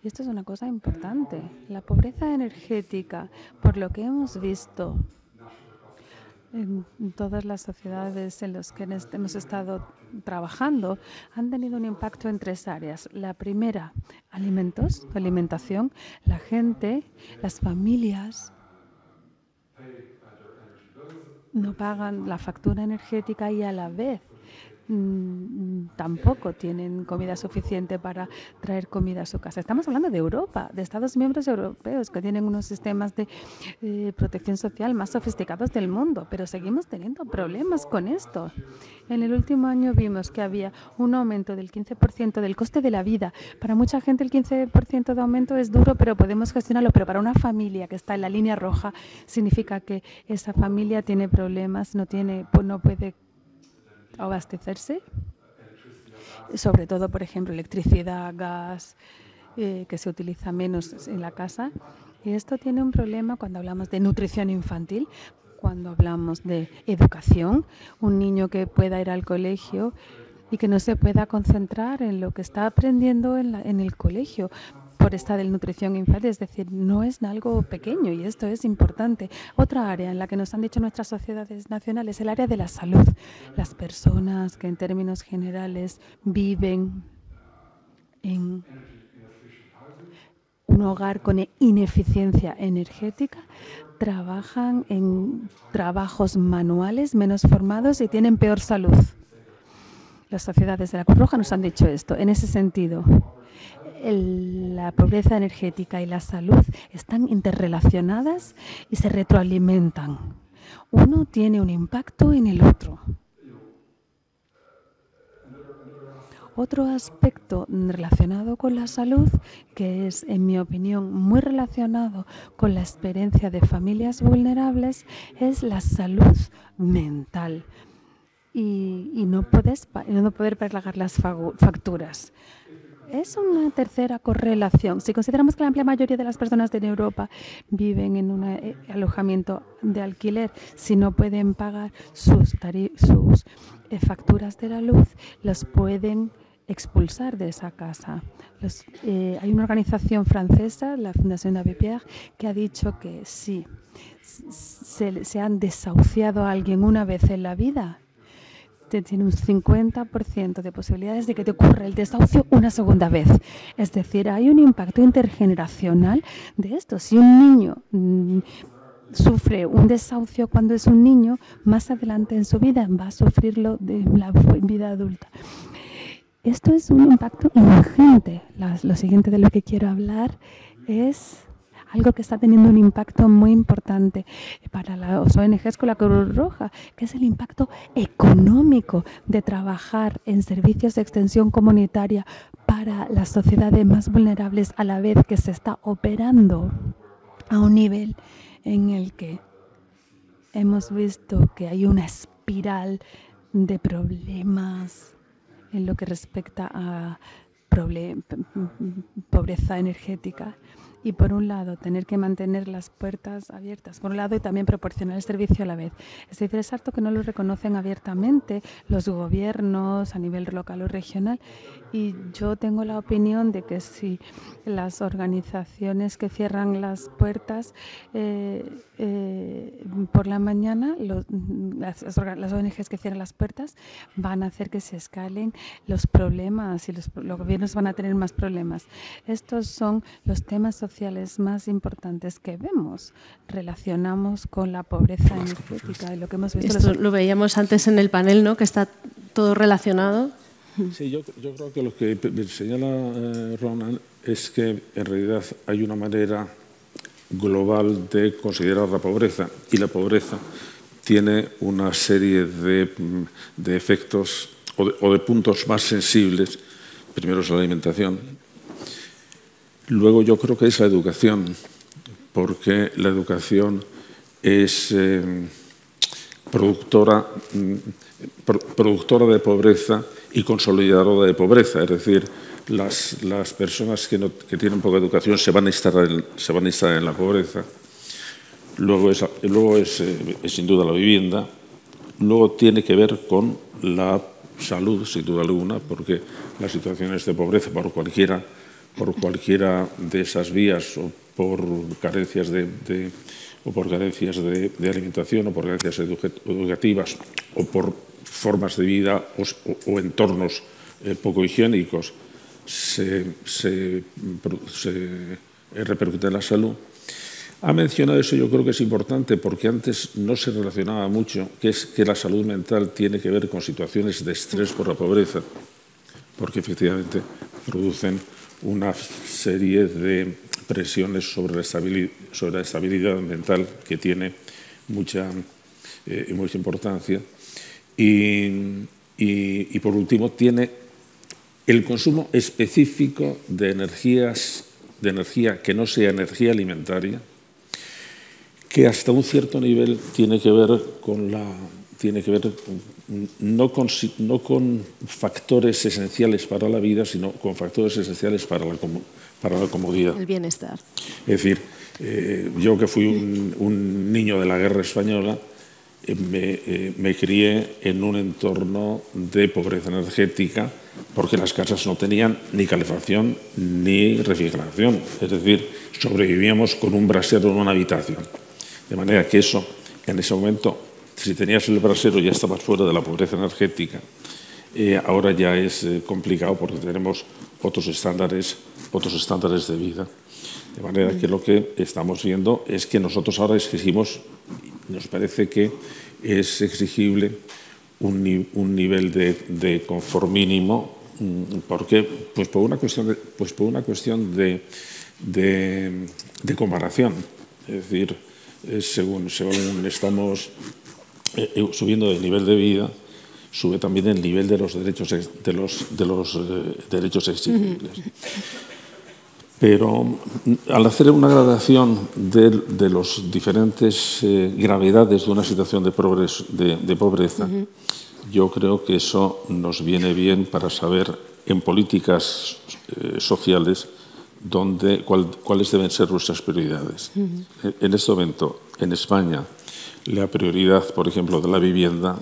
S8: Y esto es una cosa importante. La pobreza energética, por lo que hemos visto, en todas las sociedades en las que hemos estado trabajando han tenido un impacto en tres áreas. La primera, alimentos, alimentación, la gente, las familias no pagan la factura energética y a la vez Mm, mm, tampoco tienen comida suficiente para traer comida a su casa. Estamos hablando de Europa, de Estados miembros europeos que tienen unos sistemas de eh, protección social más sofisticados del mundo, pero seguimos teniendo problemas con esto. En el último año vimos que había un aumento del 15% del coste de la vida. Para mucha gente el 15% de aumento es duro, pero podemos gestionarlo. Pero para una familia que está en la línea roja, significa que esa familia tiene problemas, no, tiene, no puede abastecerse, sobre todo, por ejemplo, electricidad, gas, eh, que se utiliza menos en la casa. Y esto tiene un problema cuando hablamos de nutrición infantil, cuando hablamos de educación, un niño que pueda ir al colegio y que no se pueda concentrar en lo que está aprendiendo en el colegio, por esta nutrición infantil. Es decir, no es algo pequeño y esto es importante. Otra área en la que nos han dicho nuestras sociedades nacionales, es el área de la salud. Las personas que en términos generales viven en un hogar con ineficiencia energética, trabajan en trabajos manuales menos formados y tienen peor salud. Las sociedades de la Cruz Roja nos han dicho esto. En ese sentido, la pobreza energética y la salud están interrelacionadas y se retroalimentan. Uno tiene un impacto en el otro. Otro aspecto relacionado con la salud, que es, en mi opinión, muy relacionado con la experiencia de familias vulnerables, es la salud mental y, no, puedes, no poder pagar las facturas es una tercera correlación. Si consideramos que la amplia mayoría de las personas de Europa viven en un eh, alojamiento de alquiler, si no pueden pagar sus, sus eh, facturas de la luz, los pueden expulsar de esa casa. Eh, hay una organización francesa, la Fundación David Pierre, que ha dicho que sí. se han desahuciado a alguien una vez en la vida, este tiene un 50% de posibilidades de que te ocurra el desahucio una segunda vez. Es decir, hay un impacto intergeneracional de esto. Si un niño mm, sufre un desahucio cuando es un niño, más adelante en su vida va a sufrirlo en la vida adulta. Esto es un impacto ingente. lo siguiente de lo que quiero hablar es algo que está teniendo un impacto muy importante eh, para las ONGs con la Cruz Roja, que es el impacto económico de trabajar en servicios de extensión comunitaria para las sociedades más vulnerables a la vez que se está operando a un nivel en el que hemos visto que hay una espiral de problemas en lo que respecta a pobreza energética y por un lado tener que mantener las puertas abiertas, por un lado y también proporcionar el servicio a la vez. Es decir, es harto que no lo reconocen abiertamente los gobiernos a nivel local o regional y yo tengo la opinión de que si las organizaciones que cierran las puertas eh, eh, por la mañana, las, ONGs que cierran las puertas van a hacer que se escalen los problemas y los, gobiernos van a tener más problemas. Estos son los temas sociales más importantes que vemos. Relacionamos con la pobreza energética y lo que hemos visto. Esto lo
S3: veíamos antes en el panel, ¿no? Que está todo relacionado.
S9: Sí, yo, creo que lo que señala eh, Ronald es que en realidad hay una manera global de considerar la pobreza y la pobreza tiene una serie de, mm, de efectos o de, puntos más sensibles. Primero es la alimentación, luego yo creo que es la educación, porque la educación es eh, productora, mm, productora de pobreza y consolidadora de pobreza, es decir, las, las personas que, tienen poca educación se van a instalar en, se van a en la pobreza. Luego, es, luego eh, es, sin duda la vivienda. Luego tiene que ver con la salud, sin duda alguna, porque las situaciones de pobreza por cualquiera, por cualquiera de esas vías o por carencias de, o por carencias de alimentación o por carencias educativas o por formas de vida o, entornos eh, poco higiénicos se, se, eh, repercute en la salud. Ha mencionado eso, yo creo que es importante, porque antes no se relacionaba mucho, que es que la salud mental tiene que ver con situaciones de estrés por la pobreza, porque efectivamente producen una serie de presiones sobre la estabilidad, mental que tiene mucha eh, importancia y, por último, tiene el consumo específico de energías de energía que no sea energía alimentaria, que hasta un cierto nivel tiene que ver con la tiene que ver no con, factores esenciales para la vida, sino con factores esenciales para la, para la comodidad. El bienestar. Es decir, eh, yo que fui un niño de la guerra española, eh, me, crié en un entorno de pobreza energética porque las casas no tenían ni calefacción ni refrigeración. Es decir, sobrevivíamos con un brasero en una habitación. De manera que eso, en ese momento, si tenías el brasero ya estabas fuera de la pobreza energética. Eh, ahora ya es eh, complicado porque tenemos otros estándares, otros estándares de vida. De manera que lo que estamos viendo es que nosotros ahora exigimos, nos parece que es exigible un, nivel de, de, confort mínimo, mm, porque pues por una cuestión de, pues por una cuestión de, comparación, es decir, según, estamos eh, eh, subiendo el nivel de vida, sube también el nivel de los derechos eh, derechos exigibles. Pero mm, al hacer una gradación de, de las diferentes eh, gravedades de una situación de, de, pobreza, yo creo que eso nos viene bien para saber en políticas eh, sociales dónde, cuáles deben ser nuestras prioridades. En este momento, en España, la prioridad, por ejemplo, de la vivienda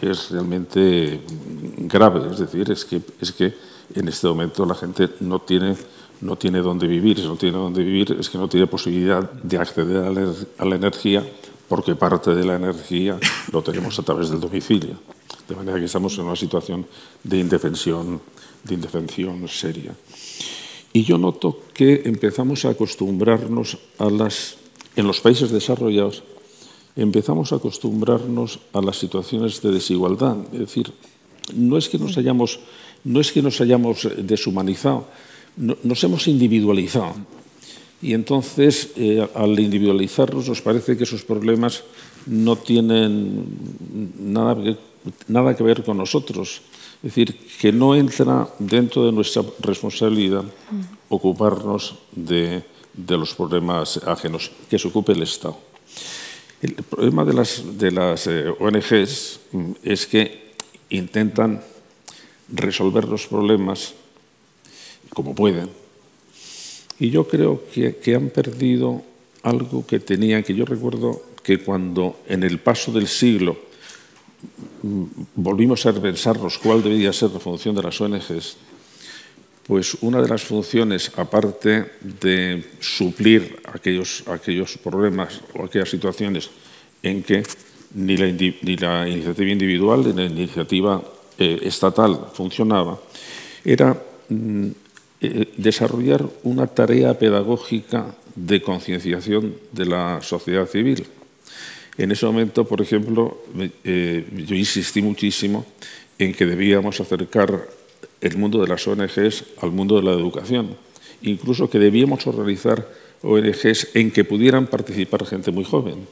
S9: es realmente mm, grave. Es decir, es que en este momento la gente no tiene no tiene dónde vivir. no tiene dónde vivir es que no tiene posibilidad de acceder a la, energía porque parte de la energía lo tenemos a través del domicilio. De manera que estamos en una situación de indefensión, de indefensión seria. Y yo noto que empezamos a acostumbrarnos a las, en los países desarrollados, empezamos a acostumbrarnos a las situaciones de desigualdad. Es decir, no es que nos hayamos deshumanizado, nos hemos individualizado. Y entonces, eh, al individualizarnos, nos parece que esos problemas no tienen nada que, ver con nosotros. Es decir, que no entra dentro de nuestra responsabilidad mm. ocuparnos de, los problemas ajenos, que se ocupe el Estado. El problema de las, de ONGs eh, es que intentan resolver los problemas como pueden. Y yo creo que, han perdido algo que tenían, que yo recuerdo que cuando en el paso del siglo mm, volvimos a pensarnos cuál debía ser la función de las ONGs, pues una de las funciones, aparte de suplir aquellos, aquellos problemas o aquellas situaciones en que ni la, iniciativa individual ni la iniciativa eh, estatal funcionaba, era mm, eh, desarrollar una tarea pedagógica de concienciación de la sociedad civil. En ese momento, por ejemplo, eh, yo insistí muchísimo en que debíamos acercar el mundo de las ONGs al mundo de la educación, incluso que debíamos organizar ONGs en que pudieran participar gente muy joven.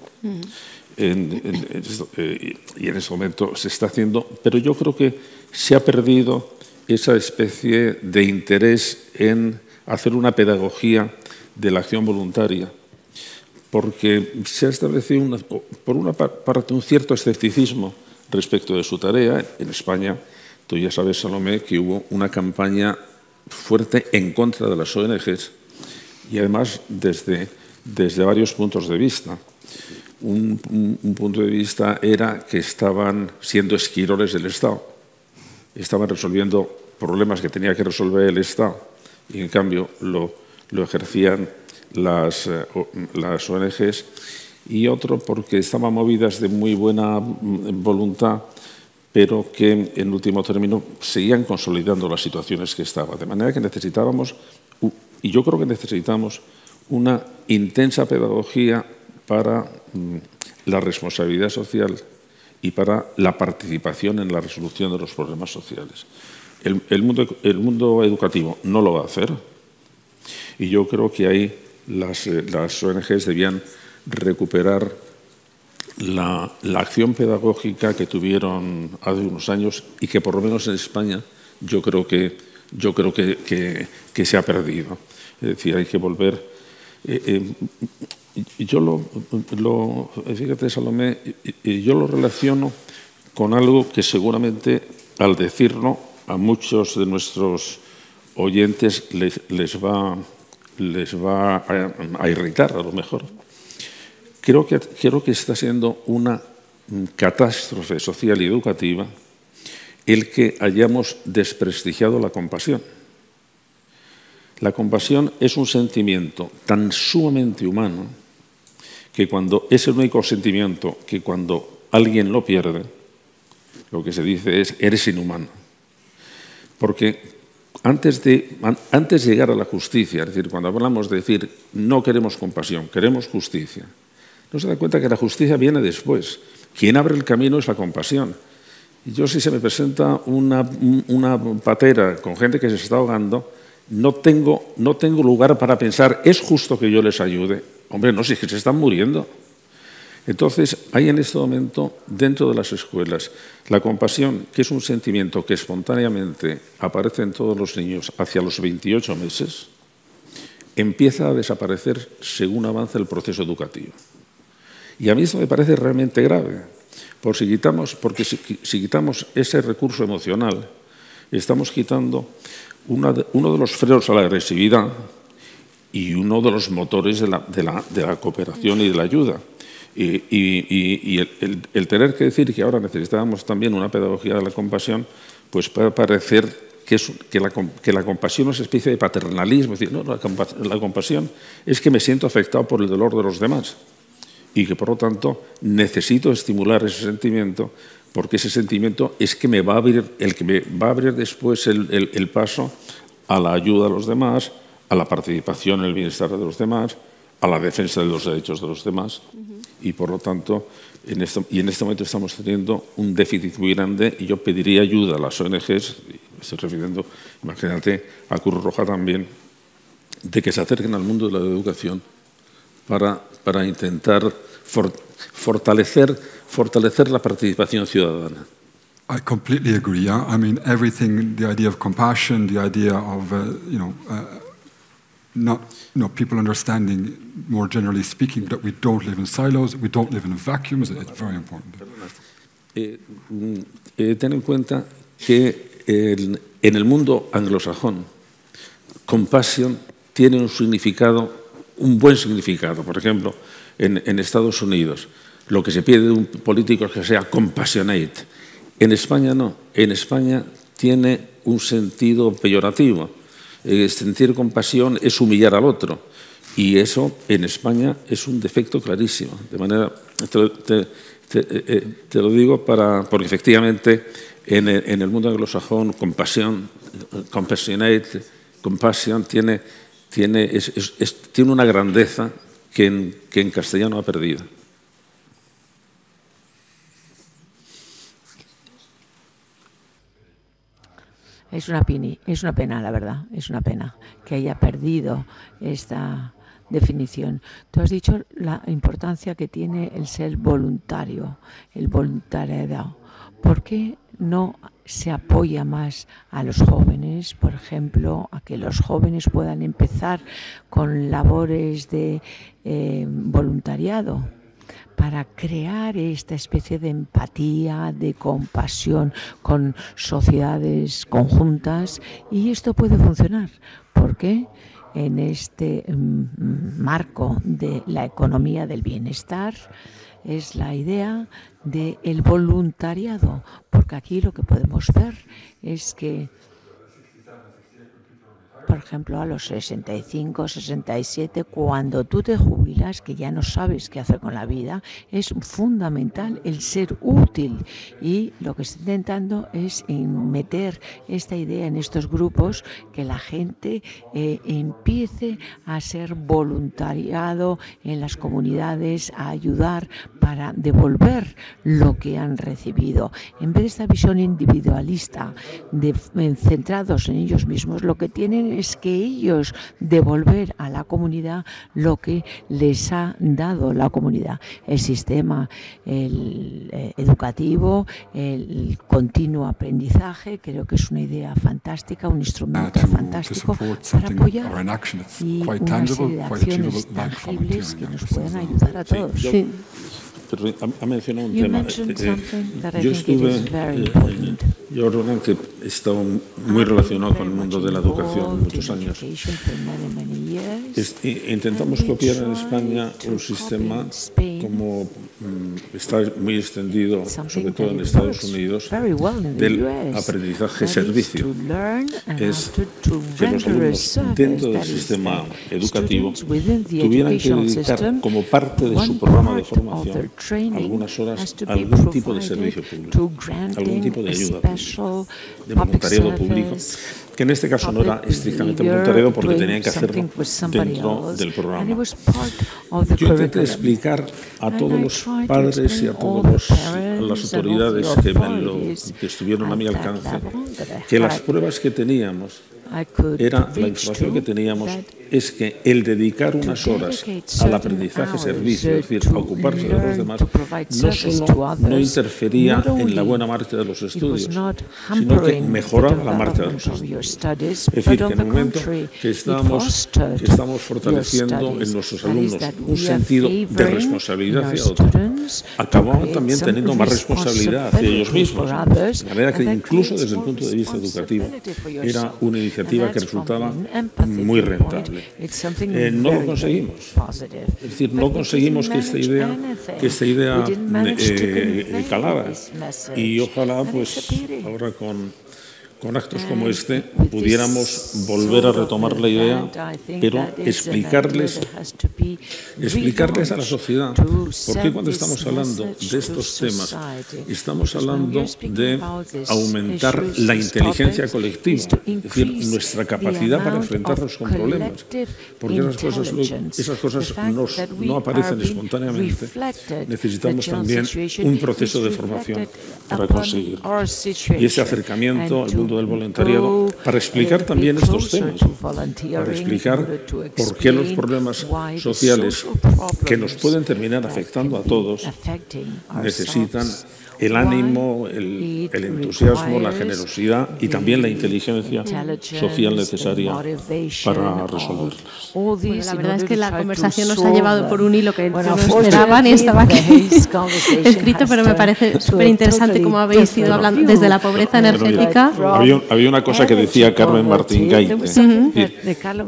S9: Eh, y en ese momento se está haciendo, pero yo creo que se ha perdido esa especie de interés en hacer una pedagogía de la acción voluntaria, porque se ha establecido, por una parte, un cierto escepticismo respecto de su tarea. En España, tú ya sabes, Salomé, que hubo una campaña fuerte en contra de las ONGs y además desde, varios puntos de vista. Un, un punto de vista era que estaban siendo esquiroles del Estado estaban resolviendo problemas que tenía que resolver el Estado y en cambio lo, ejercían las, eh, las ONGs y otro porque estaban movidas de muy buena voluntad pero que en último término seguían consolidando las situaciones que estaban. De manera que necesitábamos, y yo creo que necesitamos, una intensa pedagogía para mm, la responsabilidad social y para la participación en la resolución de los problemas sociales. El, mundo, el mundo, educativo no lo va a hacer y yo creo que ahí las, eh, las ONGs debían recuperar la, la, acción pedagógica que tuvieron hace unos años y que por lo menos en España yo creo que, yo creo que, que, se ha perdido. Es decir, hay que volver... Eh, eh, yo lo, fíjate Salomé, yo lo relaciono con algo que seguramente al decirlo a muchos de nuestros oyentes les, va, a, irritar a lo mejor. Creo creo que está siendo una catástrofe social y educativa el que hayamos desprestigiado la compasión. La compasión es un sentimiento tan sumamente humano, que cuando es el único sentimiento que cuando alguien lo pierde, lo que se dice es eres inhumano. Porque antes de, llegar a la justicia, es decir, cuando hablamos de decir no queremos compasión, queremos justicia, no se da cuenta que la justicia viene después. Quien abre el camino es la compasión. Y yo si se me presenta una, patera con gente que se está ahogando, no tengo lugar para pensar, es justo que yo les ayude, Hombre, no, si es que se están muriendo. Entonces, hay en este momento, dentro de las escuelas, la compasión, que es un sentimiento que espontáneamente aparece en todos los niños hacia los 28 meses, empieza a desaparecer según avanza el proceso educativo. Y a mí esto me parece realmente grave, porque si quitamos, porque si, quitamos ese recurso emocional, estamos quitando uno de los frenos a la agresividad, y uno de los motores de la, cooperación y de la ayuda. Y, el, tener que decir que ahora necesitábamos también una pedagogía de la compasión, pues puede parecer que, la, compasión es una especie de paternalismo. Es decir, no, la compasión es que me siento afectado por el dolor de los demás y que por lo tanto necesito estimular ese sentimiento porque ese sentimiento es que me va a abrir, el que me va a abrir después el, el, paso a la ayuda a los demás, a la participación en el bienestar de los demás, a la defensa de los derechos de los demás y por lo tanto en este, y en este momento estamos teniendo un déficit muy grande y yo pediría ayuda a las ONGs, me estoy refiriendo, imagínate, a Cruz Roja también, de que se acerquen al mundo de la educación para, para intentar fortalecer, fortalecer la participación ciudadana.
S5: I completely
S9: agree. I
S5: mean, everything, the idea of compassion, the idea of, uh, uh, not you know, people understanding, more generally speaking, that we don't live in silos, we don't live in vacuums. It's very important.
S9: Eh, mm, eh, ten en cuenta que el, en el mundo anglosajón, compassion tiene un significado, un buen significado. Por ejemplo, en, en Estados Unidos, lo que se pide de un político es que sea compassionate. En España no. En España tiene un sentido peyorativo. Eh, sentir compasión es humillar al otro. Y eso en España es un defecto clarísimo. De manera, te, lo eh, eh, digo para, porque efectivamente en el, mundo anglosajón compasión, compassionate, tiene, tiene, tiene una grandeza que que en castellano ha perdido.
S10: Es una, pini, es una pena, la verdad, es una pena que haya perdido esta definición. Tú has dicho la importancia que tiene el ser voluntario, el voluntariado. ¿Por qué no se apoya más a los jóvenes, por ejemplo, a que los jóvenes puedan empezar con labores de eh, voluntariado? para crear esta especie de empatía, de compasión con sociedades conjuntas y esto puede funcionar. ¿Por qué? En este mm, marco de la economía del bienestar es la idea del voluntariado, porque aquí lo que podemos ver es que por ejemplo, a los 65, 67, cuando tú te jubilas, que ya no sabes qué hacer con la vida, es fundamental el ser útil. Y lo que estoy intentando es meter esta idea en estos grupos, que la gente eh, empiece a ser voluntariado en las comunidades, a ayudar para devolver lo que han recibido. En vez de esta visión individualista, de, centrados en ellos mismos, lo que tienen es que ellos devolver a la comunidad lo que les ha dado la comunidad, el sistema el, eh, educativo, el continuo aprendizaje, creo que es una idea fantástica, un instrumento fantástico para apoyar
S9: y una serie de tangibles que
S10: nos puedan ayudar a todos
S9: ha mencionado un tema. Eh, eh, yo estuve, eh, yo creo que está muy relacionado con el mundo de la educación muchos años. intentamos copiar en España un sistema como Mm, está muy extendido, sobre todo en Estados Unidos, del aprendizaje-servicio. Es que los alumnos dentro del sistema educativo tuvieran que dedicar como parte de su programa de formación algunas horas a algún tipo de servicio público, algún tipo de ayuda de voluntariado público que en este caso no era estrictamente voluntario porque tenían que hacerlo dentro del programa.
S10: Yo intenté explicar
S9: a todos los padres y a todas las autoridades que, que estuvieron a mi alcance que las pruebas que teníamos
S10: era la información que
S9: teníamos es que el dedicar unas horas al aprendizaje servicio, es decir, a ocuparse de los demás, no solo no interfería en la buena marcha de los estudios,
S10: sino que mejoraba la marcha de los estudios. Es decir, que en el momento que estamos, fortaleciendo en nuestros alumnos un sentido de responsabilidad hacia
S9: otros, acababan también teniendo más responsabilidad hacia ellos mismos. De manera que incluso desde el punto de vista educativo era una iniciativa que resultaba muy rentable. Eh, no lo conseguimos. Es decir, no conseguimos que esta idea, que esta idea calara. Y ojalá, pues, ahora con con actos como este pudiéramos volver a retomar la idea, pero explicarles, explicarles a la sociedad por qué cuando estamos hablando de estos temas estamos hablando de aumentar la inteligencia colectiva, es decir, nuestra capacidad para enfrentarnos con problemas,
S11: porque esas cosas, esas cosas
S10: no aparecen
S11: espontáneamente. Necesitamos también un proceso de formación para conseguir.
S10: Y ese acercamiento al
S9: del voluntariado para explicar también estos temas, para explicar por qué los problemas sociales que nos pueden terminar afectando a todos
S10: necesitan
S9: el ánimo, el, entusiasmo, la generosidad y también la inteligencia social necesaria para
S10: resolverlas. la verdad es que la conversación nos ha llevado por un hilo que no pues, esperaban y eh, estaba pues, eh,
S3: pues, escrito, pero me parece eh, súper interesante cómo habéis ido hablando desde la pobreza energética.
S10: había, una cosa que decía Carmen Martín Gaite.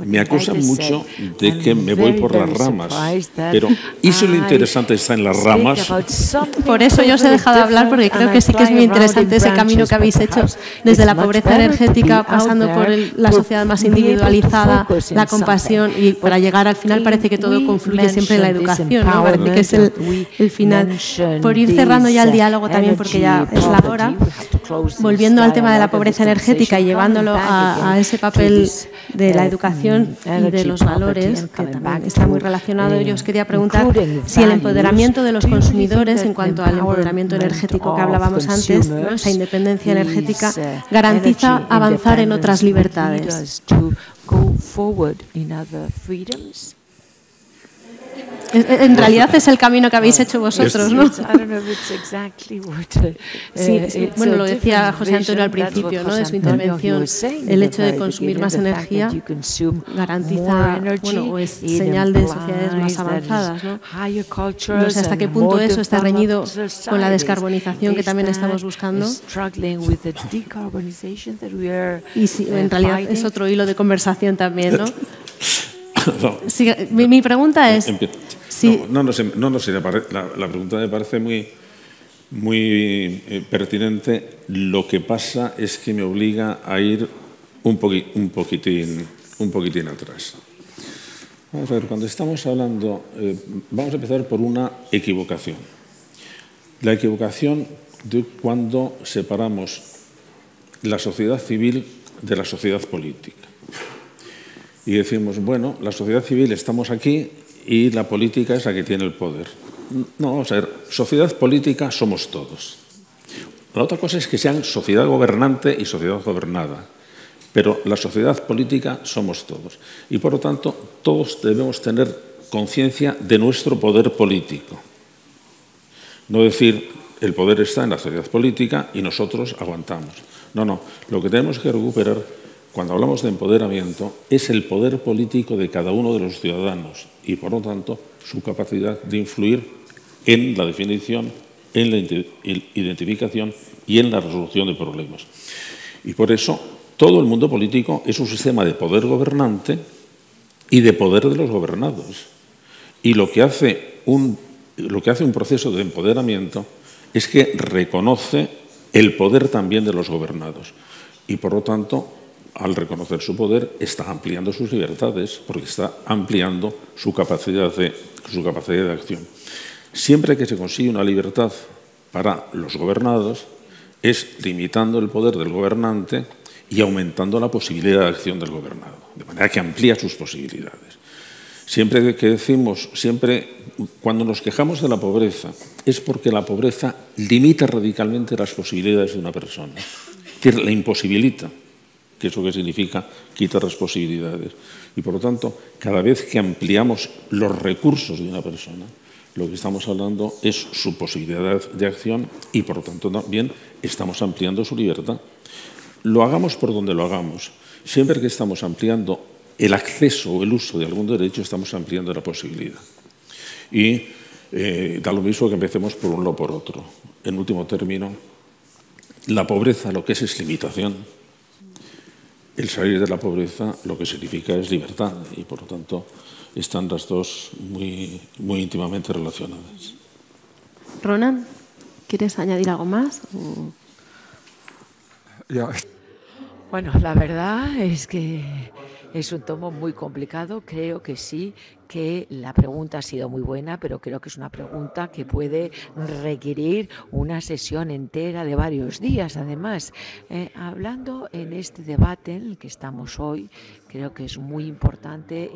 S9: Me acusan mucho de que me voy por las ramas, pero eso es lo interesante está en las ramas?
S10: Por eso yo os he dejado hablar porque creo que sí que es muy interesante ese camino que habéis
S3: hecho desde la pobreza energética, pasando por la sociedad más individualizada, la compasión y para llegar al final parece que todo confluye siempre en la educación, parece que es el, final.
S10: Por ir cerrando ya el uh, diálogo también porque ya es la hora,
S3: volviendo al tema de la pobreza energética y llevándolo a, ese papel de la uh, educación y de los valores, que también está muy relacionado, yo os uh, quería preguntar si el empoderamiento de los consumidores en cuanto al empoderamiento energético que hablábamos antes, ¿no? esa
S10: independencia energética, uh, garantiza avanzar en otras libertades. En realidad es el camino
S3: que habéis hecho vosotros, ¿no? Uh,
S10: bueno, lo decía José Antonio al principio ¿no? de su intervención, el hecho de consumir más energía garantiza, bueno, es señal de sociedades más avanzadas, ¿no? No sé hasta qué punto eso está reñido con la descarbonización que también estamos buscando. Y si uh, en realidad es otro hilo de
S3: conversación también, ¿no? mi pregunta es,
S9: no, no, sé, la, pregunta me parece muy, muy eh, pertinente. Lo que pasa es que me obliga a ir un, un, poquitín, un poquitín atrás. Vamos a ver, cuando estamos hablando, eh, vamos a empezar por una equivocación. La equivocación de cuando separamos la sociedad civil de la sociedad política. Y decimos, bueno, la sociedad civil estamos aquí y la política es la que tiene el poder. No, vamos a ver, sociedad política somos todos. La otra cosa es que sean sociedad gobernante y sociedad gobernada, pero la sociedad política somos todos. Y por lo tanto, todos debemos tener conciencia de nuestro poder político. No decir, el poder está en la sociedad política y nosotros aguantamos. No, no, lo que tenemos que recuperar cuando hablamos de empoderamiento, es el poder político de cada uno de los ciudadanos y, por lo tanto, su capacidad de influir en la definición, en la identificación y en la resolución de problemas. Y por eso, todo el mundo político es un sistema de poder gobernante y de poder de los gobernados. Y lo que hace un, lo que hace un proceso de empoderamiento es que reconoce el poder también de los gobernados y, por lo tanto, al reconocer su poder, está ampliando sus libertades, porque está ampliando su capacidad de, su capacidad de acción. Siempre que se consigue una libertad para los gobernados, es limitando el poder del gobernante y aumentando la posibilidad de acción del gobernado, de manera que amplía sus posibilidades. Siempre que decimos, siempre cuando nos quejamos de la pobreza, es porque la pobreza limita radicalmente las posibilidades de una persona, es decir, la imposibilita que es lo que significa quitar responsabilidades. Y por lo tanto, cada vez que ampliamos los recursos de una persona, lo que estamos hablando es su posibilidad de acción y por lo tanto también estamos ampliando su libertad. Lo hagamos por donde lo hagamos. Siempre que estamos ampliando el acceso o el uso de algún derecho, estamos ampliando la posibilidad. Y eh, da lo mismo que empecemos por uno o por otro. En último término, la pobreza lo que es es limitación el salir de la pobreza lo que significa es libertad y por lo tanto están las dos muy, muy íntimamente relacionadas.
S10: Ronan, ¿quieres añadir algo más? Bueno, la verdad es que es un tomo muy complicado, creo que sí, que la pregunta ha sido muy buena, pero creo que es una pregunta que puede requerir una sesión entera de varios días. Además, eh, hablando en este debate en el que estamos hoy, creo que es muy importante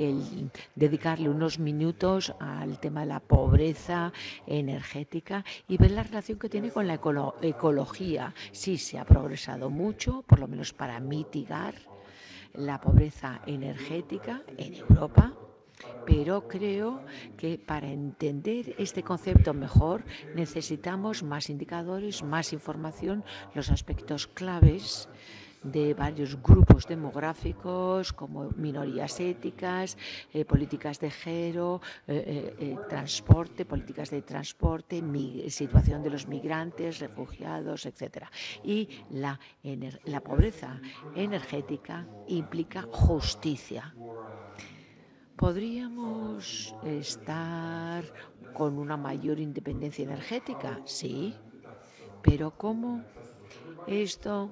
S10: dedicarle unos minutos al tema de la pobreza energética y ver la relación que tiene con la ecología. Sí, se ha progresado mucho, por lo menos para mitigar la pobreza energética en Europa, pero creo que para entender este concepto mejor necesitamos más indicadores, más información, los aspectos claves de varios grupos demográficos como minorías éticas, eh, políticas de género, eh, eh, transporte, políticas de transporte, situación de los migrantes, refugiados, etc. Y la, la pobreza energética implica justicia podríamos estar con una mayor independencia energética, sí, pero ¿cómo esto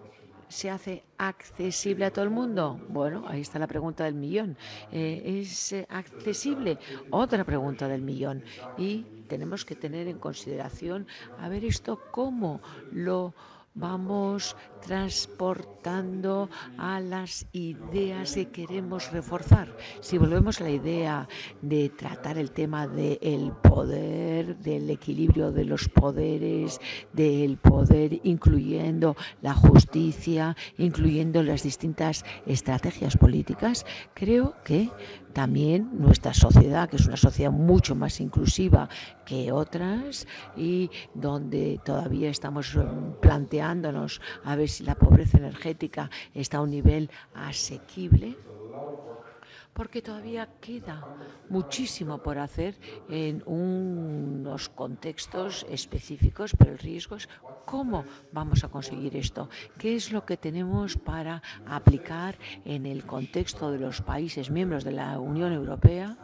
S10: se hace accesible a todo el mundo? Bueno, ahí está la pregunta del millón. Eh, ¿Es eh, accesible? Otra pregunta del millón. Y tenemos que tener en consideración a ver esto cómo lo vamos transportando a las ideas que queremos reforzar. Si volvemos a la idea de tratar el tema del poder, del equilibrio de los poderes, del poder incluyendo la justicia, incluyendo las distintas estrategias políticas, creo que también nuestra sociedad, que es una sociedad mucho más inclusiva que otras y donde todavía estamos planteando a ver si la pobreza energética está a un nivel asequible porque todavía queda muchísimo por hacer en unos contextos específicos, pero el riesgo es cómo vamos a conseguir esto, qué es lo que tenemos para aplicar en el contexto de los países miembros de la Unión Europea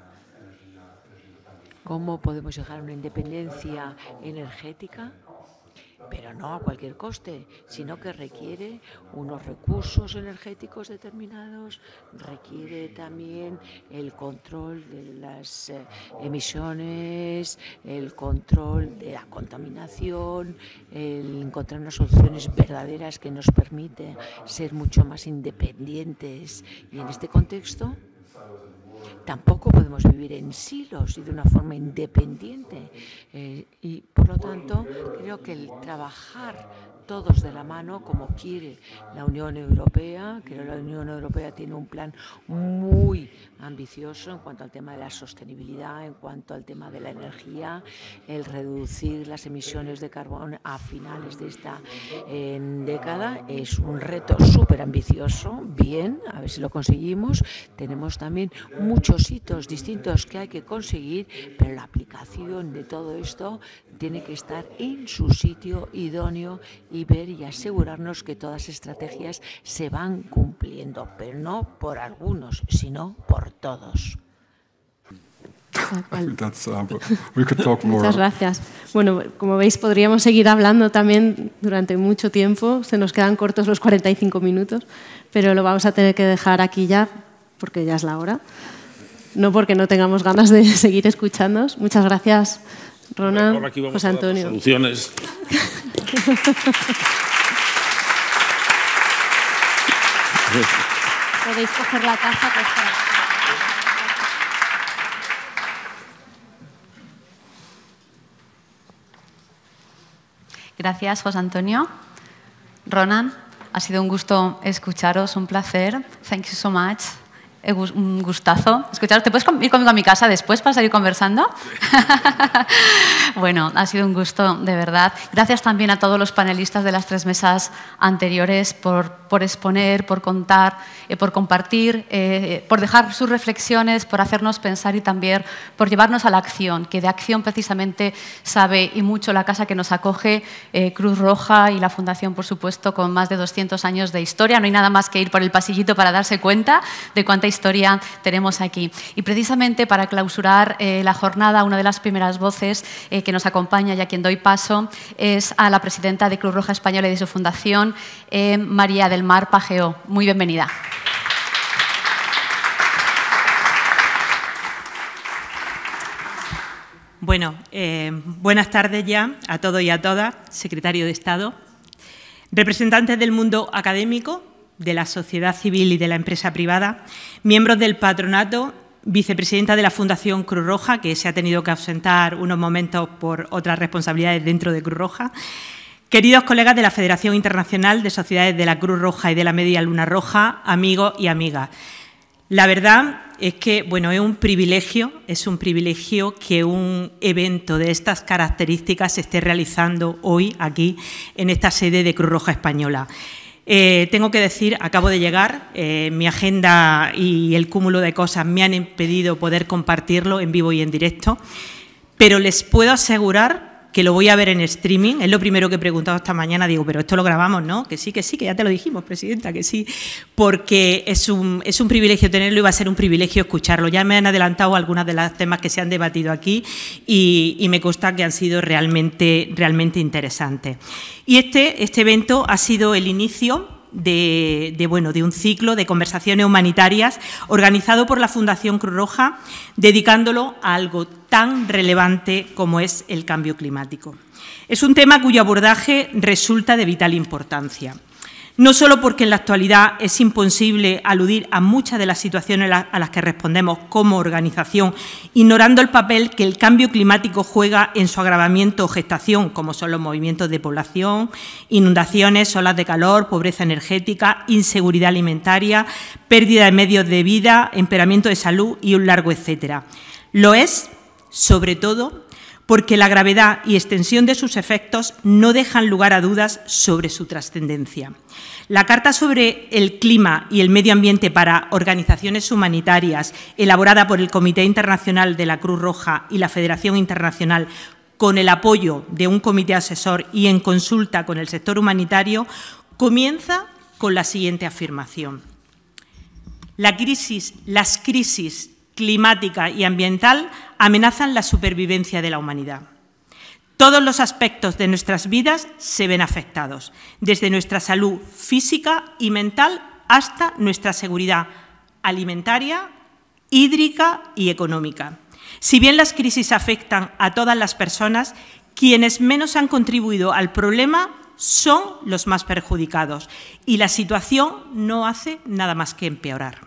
S10: cómo podemos llegar a una independencia energética pero no a cualquier coste, sino que requiere unos recursos energéticos determinados, requiere también el control de las eh, emisiones, el control de la contaminación, el encontrar unas soluciones verdaderas que nos permiten ser mucho más independientes. Y en este contexto, Tampoco podemos vivir en silos y de una forma independiente. Eh, y por lo tanto, creo que el trabajar todos de la mano, como quiere la Unión Europea. Creo que la Unión Europea tiene un plan muy ambicioso en cuanto al tema de la sostenibilidad, en cuanto al tema de la energía, el reducir las emisiones de carbón a finales de esta década. Es un reto súper ambicioso, bien, a ver si lo conseguimos. Tenemos también muchos hitos distintos que hay que conseguir, pero la aplicación de todo esto tiene que estar en su sitio idóneo y ver y asegurarnos que todas las estrategias se van cumpliendo, pero no por algunos, sino por todos.
S5: Uh, Muchas gracias.
S10: Bueno, como
S3: veis, podríamos seguir hablando también durante mucho tiempo. Se nos quedan cortos los 45 minutos, pero lo vamos a tener que dejar aquí ya, porque ya es la hora. No porque no tengamos ganas de seguir escuchándonos. Muchas gracias, Rona, José Antonio.
S6: la pues,
S1: Gracias, José Antonio. Ronan, ha sido un gusto escucharos, un placer. Thank you so much. Eh, un gustazo escucharos. ¿Te puedes ir conmigo a mi casa después para seguir conversando? bueno, ha sido un gusto, de verdad. Gracias también a todos los panelistas de las tres mesas anteriores por, por exponer, por contar, y eh, por compartir, eh, por dejar sus reflexiones, por hacernos pensar y también por llevarnos a la acción, que de acción precisamente sabe y mucho la casa que nos acoge, Cruz Roja y la Fundación, por supuesto, con más de 200 años de historia. No hay nada más que ir por el pasillito para darse cuenta de cuánta historia historia tenemos aquí. Y precisamente para clausurar eh, la jornada, una de las primeras voces eh, que nos acompaña y a quien doy paso es a la presidenta de Cruz Roja Española y de su fundación, eh, María del Mar
S12: Pajeo. Muy bienvenida. Bueno, buenas tardes ya a todos y a todas, secretario de Estado, representantes del mundo académico, de la sociedad civil y de la empresa privada, miembros del patronato, vicepresidenta de la Fundación Cruz Roja, que se ha tenido que ausentar unos momentos por otras responsabilidades dentro de Cruz Roja, queridos colegas de la Federación Internacional de Sociedades de la Cruz Roja y de la Media Luna Roja, amigos y amigas. La verdad es que, bueno, es un privilegio, es un privilegio que un evento de estas características se esté realizando hoy aquí en esta sede de Cruz Roja Española. Eh, tengo que decir, acabo de llegar, eh, mi agenda y el cúmulo de cosas me han impedido poder compartirlo en vivo y en directo, pero les puedo asegurar que lo voy a ver en streaming. Es lo primero que he preguntado esta mañana. Digo, pero esto lo grabamos, ¿no? Que sí, que sí, que ya te lo dijimos, Presidenta, que sí. Porque es un, es un privilegio tenerlo y va a ser un privilegio escucharlo. Ya me han adelantado algunas de los temas que se han debatido aquí y, me consta que han sido realmente, realmente interesantes. Y este, este evento ha sido el inicio de, bueno, de un ciclo de conversaciones humanitarias organizado por la Fundación Cruz Roja, dedicándolo a algo tan relevante como es el cambio climático. Es un tema cuyo abordaje resulta de vital importancia no solo porque en la actualidad es imposible aludir a muchas de las situaciones a las que respondemos como organización, ignorando el papel que el cambio climático juega en su agravamiento o gestación, como son los movimientos de población, inundaciones, olas de calor, pobreza energética, inseguridad alimentaria, pérdida de medios de vida, empeoramiento de salud y un largo etcétera. Lo es, sobre todo, porque la gravedad y extensión de sus efectos no dejan lugar a dudas sobre su trascendencia. La Carta sobre el Clima y el Medio Ambiente para Organizaciones Humanitarias, elaborada por el Comité Internacional de la Cruz Roja y la Federación Internacional con el apoyo de un comité asesor y en consulta con el sector humanitario, comienza con la siguiente afirmación. La crisis, las crisis climática y ambiental amenazan la supervivencia de la humanidad. Todos los aspectos de nuestras vidas se ven afectados, desde nuestra salud física y mental hasta nuestra seguridad alimentaria, hídrica y económica. Si bien las crisis afectan a todas las personas, quienes menos han contribuido al problema son los más perjudicados y la situación no hace nada más que empeorar.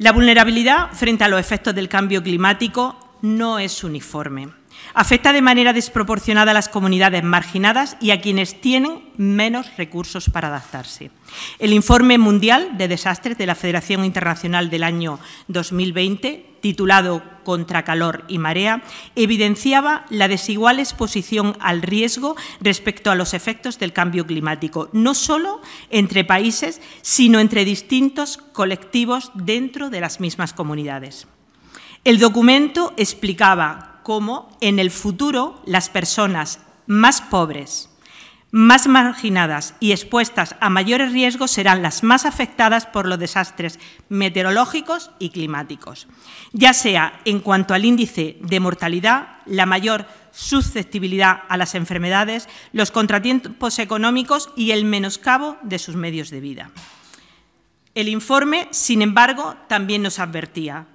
S12: La vulnerabilidad frente a los efectos del cambio climático no es uniforme. Afecta de manera desproporcionada a las comunidades marginadas y a quienes tienen menos recursos para adaptarse. El informe mundial de desastres de la Federación Internacional del año 2020, titulado Contra calor y marea, evidenciaba la desigual exposición al riesgo respecto a los efectos del cambio climático, no solo entre países, sino entre distintos colectivos dentro de las mismas comunidades. El documento explicaba cómo en el futuro las personas más pobres, más marginadas y expuestas a mayores riesgos serán las más afectadas por los desastres meteorológicos y climáticos, ya sea en cuanto al índice de mortalidad, la mayor susceptibilidad a las enfermedades, los contratiempos económicos y el menoscabo de sus medios de vida. El informe, sin embargo, también nos advertía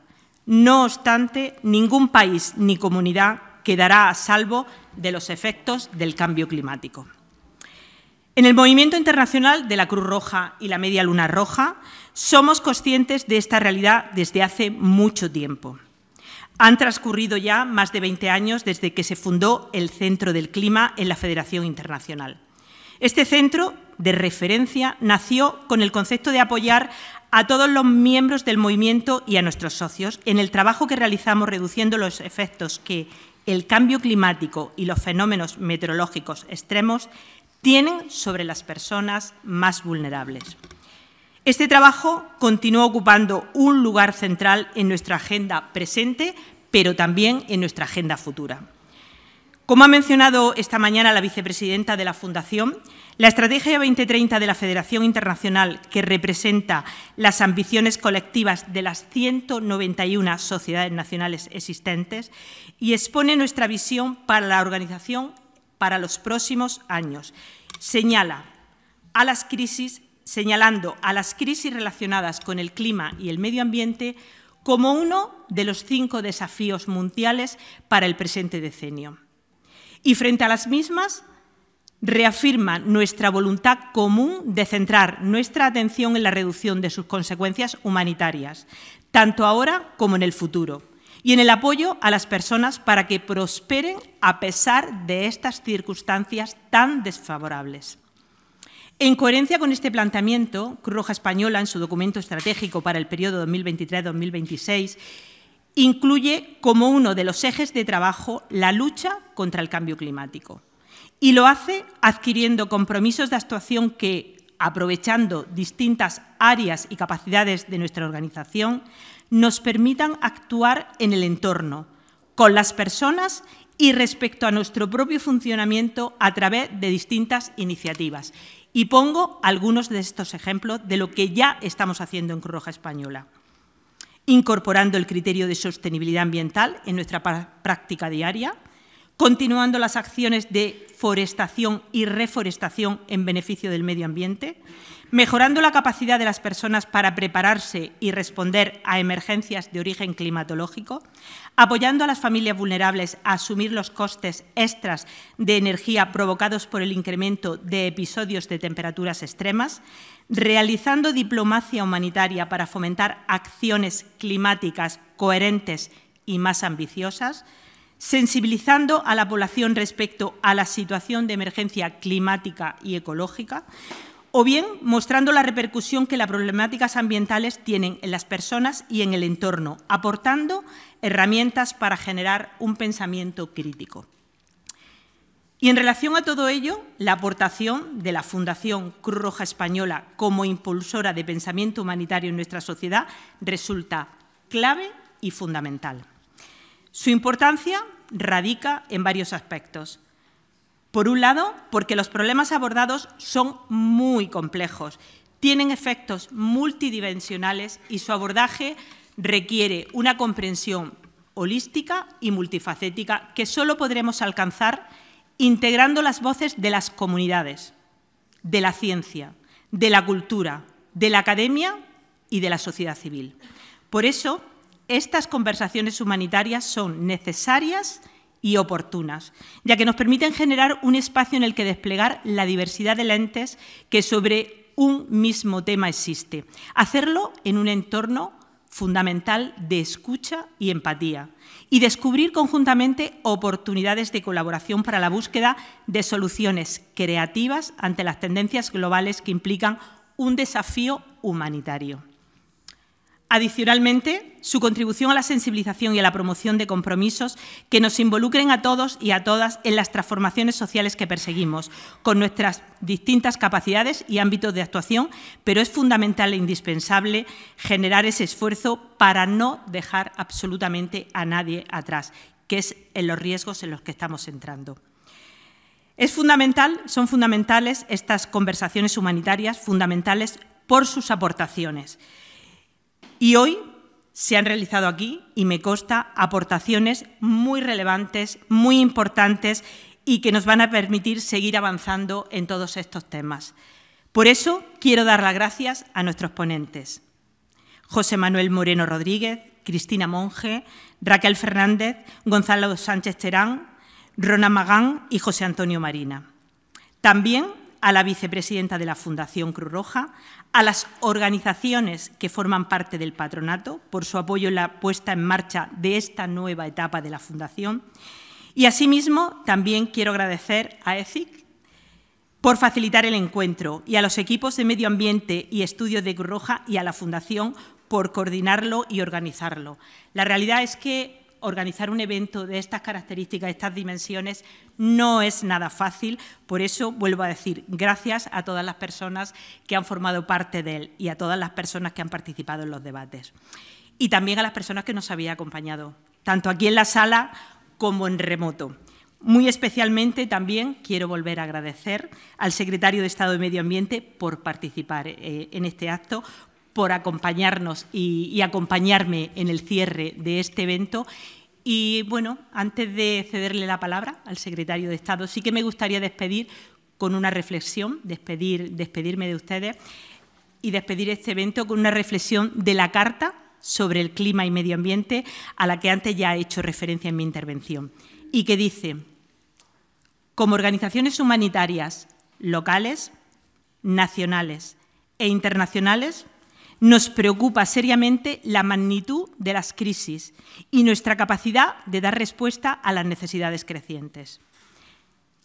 S12: no obstante, ningún país ni comunidad quedará a salvo de los efectos del cambio climático. En el movimiento internacional de la Cruz Roja y la Media Luna Roja somos conscientes de esta realidad desde hace mucho tiempo. Han transcurrido ya más de 20 años desde que se fundó el Centro del Clima en la Federación Internacional. Este centro de referencia nació con el concepto de apoyar a todos los miembros del movimiento y a nuestros socios en el trabajo que realizamos reduciendo los efectos que el cambio climático y los fenómenos meteorológicos extremos tienen sobre las personas más vulnerables. Este trabajo continúa ocupando un lugar central en nuestra agenda presente, pero también en nuestra agenda futura. Como ha mencionado esta mañana la vicepresidenta de la Fundación, la Estrategia 2030 de la Federación Internacional, que representa las ambiciones colectivas de las 191 sociedades nacionales existentes, y expone nuestra visión para la organización para los próximos años. Señala a las crisis, señalando a las crisis relacionadas con el clima y el medio ambiente como uno de los cinco desafíos mundiales para el presente decenio y frente a las mismas reafirma nuestra voluntad común de centrar nuestra atención en la reducción de sus consecuencias humanitarias, tanto ahora como en el futuro, y en el apoyo a las personas para que prosperen a pesar de estas circunstancias tan desfavorables. En coherencia con este planteamiento, Cruz Roja Española, en su documento estratégico para el periodo 2023-2026, incluye como uno de los ejes de trabajo la lucha contra el cambio climático y lo hace adquiriendo compromisos de actuación que, aprovechando distintas áreas y capacidades de nuestra organización, nos permitan actuar en el entorno, con las personas y respecto a nuestro propio funcionamiento a través de distintas iniciativas. Y pongo algunos de estos ejemplos de lo que ya estamos haciendo en Cruz Roja Española incorporando el criterio de sostenibilidad ambiental en nuestra práctica diaria, continuando las acciones de forestación y reforestación en beneficio del medio ambiente, mejorando la capacidad de las personas para prepararse y responder a emergencias de origen climatológico, apoyando a las familias vulnerables a asumir los costes extras de energía provocados por el incremento de episodios de temperaturas extremas, realizando diplomacia humanitaria para fomentar acciones climáticas coherentes y más ambiciosas, sensibilizando a la población respecto a la situación de emergencia climática y ecológica, o bien mostrando la repercusión que las problemáticas ambientales tienen en las personas y en el entorno, aportando herramientas para generar un pensamiento crítico. Y en relación a todo ello, la aportación de la Fundación Cruz Roja Española como impulsora de pensamiento humanitario en nuestra sociedad resulta clave y fundamental. Su importancia radica en varios aspectos. Por un lado, porque los problemas abordados son muy complejos, tienen efectos multidimensionales y su abordaje requiere una comprensión holística y multifacética que solo podremos alcanzar integrando las voces de las comunidades, de la ciencia, de la cultura, de la academia y de la sociedad civil. Por eso, estas conversaciones humanitarias son necesarias y oportunas, ya que nos permiten generar un espacio en el que desplegar la diversidad de lentes que sobre un mismo tema existe. Hacerlo en un entorno fundamental de escucha y empatía y descubrir conjuntamente oportunidades de colaboración para la búsqueda de soluciones creativas ante las tendencias globales que implican un desafío humanitario. Adicionalmente, su contribución a la sensibilización y a la promoción de compromisos que nos involucren a todos y a todas en las transformaciones sociales que perseguimos, con nuestras distintas capacidades y ámbitos de actuación, pero es fundamental e indispensable generar ese esfuerzo para no dejar absolutamente a nadie atrás, que es en los riesgos en los que estamos entrando. Es fundamental, son fundamentales estas conversaciones humanitarias, fundamentales por sus aportaciones. Y hoy se han realizado aquí y me consta aportaciones muy relevantes, muy importantes y que nos van a permitir seguir avanzando en todos estos temas. Por eso quiero dar las gracias a nuestros ponentes. José Manuel Moreno Rodríguez, Cristina Monge, Raquel Fernández, Gonzalo Sánchez Terán, Rona Magán y José Antonio Marina. También a la vicepresidenta de la Fundación Cruz Roja, a las organizaciones que forman parte del patronato por su apoyo en la puesta en marcha de esta nueva etapa de la Fundación. Y asimismo, también quiero agradecer a ECIC por facilitar el encuentro y a los equipos de Medio Ambiente y Estudios de Cruz Roja y a la Fundación por coordinarlo y organizarlo. La realidad es que organizar un evento de estas características, de estas dimensiones, no es nada fácil. Por eso vuelvo a decir gracias a todas las personas que han formado parte de él y a todas las personas que han participado en los debates. Y también a las personas que nos había acompañado, tanto aquí en la sala como en remoto. Muy especialmente también quiero volver a agradecer al secretario de Estado de Medio Ambiente por participar eh, en este acto, por acompañarnos y, acompañarme en el cierre de este evento. Y bueno, antes de cederle la palabra al secretario de Estado, sí que me gustaría despedir con una reflexión, despedir, despedirme de ustedes y despedir este evento con una reflexión de la Carta sobre el Clima y Medio Ambiente, a la que antes ya he hecho referencia en mi intervención, y que dice, como organizaciones humanitarias locales, nacionales e internacionales, nos preocupa seriamente la magnitud de las crisis y nuestra capacidad de dar respuesta a las necesidades crecientes.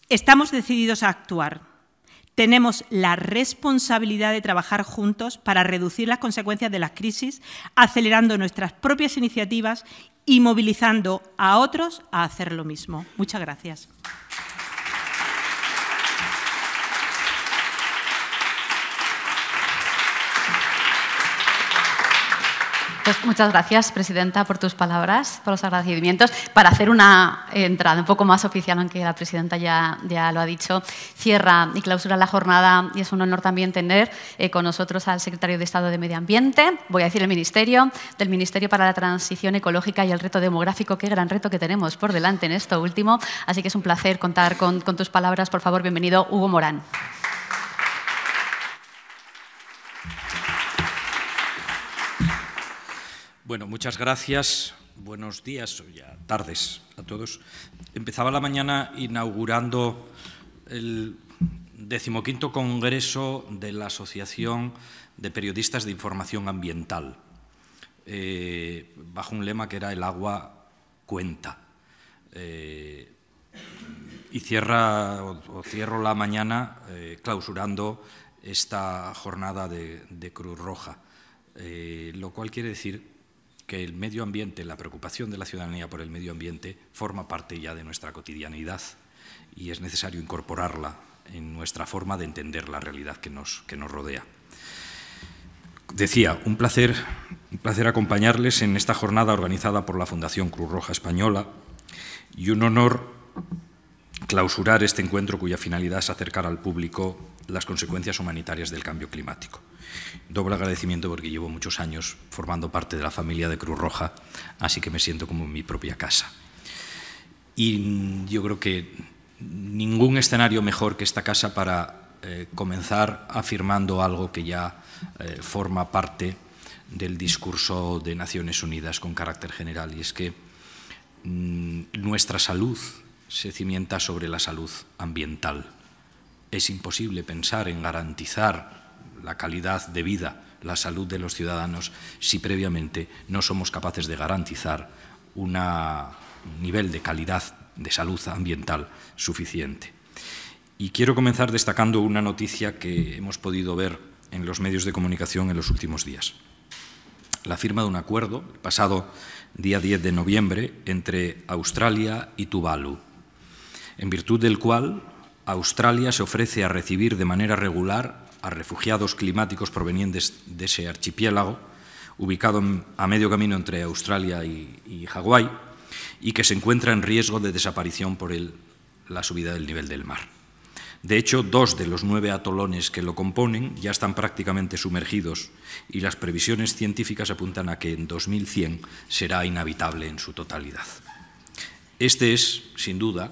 S12: Estamos decididos a actuar. Tenemos la responsabilidad de trabajar juntos para reducir las consecuencias de las crisis, acelerando nuestras propias iniciativas y movilizando a otros a hacer lo mismo. Muchas gracias.
S1: Pues muchas, gracias, Presidenta, por tus palabras, por los agradecimientos. Para hacer una eh, entrada un poco más oficial, aunque la Presidenta ya, ya lo ha dicho, cierra y clausura la jornada y es un honor también tener eh, con nosotros al Secretario de Estado de Medio Ambiente, voy a decir el Ministerio, del Ministerio para la Transición Ecológica y el Reto Demográfico. Qué gran reto que tenemos por delante en esto último. Así que es un placer contar con, con tus palabras. Por favor, bienvenido, Hugo Morán.
S11: Bueno, muchas gracias. Buenos días o ya tardes a todos. Empezaba la mañana inaugurando el decimoquinto Congreso de la Asociación de Periodistas de Información Ambiental, eh, bajo un lema que era el agua cuenta. Eh, y cierra, o, cierro la mañana eh, clausurando esta jornada de Cruz Roja, lo cual quiere decir que el medio ambiente, la preocupación de la ciudadanía por el medio ambiente, forma parte ya de nuestra cotidianidad y es necesario incorporarla en nuestra forma de entender la realidad que nos, que nos rodea. Decía, un placer, un placer acompañarles en esta jornada organizada por la Fundación Cruz Roja Española y un honor clausurar este encuentro cuya finalidad es acercar al público las consecuencias humanitarias del cambio climático. Doble agradecimiento porque llevo muchos años formando parte de la familia de Cruz Roja, así que me siento como en mi propia casa. Y yo creo que ningún escenario mejor que esta casa para eh, comenzar afirmando algo que ya eh, forma parte del discurso de Naciones Unidas con carácter general, y es que mm, nuestra salud se cimienta sobre la salud ambiental. Es imposible pensar en garantizar la calidad de vida, la salud de los ciudadanos, si previamente no somos capaces de garantizar un nivel de calidad de salud ambiental suficiente. Y quiero comenzar destacando una noticia que hemos podido ver en los medios de comunicación en los últimos días. La firma de un acuerdo pasado día 10 de noviembre entre Australia y Tuvalu, en virtud del cual Australia se ofrece a recibir de manera regular a refugiados climáticos provenientes de ese archipiélago, ubicado a medio camino entre Australia y, Hawái, y que se encuentra en riesgo de desaparición por la subida del nivel del mar. De hecho, dos de los nueve atolones que lo componen ya están prácticamente sumergidos y las previsiones científicas apuntan a que en 2100 será inhabitable en su totalidad. Este es, sin duda,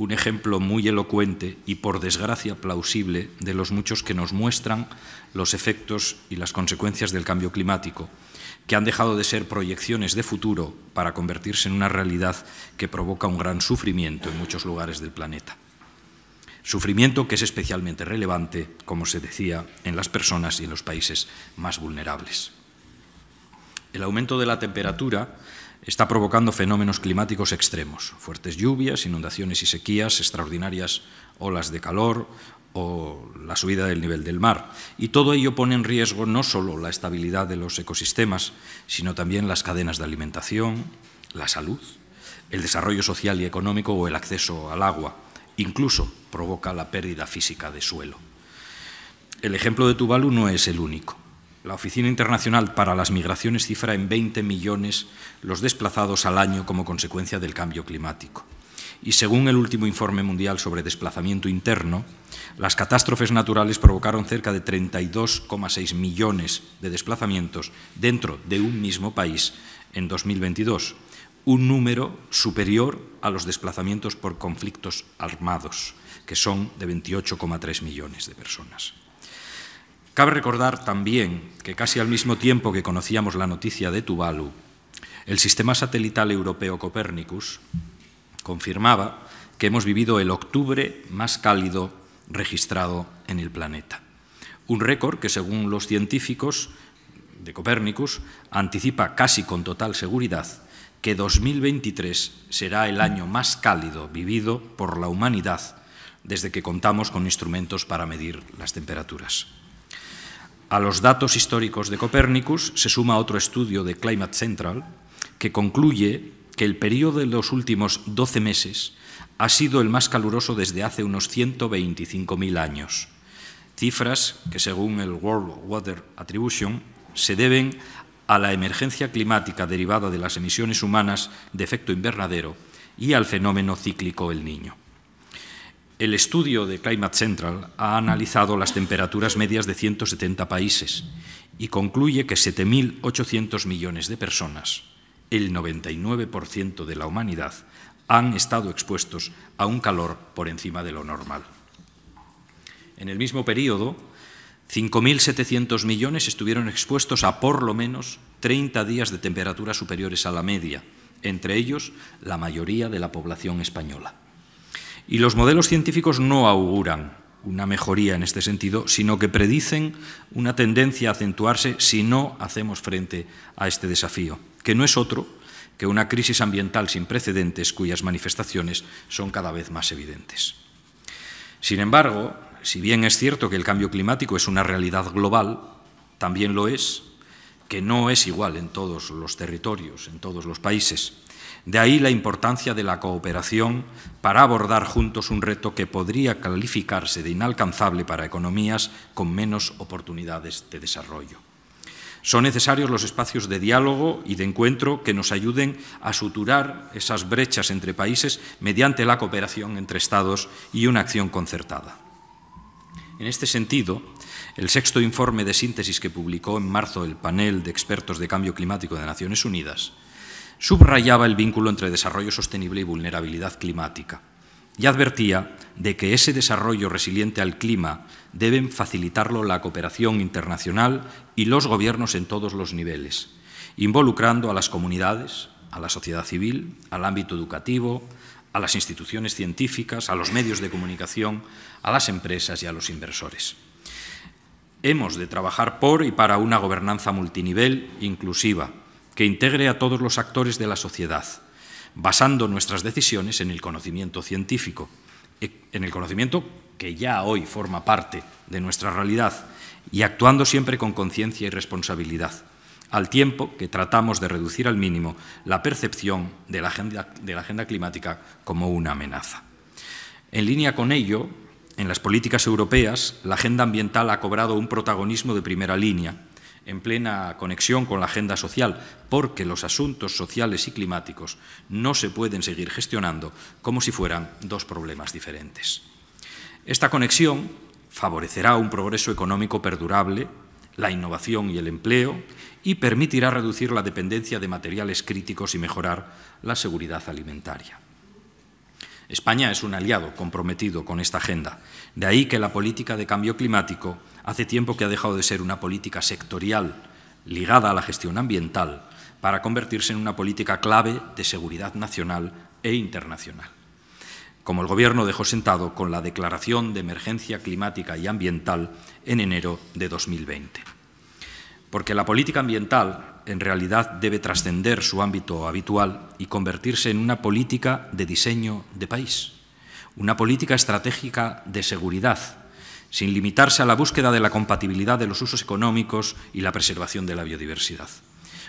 S11: un ejemplo muy elocuente y, por desgracia, plausible de los muchos que nos muestran los efectos y las consecuencias del cambio climático, que han dejado de ser proyecciones de futuro para convertirse en una realidad que provoca un gran sufrimiento en muchos lugares del planeta. Sufrimiento que es especialmente relevante, como se decía, en las personas y en los países más vulnerables. El aumento de la temperatura está provocando fenómenos climáticos extremos, fuertes lluvias, inundaciones y sequías, extraordinarias olas de calor o la subida del nivel del mar. Y todo ello pone en riesgo no solo la estabilidad de los ecosistemas, sino también las cadenas de alimentación, la salud, el desarrollo social y económico o el acceso al agua. Incluso provoca la pérdida física de suelo. El ejemplo de Tuvalu no es el único. La Oficina Internacional para las Migraciones cifra en 20 millones los desplazados al año como consecuencia del cambio climático. Y según el último informe mundial sobre desplazamiento interno, las catástrofes naturales provocaron cerca de 32,6 millones de desplazamientos dentro de un mismo país en 2022, un número superior a los desplazamientos por conflictos armados, que son de 28,3 millones de personas. Cabe recordar también que casi al mismo tiempo que conocíamos la noticia de Tuvalu, el sistema satelital europeo Copernicus confirmaba que hemos vivido el octubre más cálido registrado en el planeta. Un récord que, según los científicos de Copérnicus, anticipa casi con total seguridad que 2023 será el año más cálido vivido por la humanidad desde que contamos con instrumentos para medir las temperaturas. A los datos históricos de Copérnicus se suma otro estudio de Climate Central que concluye que el periodo de los últimos 12 meses ha sido el más caluroso desde hace unos 125.000 años. Cifras que, según el World Water Attribution, se deben a la emergencia climática derivada de las emisiones humanas de efecto invernadero y al fenómeno cíclico El Niño. El estudio de Climate Central ha analizado las temperaturas medias de 170 países y concluye que 7.800 millones de personas, el 99% de la humanidad, han estado expuestos a un calor por encima de lo normal. En el mismo periodo, 5.700 millones estuvieron expuestos a por lo menos 30 días de temperaturas superiores a la media, entre ellos la mayoría de la población española. Y los modelos científicos no auguran una mejoría en este sentido, sino que predicen una tendencia a acentuarse si no hacemos frente a este desafío, que no es otro que una crisis ambiental sin precedentes cuyas manifestaciones son cada vez más evidentes. Sin embargo, si bien es cierto que el cambio climático es una realidad global, también lo es, que no es igual en todos los territorios, en todos los países. De ahí la importancia de la cooperación para abordar juntos un reto que podría calificarse de inalcanzable para economías con menos oportunidades de desarrollo. Son necesarios los espacios de diálogo y de encuentro que nos ayuden a suturar esas brechas entre países mediante la cooperación entre Estados y una acción concertada. En este sentido, el sexto informe de síntesis que publicó en marzo el panel de expertos de cambio climático de Naciones Unidas subrayaba el vínculo entre desarrollo sostenible y vulnerabilidad climática y advertía de que ese desarrollo resiliente al clima deben facilitarlo la cooperación internacional y los gobiernos en todos los niveles, involucrando a las comunidades, a la sociedad civil, al ámbito educativo, a las instituciones científicas, a los medios de comunicación, a las empresas y a los inversores. Hemos de trabajar por y para una gobernanza multinivel inclusiva, que integre a todos los actores de la sociedad, basando nuestras decisiones en el conocimiento científico, e- en el conocimiento que ya hoy forma parte de nuestra realidad y actuando siempre con conciencia y responsabilidad, al tiempo que tratamos de reducir al mínimo la percepción de la, agenda, de la agenda, climática como una amenaza. En línea con ello, en las políticas europeas, la agenda ambiental ha cobrado un protagonismo de primera línea en plena conexión con la agenda social, porque los asuntos sociales y climáticos no se pueden seguir gestionando como si fueran dos problemas diferentes. Esta conexión favorecerá un progreso económico perdurable, la innovación y el empleo, y permitirá reducir la dependencia de materiales críticos y mejorar la seguridad alimentaria. España es un aliado comprometido con esta agenda de ahí que la política de cambio climático hace tiempo que ha dejado de ser una política sectorial ligada a la gestión ambiental para convertirse en una política clave de seguridad nacional e internacional. Como el Gobierno dejó sentado con la Declaración de Emergencia Climática y Ambiental en enero de 2020. Porque la política ambiental en realidad debe trascender su ámbito habitual y convertirse en una política de diseño de país una política estratégica de seguridad, sin limitarse a la búsqueda de la compatibilidad de los usos económicos y la preservación de la biodiversidad,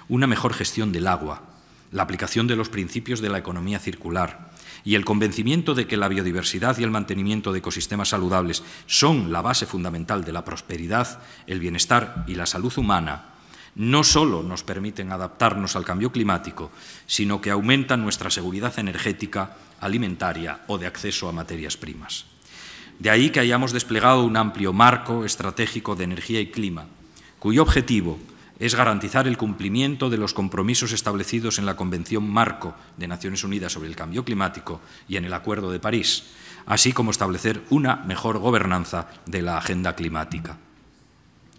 S11: una mejor gestión del agua, la aplicación de los principios de la economía circular y el convencimiento de que la biodiversidad y el mantenimiento de ecosistemas saludables son la base fundamental de la prosperidad, el bienestar y la salud humana, no solo nos permiten adaptarnos al cambio climático, sino que aumentan nuestra seguridad energética alimentaria o de acceso a materias primas. De ahí que hayamos desplegado un amplio marco estratégico de energía y clima, cuyo objetivo es garantizar el cumplimiento de los compromisos establecidos en la Convención Marco de Naciones Unidas sobre el Cambio Climático y en el Acuerdo de París, así como establecer una mejor gobernanza de la agenda climática.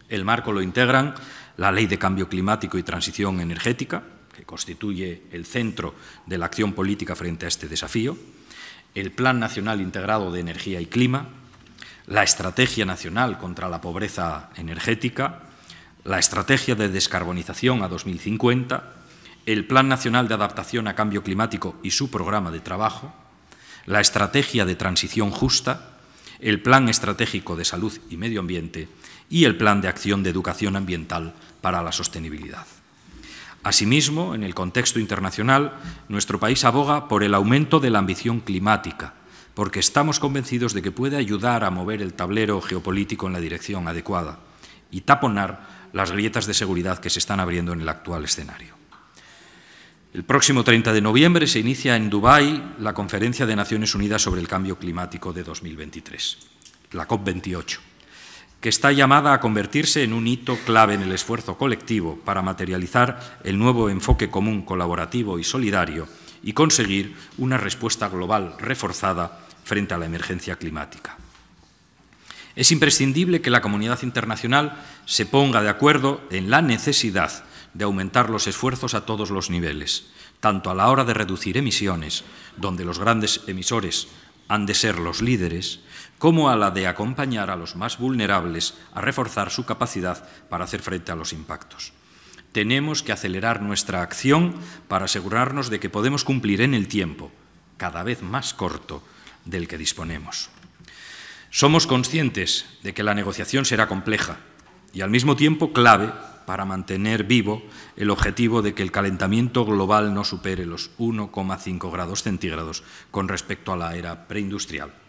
S11: El marco lo integran la Ley de Cambio Climático y Transición Energética, que constituye el centro de la acción política frente a este desafío, el Plan Nacional Integrado de Energía y Clima, la Estrategia Nacional contra la Pobreza Energética, la Estrategia de Descarbonización a 2050, el Plan Nacional de Adaptación a Cambio Climático y su programa de trabajo, la Estrategia de Transición Justa, el Plan Estratégico de Salud y Medio Ambiente y el Plan de Acción de Educación Ambiental para la Sostenibilidad. Asimismo, en el contexto internacional, nuestro país aboga por el aumento de la ambición climática, porque estamos convencidos de que puede ayudar a mover el tablero geopolítico en la dirección adecuada y taponar las grietas de seguridad que se están abriendo en el actual escenario. El próximo 30 de noviembre se inicia en Dubái la Conferencia de Naciones Unidas sobre el Cambio Climático de 2023, la COP28 que está llamada a convertirse en un hito clave en el esfuerzo colectivo para materializar el nuevo enfoque común colaborativo y solidario y conseguir una respuesta global reforzada frente a la emergencia climática. Es imprescindible que la comunidad internacional se ponga de acuerdo en la necesidad de aumentar los esfuerzos a todos los niveles, tanto a la hora de reducir emisiones, donde los grandes emisores han de ser los líderes, como a la de acompañar a los más vulnerables a reforzar su capacidad para hacer frente a los impactos. Tenemos que acelerar nuestra acción para asegurarnos de que podemos cumplir en el tiempo, cada vez más corto, del que disponemos. Somos conscientes de que la negociación será compleja y al mismo tiempo clave para mantener vivo el objetivo de que el calentamiento global no supere los 1,5 grados centígrados con respecto a la era preindustrial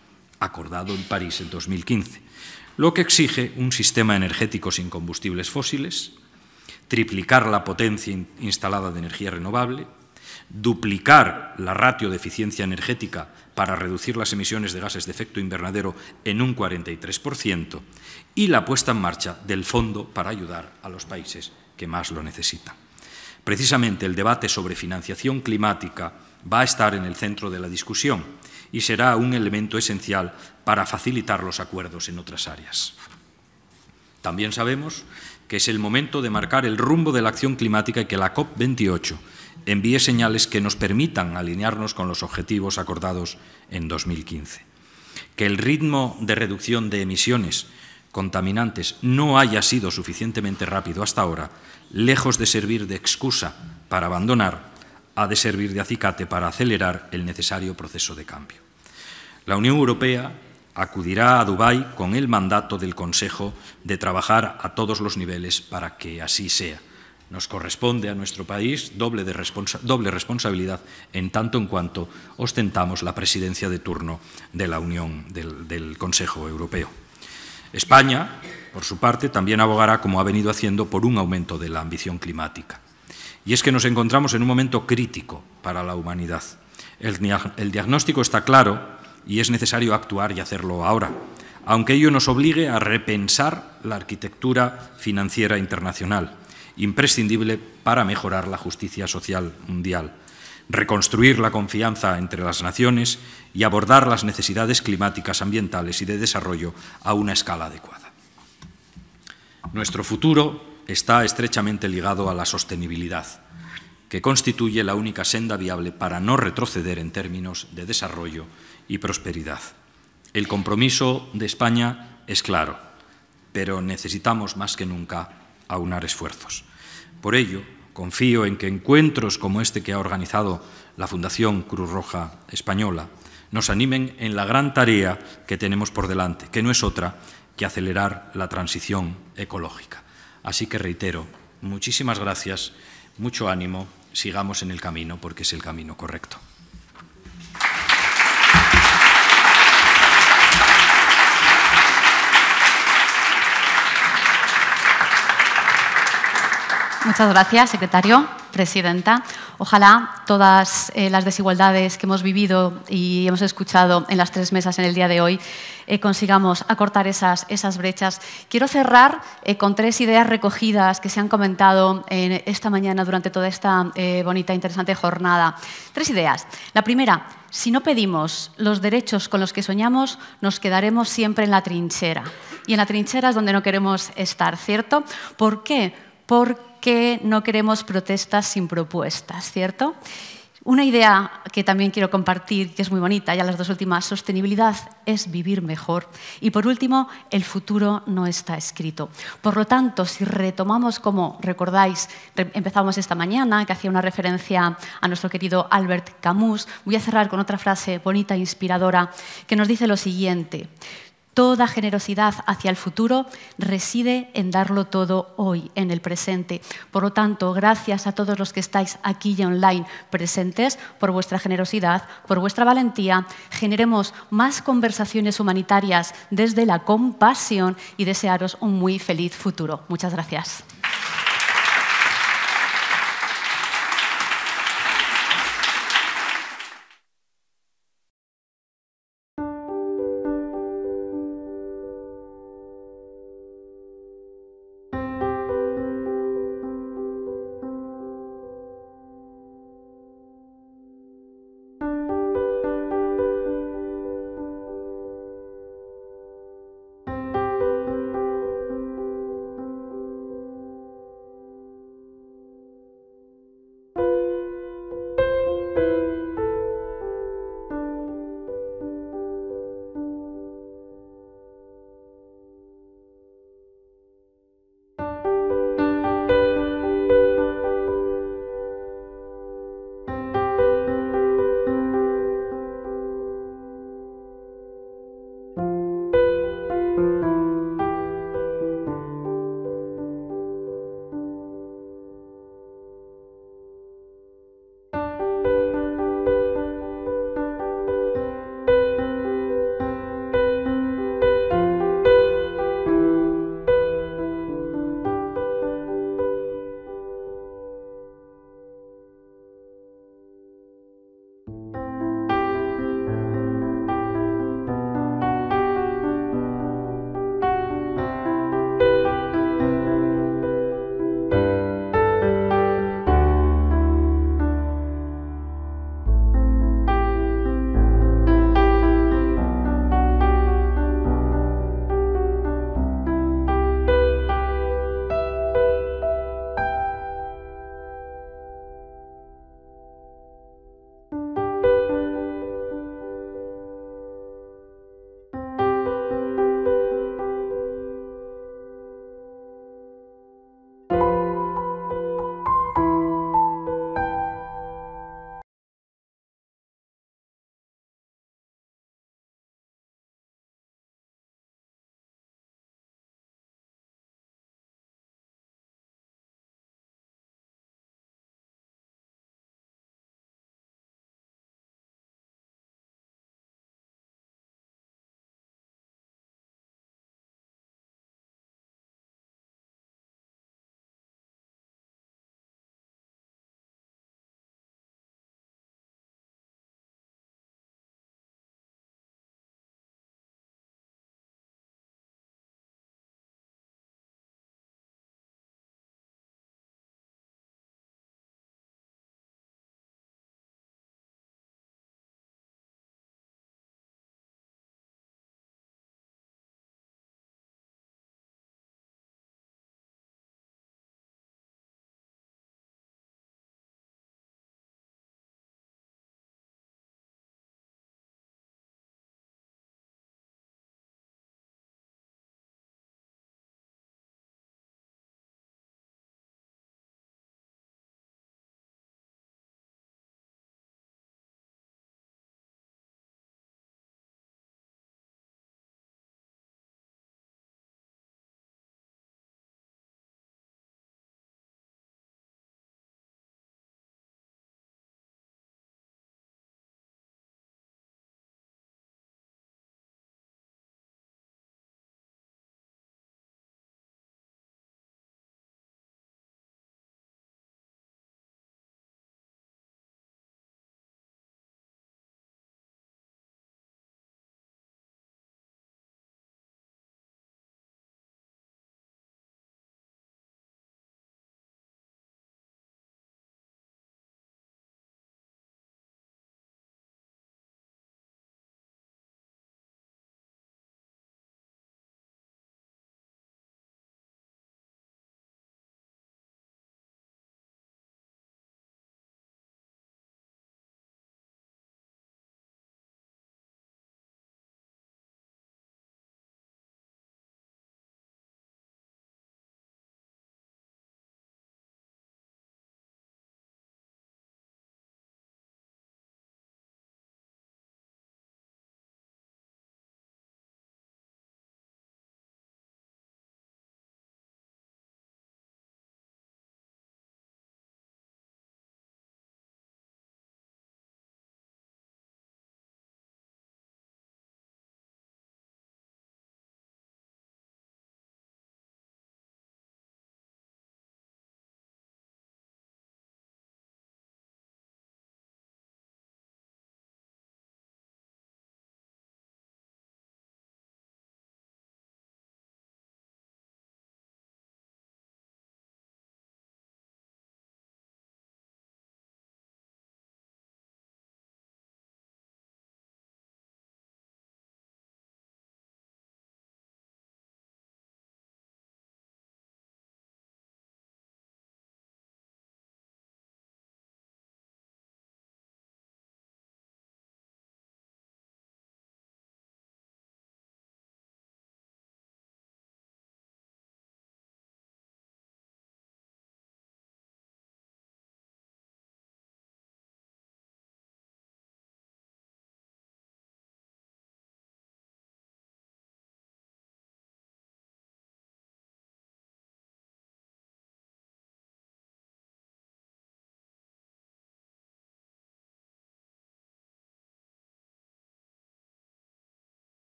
S11: acordado en París en 2015, lo que exige un sistema energético sin combustibles fósiles, triplicar la potencia instalada de energía renovable, duplicar la ratio de eficiencia energética para reducir las emisiones de gases de efecto invernadero en un 43% y la puesta en marcha del fondo para ayudar a los países que más lo necesitan. Precisamente el debate sobre financiación climática va a estar en el centro de la discusión y será un elemento esencial para facilitar los acuerdos en otras áreas. También sabemos que es el momento de marcar el rumbo de la acción climática y que la COP28 envíe señales que nos permitan alinearnos con los objetivos acordados en 2015. Que el ritmo de reducción de emisiones contaminantes no haya sido suficientemente rápido hasta ahora, lejos de servir de excusa para abandonar, ha de servir de acicate para acelerar el necesario proceso de cambio. La Unión Europea acudirá a Dubái con el mandato del Consejo de trabajar a todos los niveles para que así sea. Nos corresponde a nuestro país doble, doble responsabilidad en tanto en cuanto ostentamos la presidencia de turno de la Unión del, Consejo Europeo. España, por su parte, también abogará, como ha venido haciendo, por un aumento de la ambición climática. Y es que nos encontramos en un momento crítico para la humanidad. el diagnóstico está claro y es necesario actuar y hacerlo ahora, aunque ello nos obligue a repensar la arquitectura financiera internacional, imprescindible para mejorar la justicia social mundial, reconstruir la confianza entre las naciones y abordar las necesidades climáticas, ambientales y de desarrollo a una escala adecuada. Nuestro futuro está estrechamente ligado a la sostenibilidad, que constituye la única senda viable para no retroceder en términos de desarrollo y prosperidad. El compromiso de España es claro, pero necesitamos más que nunca aunar esfuerzos. Por ello, confío en que encuentros como este que ha organizado la Fundación Cruz Roja Española nos animen en la gran tarea que tenemos por delante, que no es otra que acelerar la transición ecológica. Así que reitero, muchísimas gracias, mucho ánimo, sigamos en el camino porque es el camino correcto.
S1: Muchas gracias, secretario, presidenta. Ojalá todas eh, las desigualdades que hemos vivido y hemos escuchado en las tres mesas en el día de hoy eh, consigamos acortar esas, brechas. Quiero cerrar eh, con tres ideas recogidas que se han comentado esta mañana durante toda esta bonita, e interesante jornada. Tres ideas. La primera, si no pedimos los derechos con los que soñamos, nos quedaremos siempre en la trinchera. Y en la trinchera es donde no queremos estar, ¿cierto? ¿Por qué? Porque que no queremos protestas sin propuestas, ¿cierto? Una idea que también quiero compartir, que es muy bonita, ya las dos últimas, sostenibilidad es vivir mejor. Y por último, el futuro no está escrito. Por lo tanto, si retomamos, como recordáis, empezamos esta mañana, que hacía una referencia a nuestro querido Albert Camus, voy a cerrar con otra frase bonita e inspiradora que nos dice lo siguiente. Toda generosidad hacia el futuro reside en darlo todo hoy, en el presente. Por lo tanto, gracias a todos los que estáis aquí y online presentes por vuestra generosidad, por vuestra valentía. Generemos más conversaciones humanitarias desde la compasión y desearos un muy feliz futuro. Muchas gracias.